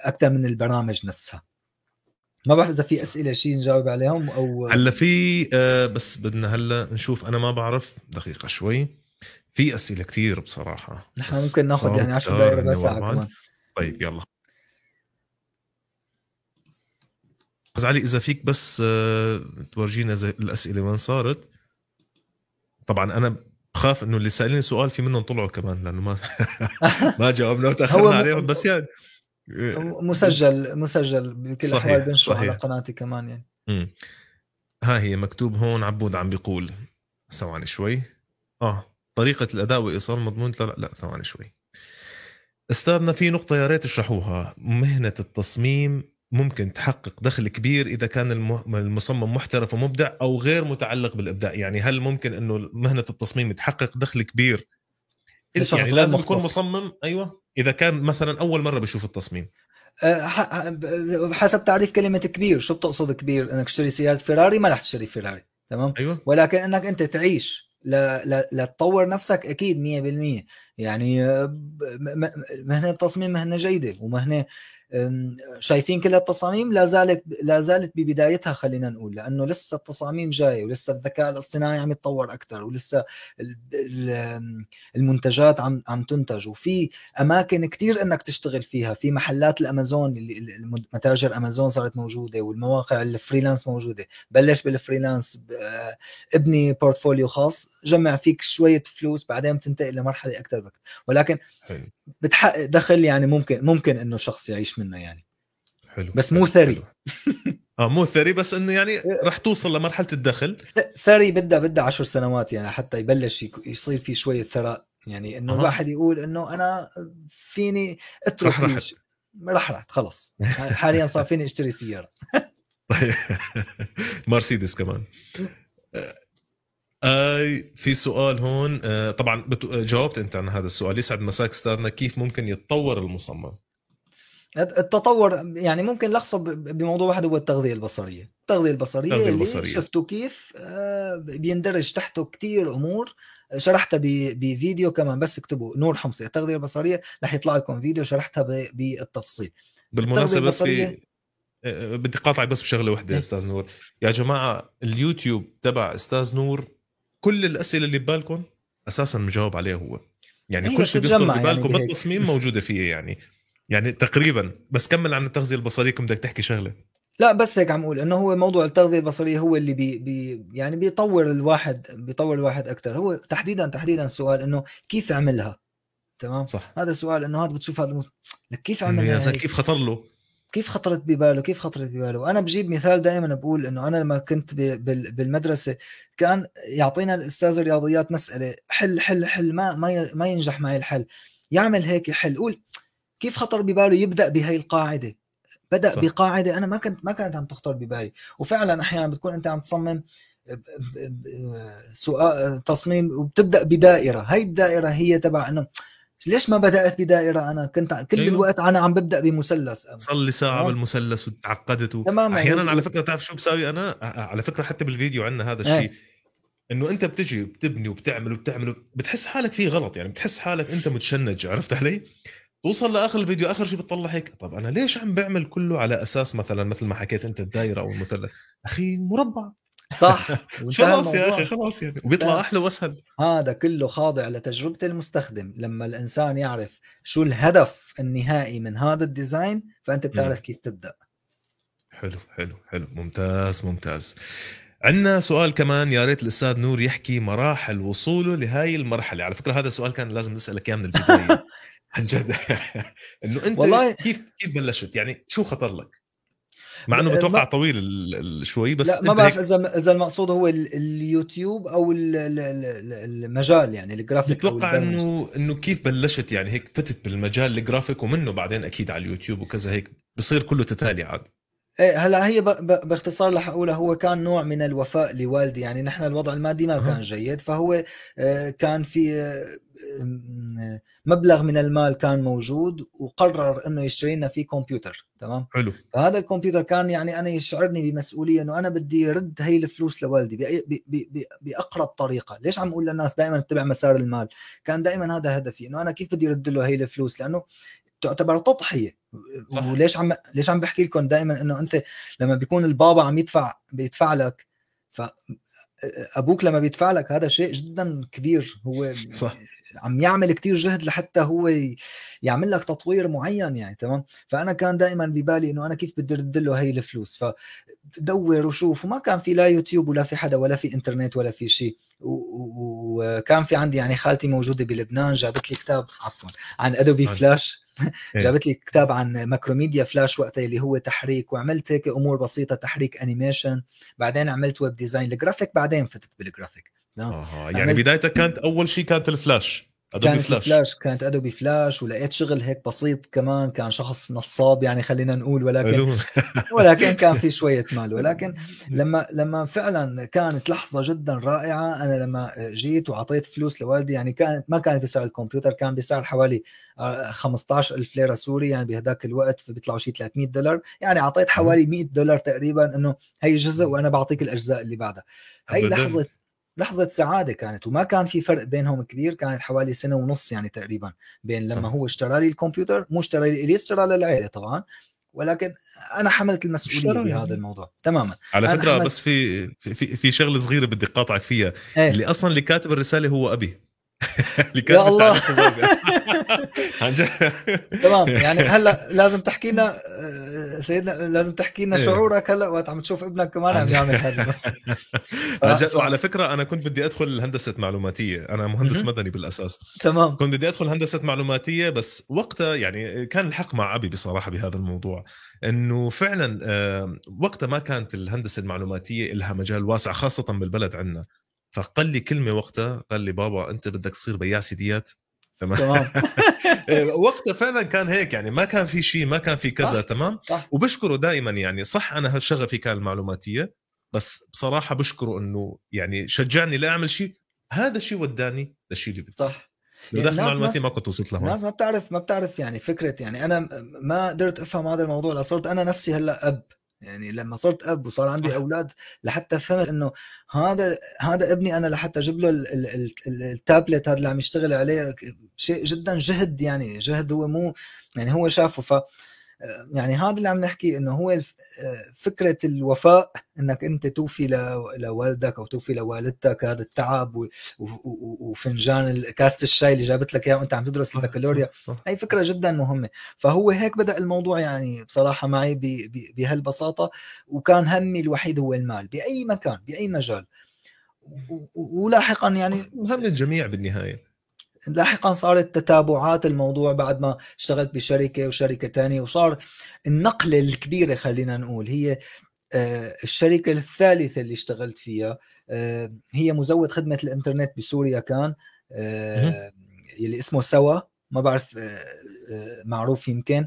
اكثر من البرامج نفسها ما بعرف اذا في اسئله شيء نجاوب عليهم او هلا في آه، بس بدنا هلا نشوف انا ما بعرف دقيقه شوي في اسئله كثير بصراحه نحن ممكن ناخذ يعني 10 دقائق ربع ساعه كمان طيب يلا بس علي اذا فيك بس آه، تورجينا الاسئله وين صارت طبعا انا بخاف انه اللي سالني سؤال في منهم طلعوا كمان لانه ما ما جاوبنا وتاخرنا عليهم بس يعني مسجل مسجل بكل الاحوال بنشره على قناتي كمان يعني ها هي مكتوب هون عبود عم بيقول ثواني شوي اه طريقة الأداء وإيصال مضمون لا لا ثواني شوي استاذنا في نقطة يا ريت تشرحوها مهنة التصميم ممكن تحقق دخل كبير اذا كان المصمم محترف ومبدع او غير متعلق بالابداع يعني هل ممكن انه مهنه التصميم تحقق دخل كبير يعني لازم يكون مصمم ايوه اذا كان مثلا اول مره بشوف التصميم أه، حسب تعريف كلمه كبير شو بتقصد كبير انك تشتري سياره فيراري ما رح تشتري فيراري تمام أيوة. ولكن انك انت تعيش لتطور نفسك اكيد 100% يعني آه، مهنه التصميم مهنه جيده ومهنه شايفين كل التصاميم لا زالت لا زالت ببدايتها خلينا نقول لانه لسه التصاميم جايه ولسه الذكاء الاصطناعي عم يتطور اكثر ولسه المنتجات عم عم تنتج وفي اماكن كثير انك تشتغل فيها في محلات الامازون اللي متاجر امازون صارت موجوده والمواقع الفريلانس موجوده بلش بالفريلانس ابني بورتفوليو خاص جمع فيك شويه فلوس بعدين بتنتقل لمرحله اكثر ولكن بتحقق دخل يعني ممكن ممكن انه شخص يعيش منه يعني حلو بس مو ثري اه مو ثري بس انه يعني إيه. رح توصل لمرحله الدخل ثري بدها بدها 10 سنوات يعني حتى يبلش يصير في شويه ثراء يعني انه أه. الواحد يقول انه انا فيني اترك رح رح رحت خلص حاليا صار فيني اشتري سياره مرسيدس كمان آه، اي في سؤال هون آه، طبعا جاوبت انت عن هذا السؤال يسعد مساك استاذنا كيف ممكن يتطور المصمم التطور يعني ممكن لخصه بموضوع واحد هو التغذيه البصريه التغذيه البصريه, التغذية البصرية. شفتوا كيف آه، بيندرج تحته كتير امور شرحتها بفيديو كمان بس اكتبوا نور حمصي التغذيه البصريه رح يطلع لكم فيديو شرحتها بالتفصيل بالمناسبه بس آه، آه، بدي قاطعك بس بشغله وحده إيه. استاذ نور يا جماعه اليوتيوب تبع استاذ نور كل الاسئله اللي ببالكم اساسا مجاوب عليها هو يعني كل شيء بيخطر يعني ببالكم يعني بالتصميم موجوده فيه يعني يعني تقريبا بس كمل عن التغذيه البصريه كنت بدك تحكي شغله لا بس هيك عم اقول انه هو موضوع التغذيه البصريه هو اللي بي بي يعني بيطور الواحد بيطور الواحد اكثر هو تحديدا تحديدا سؤال انه كيف عملها تمام صح هذا السؤال انه هذا بتشوف هذا لك كيف عملها يا كيف خطر له كيف خطرت بباله كيف خطرت بباله انا بجيب مثال دائما بقول انه انا لما كنت بالمدرسه كان يعطينا الاستاذ الرياضيات مساله حل حل حل ما ما ينجح معي الحل يعمل هيك يحل قول كيف خطر بباله يبدا بهي القاعده بدا صح. بقاعده انا ما كنت ما كانت عم تخطر ببالي وفعلا احيانا بتكون انت عم تصمم آه، آه، آه، سؤال تصميم وبتبدا بدائره هي الدائره هي تبع انه ليش ما بدات بدائره انا كنت كل أيوه. الوقت انا عم ببدا بمثلث صار لي ساعه بالمثلث وتعقدت و... تماما احيانا على فكره تعرف شو بساوي انا على فكره حتى بالفيديو عندنا هذا إيه. الشيء انه انت بتجي وبتبني وبتعمل وبتعمل بتحس حالك في غلط يعني بتحس حالك انت متشنج عرفت علي توصل لاخر الفيديو اخر شيء بتطلع هيك طب انا ليش عم بعمل كله على اساس مثلا مثل ما حكيت انت الدائره او المثلث اخي مربع صح خلاص يا اخي خلاص يعني وبيطلع احلى واسهل هذا كله خاضع لتجربه المستخدم لما الانسان يعرف شو الهدف النهائي من هذا الديزاين فانت بتعرف كيف تبدا حلو حلو حلو ممتاز ممتاز عندنا سؤال كمان يا ريت الاستاذ نور يحكي مراحل وصوله لهي المرحله على فكره هذا السؤال كان لازم نسالك اياه من البدايه عن جد انه انت والله كيف كيف بلشت يعني شو خطر لك؟ مع انه بتوقع طويل شوي بس لا ما بعرف اذا اذا المقصود هو اليوتيوب او المجال يعني الجرافيك بتوقع انه انه كيف بلشت يعني هيك فتت بالمجال الجرافيك ومنه بعدين اكيد على اليوتيوب وكذا هيك بصير كله تتالي عاد ايه هلا هي باختصار رح اقولها هو كان نوع من الوفاء لوالدي يعني نحن الوضع المادي ما كان جيد فهو إيه، كان في إيه، مبلغ من المال كان موجود وقرر انه يشتري لنا فيه كمبيوتر تمام حلو فهذا الكمبيوتر كان يعني انا يشعرني بمسؤوليه انه انا بدي رد هي الفلوس لوالدي بأي باقرب طريقه ليش عم اقول للناس دائما اتبع مسار المال كان دائما هذا هدفي انه انا كيف بدي رد له هي الفلوس لانه تعتبر تضحيه صح. وليش عم ليش عم بحكي لكم دائما انه انت لما بيكون البابا عم يدفع بيدفع لك ف ابوك لما بيدفع لك هذا شيء جدا كبير هو صح عم يعمل كتير جهد لحتى هو يعمل لك تطوير معين يعني تمام فانا كان دائما ببالي انه انا كيف بدي ارد له هي الفلوس فدور وشوف وما كان في لا يوتيوب ولا في حدا ولا في انترنت ولا في شيء وكان في عندي يعني خالتي موجوده بلبنان جابت لي كتاب عفوا عن طيب. ادوبي فلاش جابت لي كتاب عن ماكروميديا فلاش وقتها اللي هو تحريك وعملت هيك امور بسيطه تحريك انيميشن بعدين عملت ويب ديزاين الجرافيك بعدين فتت بالجرافيك نعم. اها يعني عملت... بدايتها كانت اول شيء كانت الفلاش ادوبي كانت فلاش. فلاش كانت ادوبي فلاش ولقيت شغل هيك بسيط كمان كان شخص نصاب يعني خلينا نقول ولكن ولكن كان في شويه مال ولكن لما لما فعلا كانت لحظه جدا رائعه انا لما جيت وعطيت فلوس لوالدي يعني كانت ما كانت بسعر الكمبيوتر كان بسعر حوالي 15000 آه، ليره سوري يعني بهداك الوقت فبيطلعوا شيء 300 دولار يعني اعطيت حوالي 100 دولار تقريبا انه هي جزء وانا بعطيك الاجزاء اللي بعدها هي لحظه لحظة سعادة كانت وما كان في فرق بينهم كبير كانت حوالي سنة ونص يعني تقريبا بين لما هو اشترى لي الكمبيوتر مو اشترى لي إلي اشترى للعيلة طبعا ولكن انا حملت المسؤوليه بهذا الموضوع تماما على فكره حملت... بس في في في شغله صغيره بدي اقاطعك فيها ايه؟ اللي اصلا اللي كاتب الرساله هو ابي اللي يا الله تمام يعني هلا لازم تحكي لنا آه، سيدنا لازم تحكي لنا إيه. شعورك هلا وقت عم تشوف ابنك كمان عم يعمل هذا آه، عن جد وعلى فكره انا كنت بدي ادخل هندسه معلوماتيه انا مهندس مدني بالاساس تمام كنت بدي ادخل هندسه معلوماتيه بس وقتها يعني كان الحق مع ابي بصراحه بهذا الموضوع انه فعلا وقتها ما كانت الهندسه المعلوماتيه لها مجال واسع خاصه بالبلد عندنا فقال لي كلمه وقتها قال لي بابا انت بدك تصير بياع سيديات تمام إيه، وقتها فعلا كان هيك يعني ما كان في شيء ما كان في كذا صح. تمام صح. وبشكره دائما يعني صح انا شغفي كان المعلوماتيه بس بصراحه بشكره انه يعني شجعني لاعمل شيء هذا الشيء وداني للشيء اللي بدي صح يعني معلوماتي ما كنت وصلت لهون الناس ما بتعرف ما بتعرف يعني فكره يعني انا ما قدرت افهم هذا الموضوع لصرت انا نفسي هلا اب يعني لما صرت اب وصار عندي صح. اولاد لحتى فهمت انه هذا هذا ابني انا لحتى اجيب له التابلت هذا اللي عم يشتغل عليه شيء جدا جهد يعني جهد هو مو يعني هو شافه ف يعني هذا اللي عم نحكي انه هو فكره الوفاء انك انت توفي لوالدك او توفي لوالدتك هذا التعب وفنجان كاسه الشاي اللي جابت لك اياه وانت عم تدرس البكالوريا هي فكره جدا مهمه فهو هيك بدا الموضوع يعني بصراحه معي بهالبساطه وكان همي الوحيد هو المال باي مكان باي مجال ولاحقا يعني هم الجميع بالنهايه لاحقا صارت تتابعات الموضوع بعد ما اشتغلت بشركة وشركة تانية وصار النقلة الكبيرة خلينا نقول هي آه، الشركة الثالثة اللي اشتغلت فيها آه، هي مزود خدمة الانترنت بسوريا كان اللي آه، اسمه سوا ما بعرف معروف يمكن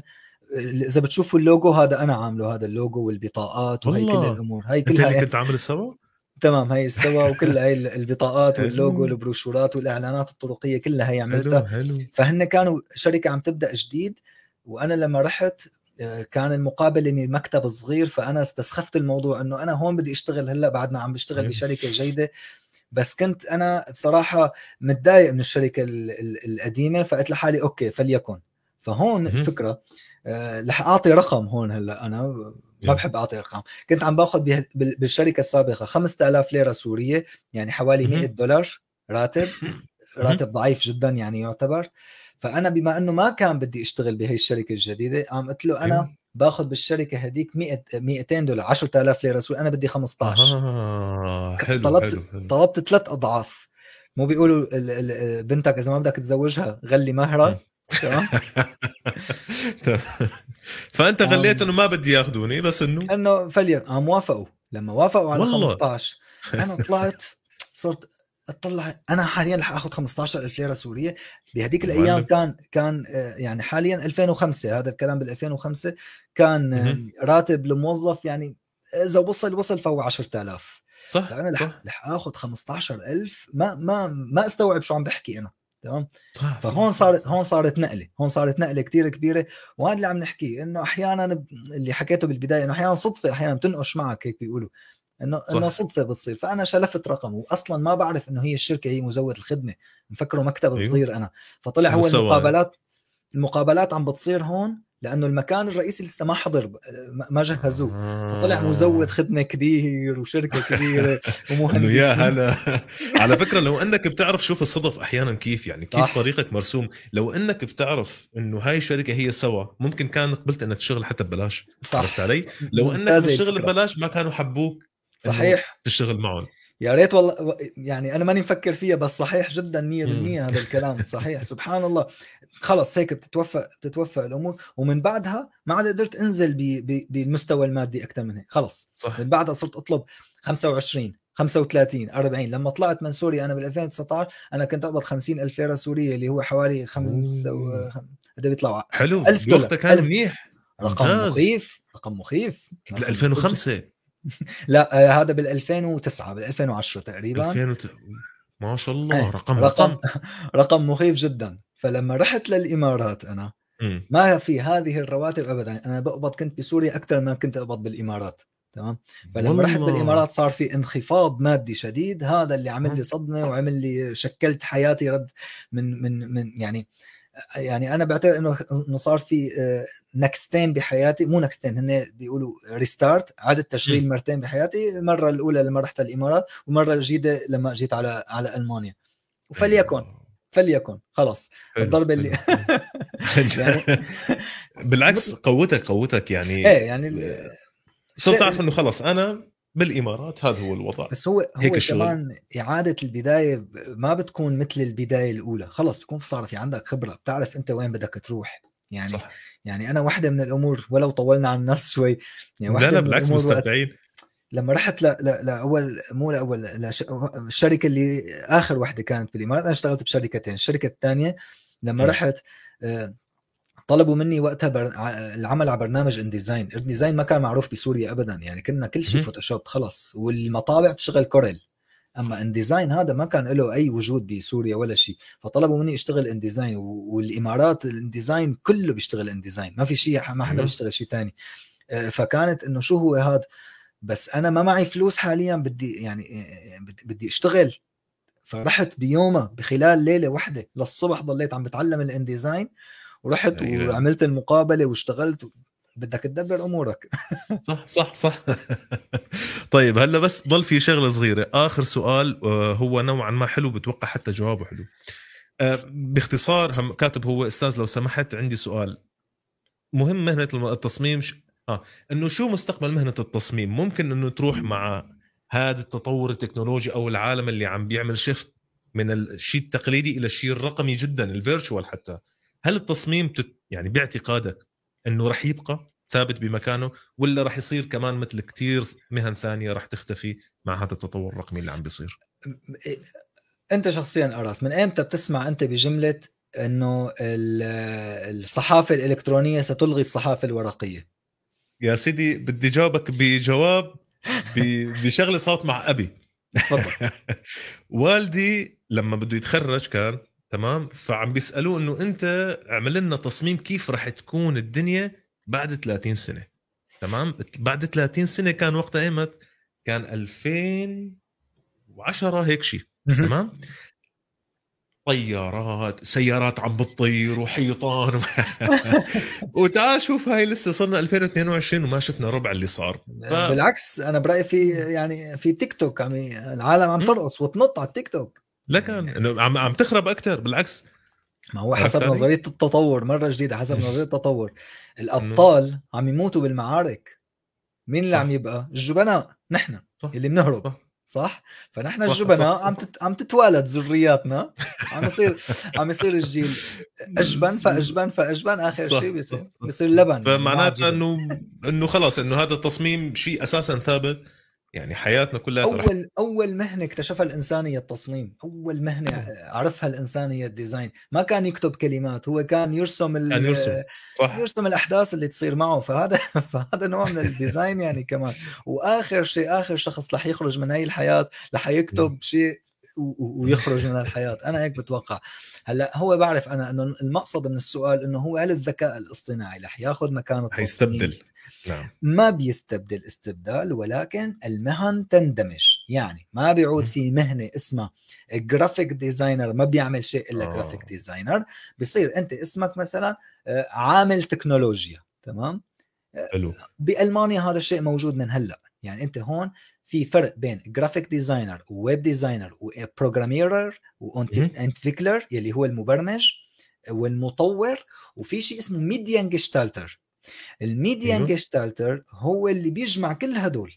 اذا بتشوفوا اللوجو هذا انا عامله هذا اللوجو والبطاقات وهي كل الامور هاي كلها انت يعني كنت عامل سوا تمام هي السوا وكل هي البطاقات واللوجو والبروشورات والاعلانات الطرقيه كلها هي عملتها فهن كانوا شركه عم تبدا جديد وانا لما رحت آه، كان المقابل اني مكتب صغير فانا استسخفت الموضوع انه انا هون بدي اشتغل هلا بعد ما عم بشتغل بشركه جيده بس كنت انا بصراحه متضايق من الشركه القديمه فقلت لحالي اوكي فليكن فهون الفكره آه، رح اعطي رقم هون هلا انا ما بحب اعطي ارقام كنت عم باخذ بالشركه السابقه 5000 ليره سوريه يعني حوالي 100 دولار راتب راتب ضعيف جدا يعني يعتبر فانا بما انه ما كان بدي اشتغل بهي الشركه الجديده قام قلت له انا باخذ بالشركه هذيك 100 200 دولار 10000 ليره سوري انا بدي 15 آه حلو طلبت حلو حلو. طلبت ثلاث اضعاف مو بيقولوا بنتك اذا ما بدك تزوجها غلي مهرها تمام فانت خليت انه ما بدي ياخذوني بس انه انه فلي هم آه، وافقوا لما وافقوا على 15 انا طلعت صرت اطلع انا حاليا رح اخذ 15000 ليره سوريه بهذيك الايام كان كان آه، يعني حاليا 2005 هذا الكلام بال 2005 كان آه، راتب الموظف يعني اذا وصل وصل فهو 10000 صح انا رح اخذ 15000 ما ما ما استوعب شو عم بحكي انا تمام آه، فهون صارت هون صارت نقله هون صارت نقله كثير كبيره وهذا اللي عم نحكيه انه احيانا اللي حكيته بالبدايه انه احيانا صدفه احيانا بتنقش معك هيك بيقولوا انه انه صدفه بتصير فانا شلفت رقمه واصلا ما بعرف انه هي الشركه هي مزود الخدمه مفكره مكتب أيوه. صغير انا فطلع هو المقابلات المقابلات عم بتصير هون لانه المكان الرئيسي لسه ما حضر آه، ما جهزوه فطلع آه. مزود خدمه كبير وشركه كبيره ومهندسين يا هلا على فكره لو انك بتعرف شوف الصدف احيانا كيف يعني كيف طريقك مرسوم لو انك بتعرف انه هاي الشركه هي سوا ممكن كان قبلت انك تشتغل حتى ببلاش صح عرفت علي لو انك بتشتغل ببلاش ما كانوا حبوك صحيح تشتغل معهم يا ريت والله يعني انا ماني مفكر فيها بس صحيح جدا 100% هذا الكلام صحيح سبحان الله خلص هيك بتتوفق بتتوفق الامور ومن بعدها ما عاد قدرت انزل بالمستوى المادي اكثر من هيك خلص صح. من بعدها صرت اطلب 25 35 40 لما طلعت من سوريا انا بال 2019 انا كنت اقبض 50000 ليره سوريه اللي هو حوالي خمسة و... بده بيطلعوا حلو 1000 دولار كان منيح رقم مخيف رقم مخيف 2005 لا آه، هذا بال 2009 بال 2010 تقريبا 2009 ما شاء الله ايه رقم رقم رقم مخيف جدا فلما رحت للامارات انا م. ما في هذه الرواتب ابدا انا بقبض كنت بسوريا اكثر ما كنت اقبض بالامارات تمام فلما والله. رحت بالامارات صار في انخفاض مادي شديد هذا اللي عمل لي صدمه وعمل لي شكلت حياتي رد من من من يعني يعني انا بعتبر انه انه صار في آه، نكستين بحياتي مو نكستين هن بيقولوا ريستارت عاد تشغيل مرتين بحياتي المره الاولى لما رحت الامارات ومره جديده لما جيت على على المانيا وفليكن فليكن خلاص الضربه اللي يعني بالعكس قوتك قوتك يعني ايه يعني صرت اعرف انه خلص انا بالامارات هذا هو الوضع بس هو هو كمان اعاده البدايه ما بتكون مثل البدايه الاولى خلص بتكون صار في عندك خبره بتعرف انت وين بدك تروح يعني صح. يعني انا واحده من الامور ولو طولنا عن الناس شوي يعني لا لا بالعكس مستمتعين لما رحت لاول مو لاول الشركه اللي اخر وحده كانت بالامارات انا اشتغلت بشركتين الشركه الثانيه لما م. رحت آه طلبوا مني وقتها بر... العمل على برنامج انديزاين انديزاين ما كان معروف بسوريا ابدا يعني كنا كل شيء فوتوشوب خلص والمطابع بتشتغل كورل اما انديزاين هذا ما كان له اي وجود بسوريا ولا شيء فطلبوا مني اشتغل انديزاين والامارات الانديزاين كله بيشتغل انديزاين ما في شيء ما حدا بيشتغل شيء ثاني آه، فكانت انه شو هو هذا بس انا ما معي فلوس حاليا بدي يعني آه، بدي اشتغل فرحت بيومها بخلال ليله واحده للصبح ضليت عم بتعلم الانديزاين ورحت أيوة. وعملت المقابله واشتغلت بدك تدبر امورك صح صح صح طيب هلا بس ضل في شغله صغيره اخر سؤال آه، هو نوعا ما حلو بتوقع حتى جوابه حلو آه، باختصار هم كاتب هو استاذ لو سمحت عندي سؤال مهم مهنه التصميم ش... اه انه شو مستقبل مهنه التصميم ممكن انه تروح مع هذا التطور التكنولوجي او العالم اللي عم بيعمل شيفت من الشيء التقليدي الى الشيء الرقمي جدا الفيرتشوال حتى هل التصميم تت... يعني باعتقادك انه راح يبقى ثابت بمكانه ولا راح يصير كمان مثل كثير مهن ثانيه راح تختفي مع هذا التطور الرقمي اللي عم بيصير انت شخصيا اراس من امتى بتسمع انت بجمله انه الصحافه الالكترونيه ستلغي الصحافه الورقيه يا سيدي بدي جاوبك بجواب بشغله صارت مع ابي والدي لما بده يتخرج كان تمام فعم بيسالوه انه انت اعمل لنا تصميم كيف رح تكون الدنيا بعد 30 سنه تمام بعد 30 سنه كان وقتها ايمت كان 2010 هيك شيء تمام طيارات سيارات عم بتطير وحيطان و... وتعال شوف هاي لسه صرنا 2022 وما شفنا ربع اللي صار ف... بالعكس انا برايي في يعني في تيك توك عم العالم عم ترقص وتنط على التيك توك لكن انه عم عم تخرب اكثر بالعكس ما هو حسب نظريه التطور مره جديده حسب نظريه التطور الابطال عم يموتوا بالمعارك مين اللي صح. عم يبقى الجبناء نحن صح. اللي بنهرب صح. صح فنحن الجبناء عم تت... عم تتوالد ذرياتنا عم يصير عم يصير الجيل اجبن فاجبن فاجبن اخر شيء بيصير بيصير لبن فمعناتها انه انه خلص انه هذا التصميم شيء اساسا ثابت يعني حياتنا كلها اول رح... اول مهنه اكتشفها الانسان هي التصميم اول مهنه عرفها الانسان هي الديزاين ما كان يكتب كلمات هو كان يرسم ال... كان يرسم صح. يرسم الاحداث اللي تصير معه فهذا فهذا نوع من الديزاين يعني كمان واخر شيء اخر شخص رح يخرج من هاي الحياه رح يكتب شيء ويخرج من الحياه انا هيك بتوقع هلا هو بعرف انا انه المقصد من السؤال انه هو هل الذكاء الاصطناعي رح ياخذ مكان التصميم حيستبدل نعم. ما بيستبدل استبدال ولكن المهن تندمج يعني ما بيعود في مهنه اسمها جرافيك ديزاينر ما بيعمل شيء الا جرافيك آه. ديزاينر بصير انت اسمك مثلا آه، عامل تكنولوجيا تمام آه، حلو بالمانيا هذا الشيء موجود من هلا يعني انت هون في فرق بين جرافيك ديزاينر وويب ديزاينر وبروجراميرر وانتفيكلر يلي هو المبرمج والمطور وفي شيء اسمه ميديا جشتالتر الميديا أيوه. جيشتالتر هو اللي بيجمع كل هدول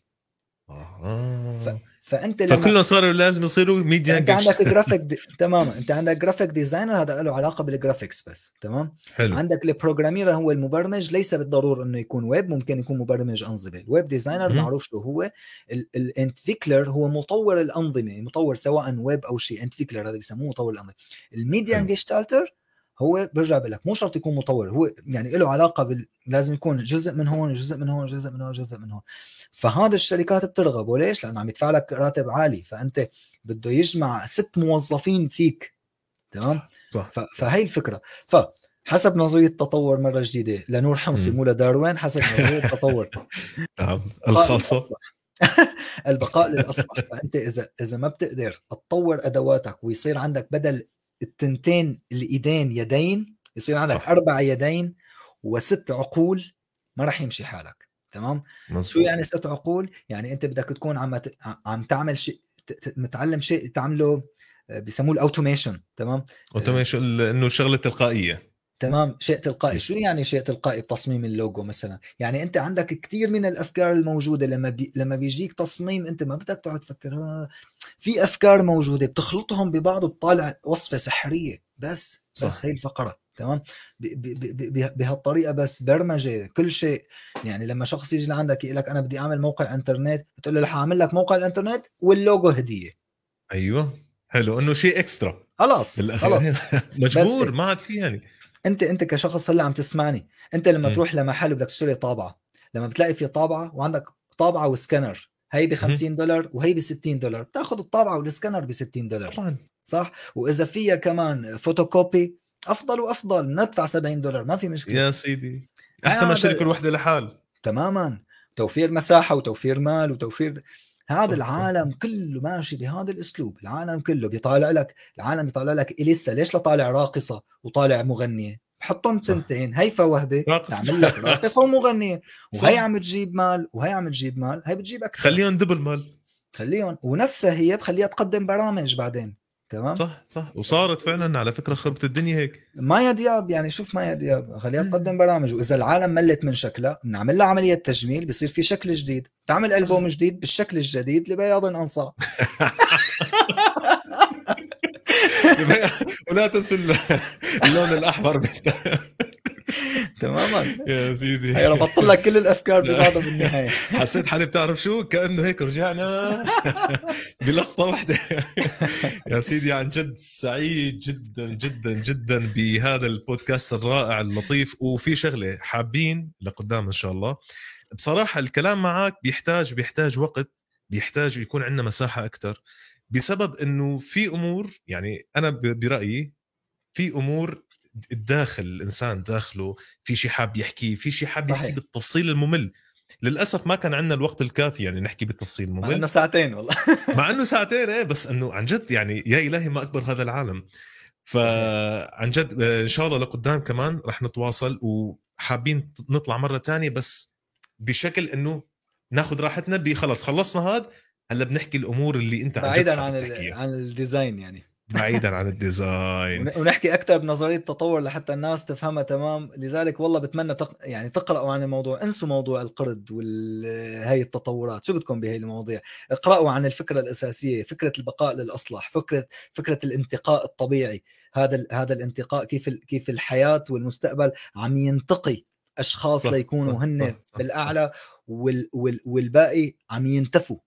اها ف... آه. فانت لما فكلهم صاروا لازم يصيروا ميديا انت عندك جرافيك دي... تماما انت عندك جرافيك ديزاينر هذا له علاقه بالجرافيكس بس تمام حلو. عندك البروجرامير هو المبرمج ليس بالضروره انه يكون ويب ممكن يكون مبرمج انظمه الويب ديزاينر معروف شو هو الانتفيكلر هو مطور الانظمه مطور سواء ويب او شيء انتفيكلر هذا بيسموه مطور الانظمه الميديا جيشتالتر هو برجع بقول لك مو شرط يكون مطور هو يعني له علاقه بال... لازم يكون جزء من هون جزء من هون جزء من هون جزء من هون فهذا الشركات بترغب وليش؟ لانه عم يدفع لك راتب عالي فانت بده يجمع ست موظفين فيك تمام؟ صح ف... فهي الفكره ف حسب نظريه التطور مره جديده لنور حمصي مو لداروين حسب نظريه التطور نعم الخاصه البقاء للاصلح فانت اذا اذا ما بتقدر تطور ادواتك ويصير عندك بدل التنتين الايدين يدين يصير عندك صح. اربع يدين وست عقول ما راح يمشي حالك تمام مزبوط. شو يعني ست عقول يعني انت بدك تكون عم عم تعمل شيء متعلم شيء تعمله آه، بيسموه الاوتوميشن تمام اوتوميشن آه، انه شغله تلقائيه تمام شيء تلقائي إيه. شو يعني شيء تلقائي بتصميم اللوجو مثلا يعني انت عندك كثير من الافكار الموجوده لما بي... لما بيجيك تصميم انت ما بدك تقعد تفكر آه، في افكار موجوده بتخلطهم ببعض وبتطالع وصفه سحريه بس صح. بس هي الفقره تمام بهالطريقه بس برمجه كل شيء يعني لما شخص يجي لعندك يقول لك انا بدي اعمل موقع انترنت بتقول له رح اعمل لك موقع الانترنت واللوجو هديه ايوه حلو انه شيء اكسترا خلاص خلاص مجبور ما عاد في يعني انت انت كشخص هلا عم تسمعني انت لما م. إيه. تروح لمحل بدك تشتري طابعه لما بتلاقي في طابعه وعندك طابعه وسكانر هي ب 50 دولار وهي ب 60 دولار بتاخذ الطابعه والسكانر ب 60 دولار طبعا صح واذا فيها كمان فوتوكوبي افضل وافضل ندفع 70 دولار ما في مشكله يا سيدي آه، احسن ما اشتري كل وحده لحال تماما توفير مساحه وتوفير مال وتوفير هذا صح العالم صح. كله ماشي بهذا الاسلوب العالم كله بيطالع لك العالم بيطالع لك اليسا ليش لا طالع راقصه وطالع مغنيه بحطهم سنتين هيفا وهبه تعمل لك راقصه ومغنيه وهي عم تجيب مال وهي عم تجيب مال هي بتجيب اكثر خليهم دبل مال خليهم ونفسها هي بخليها تقدم برامج بعدين تمام صح صح وصارت فعلا على فكره خربت الدنيا هيك مايا دياب يعني شوف مايا دياب خليها تقدم برامج واذا العالم ملت من شكلها بنعمل لها عمليه تجميل بصير في شكل جديد تعمل البوم جديد بالشكل الجديد لبياض انصاع ولا تنسوا اللون الاحمر تماما يا سيدي هي ربطت لك كل الافكار ببعضها بالنهايه حسيت حالي بتعرف شو كانه هيك رجعنا بلقطه واحده يا سيدي عن جد سعيد جدا جدا جدا بهذا البودكاست الرائع اللطيف وفي شغله حابين لقدام ان شاء الله بصراحه الكلام معك بيحتاج بيحتاج وقت بيحتاج يكون عندنا مساحه اكثر بسبب انه في امور يعني انا برايي في امور الداخل الانسان داخله في شيء حاب يحكيه في شيء حاب يحكي بالتفصيل الممل للاسف ما كان عندنا الوقت الكافي يعني نحكي بالتفصيل الممل مع انه ساعتين والله مع انه ساعتين ايه بس انه عن جد يعني يا الهي ما اكبر هذا العالم فعن جد آه، ان شاء الله لقدام كمان رح نتواصل وحابين نطلع مره تانية بس بشكل انه ناخذ راحتنا بخلص خلصنا هذا هلا بنحكي الامور اللي انت بعيدا عن, عن الديزاين يعني بعيدا عن الديزاين ونحكي اكثر بنظريه التطور لحتى الناس تفهمها تمام لذلك والله بتمنى تق... يعني تقراوا عن الموضوع انسوا موضوع القرد وهي التطورات شو بدكم بهي المواضيع اقراوا عن الفكره الاساسيه فكره البقاء للاصلح فكره فكره الانتقاء الطبيعي هذا ال... هذا الانتقاء كيف ال... كيف الحياه والمستقبل عم ينتقي اشخاص ليكونوا هن بالاعلى وال... وال... والباقي عم ينتفوا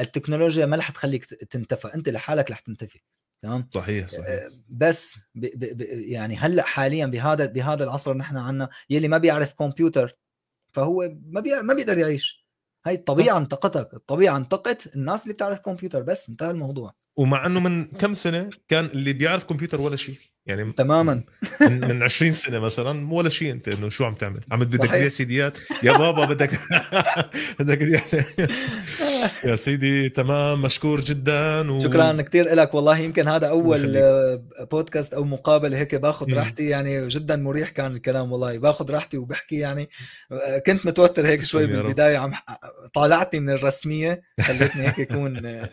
التكنولوجيا ما رح تخليك تنتفى انت لحالك رح تنتفي تمام صحيح آه، صحيح بس ب ب ب يعني هلا حاليا بهذا بهذا العصر نحن عندنا يلي ما بيعرف كمبيوتر فهو ما بي... ما بيقدر يعيش هاي الطبيعه انتقتك الطبيعه انتقت الناس اللي بتعرف كمبيوتر بس انتهى الموضوع ومع انه من كم سنه كان اللي بيعرف كمبيوتر ولا شيء يعني تماما من, 20 سنه مثلا ولا شيء انت انه شو عم تعمل عم بدك تبيع سيديات يا بابا بدك بدك يا سيدي تمام مشكور جدا و... شكرا كثير لك والله يمكن هذا اول مخليك. بودكاست او مقابله هيك باخذ راحتي يعني جدا مريح كان الكلام والله باخذ راحتي وبحكي يعني كنت متوتر هيك شوي بالبدايه عم طالعتني من الرسميه خلتني هيك اكون آه،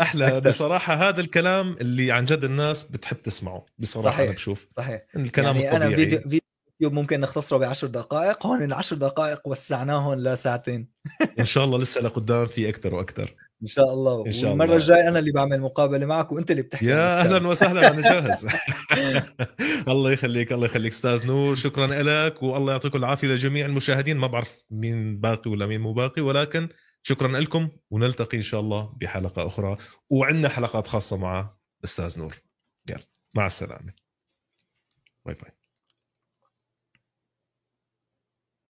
احلى أكتر. بصراحه هذا الكلام اللي عن جد الناس بتحب تسمعه بصراحه صحيح. انا بشوف صحيح الكلام يعني الطبيعي. انا فيديو اليوتيوب ممكن نختصره بعشر دقائق هون العشر دقائق وسعناهم لساعتين ان شاء الله لسه لقدام في اكثر واكثر ان شاء الله ان شاء الله والمره الجايه انا اللي بعمل مقابله معك وانت اللي بتحكي يا اهلا وسهلا انا جاهز الله يخليك الله يخليك استاذ نور شكرا لك والله يعطيكم العافيه لجميع المشاهدين ما بعرف مين باقي ولا مين مو باقي ولكن شكرا لكم ونلتقي ان شاء الله بحلقه اخرى وعندنا حلقات خاصه مع استاذ نور يلا مع السلامه باي باي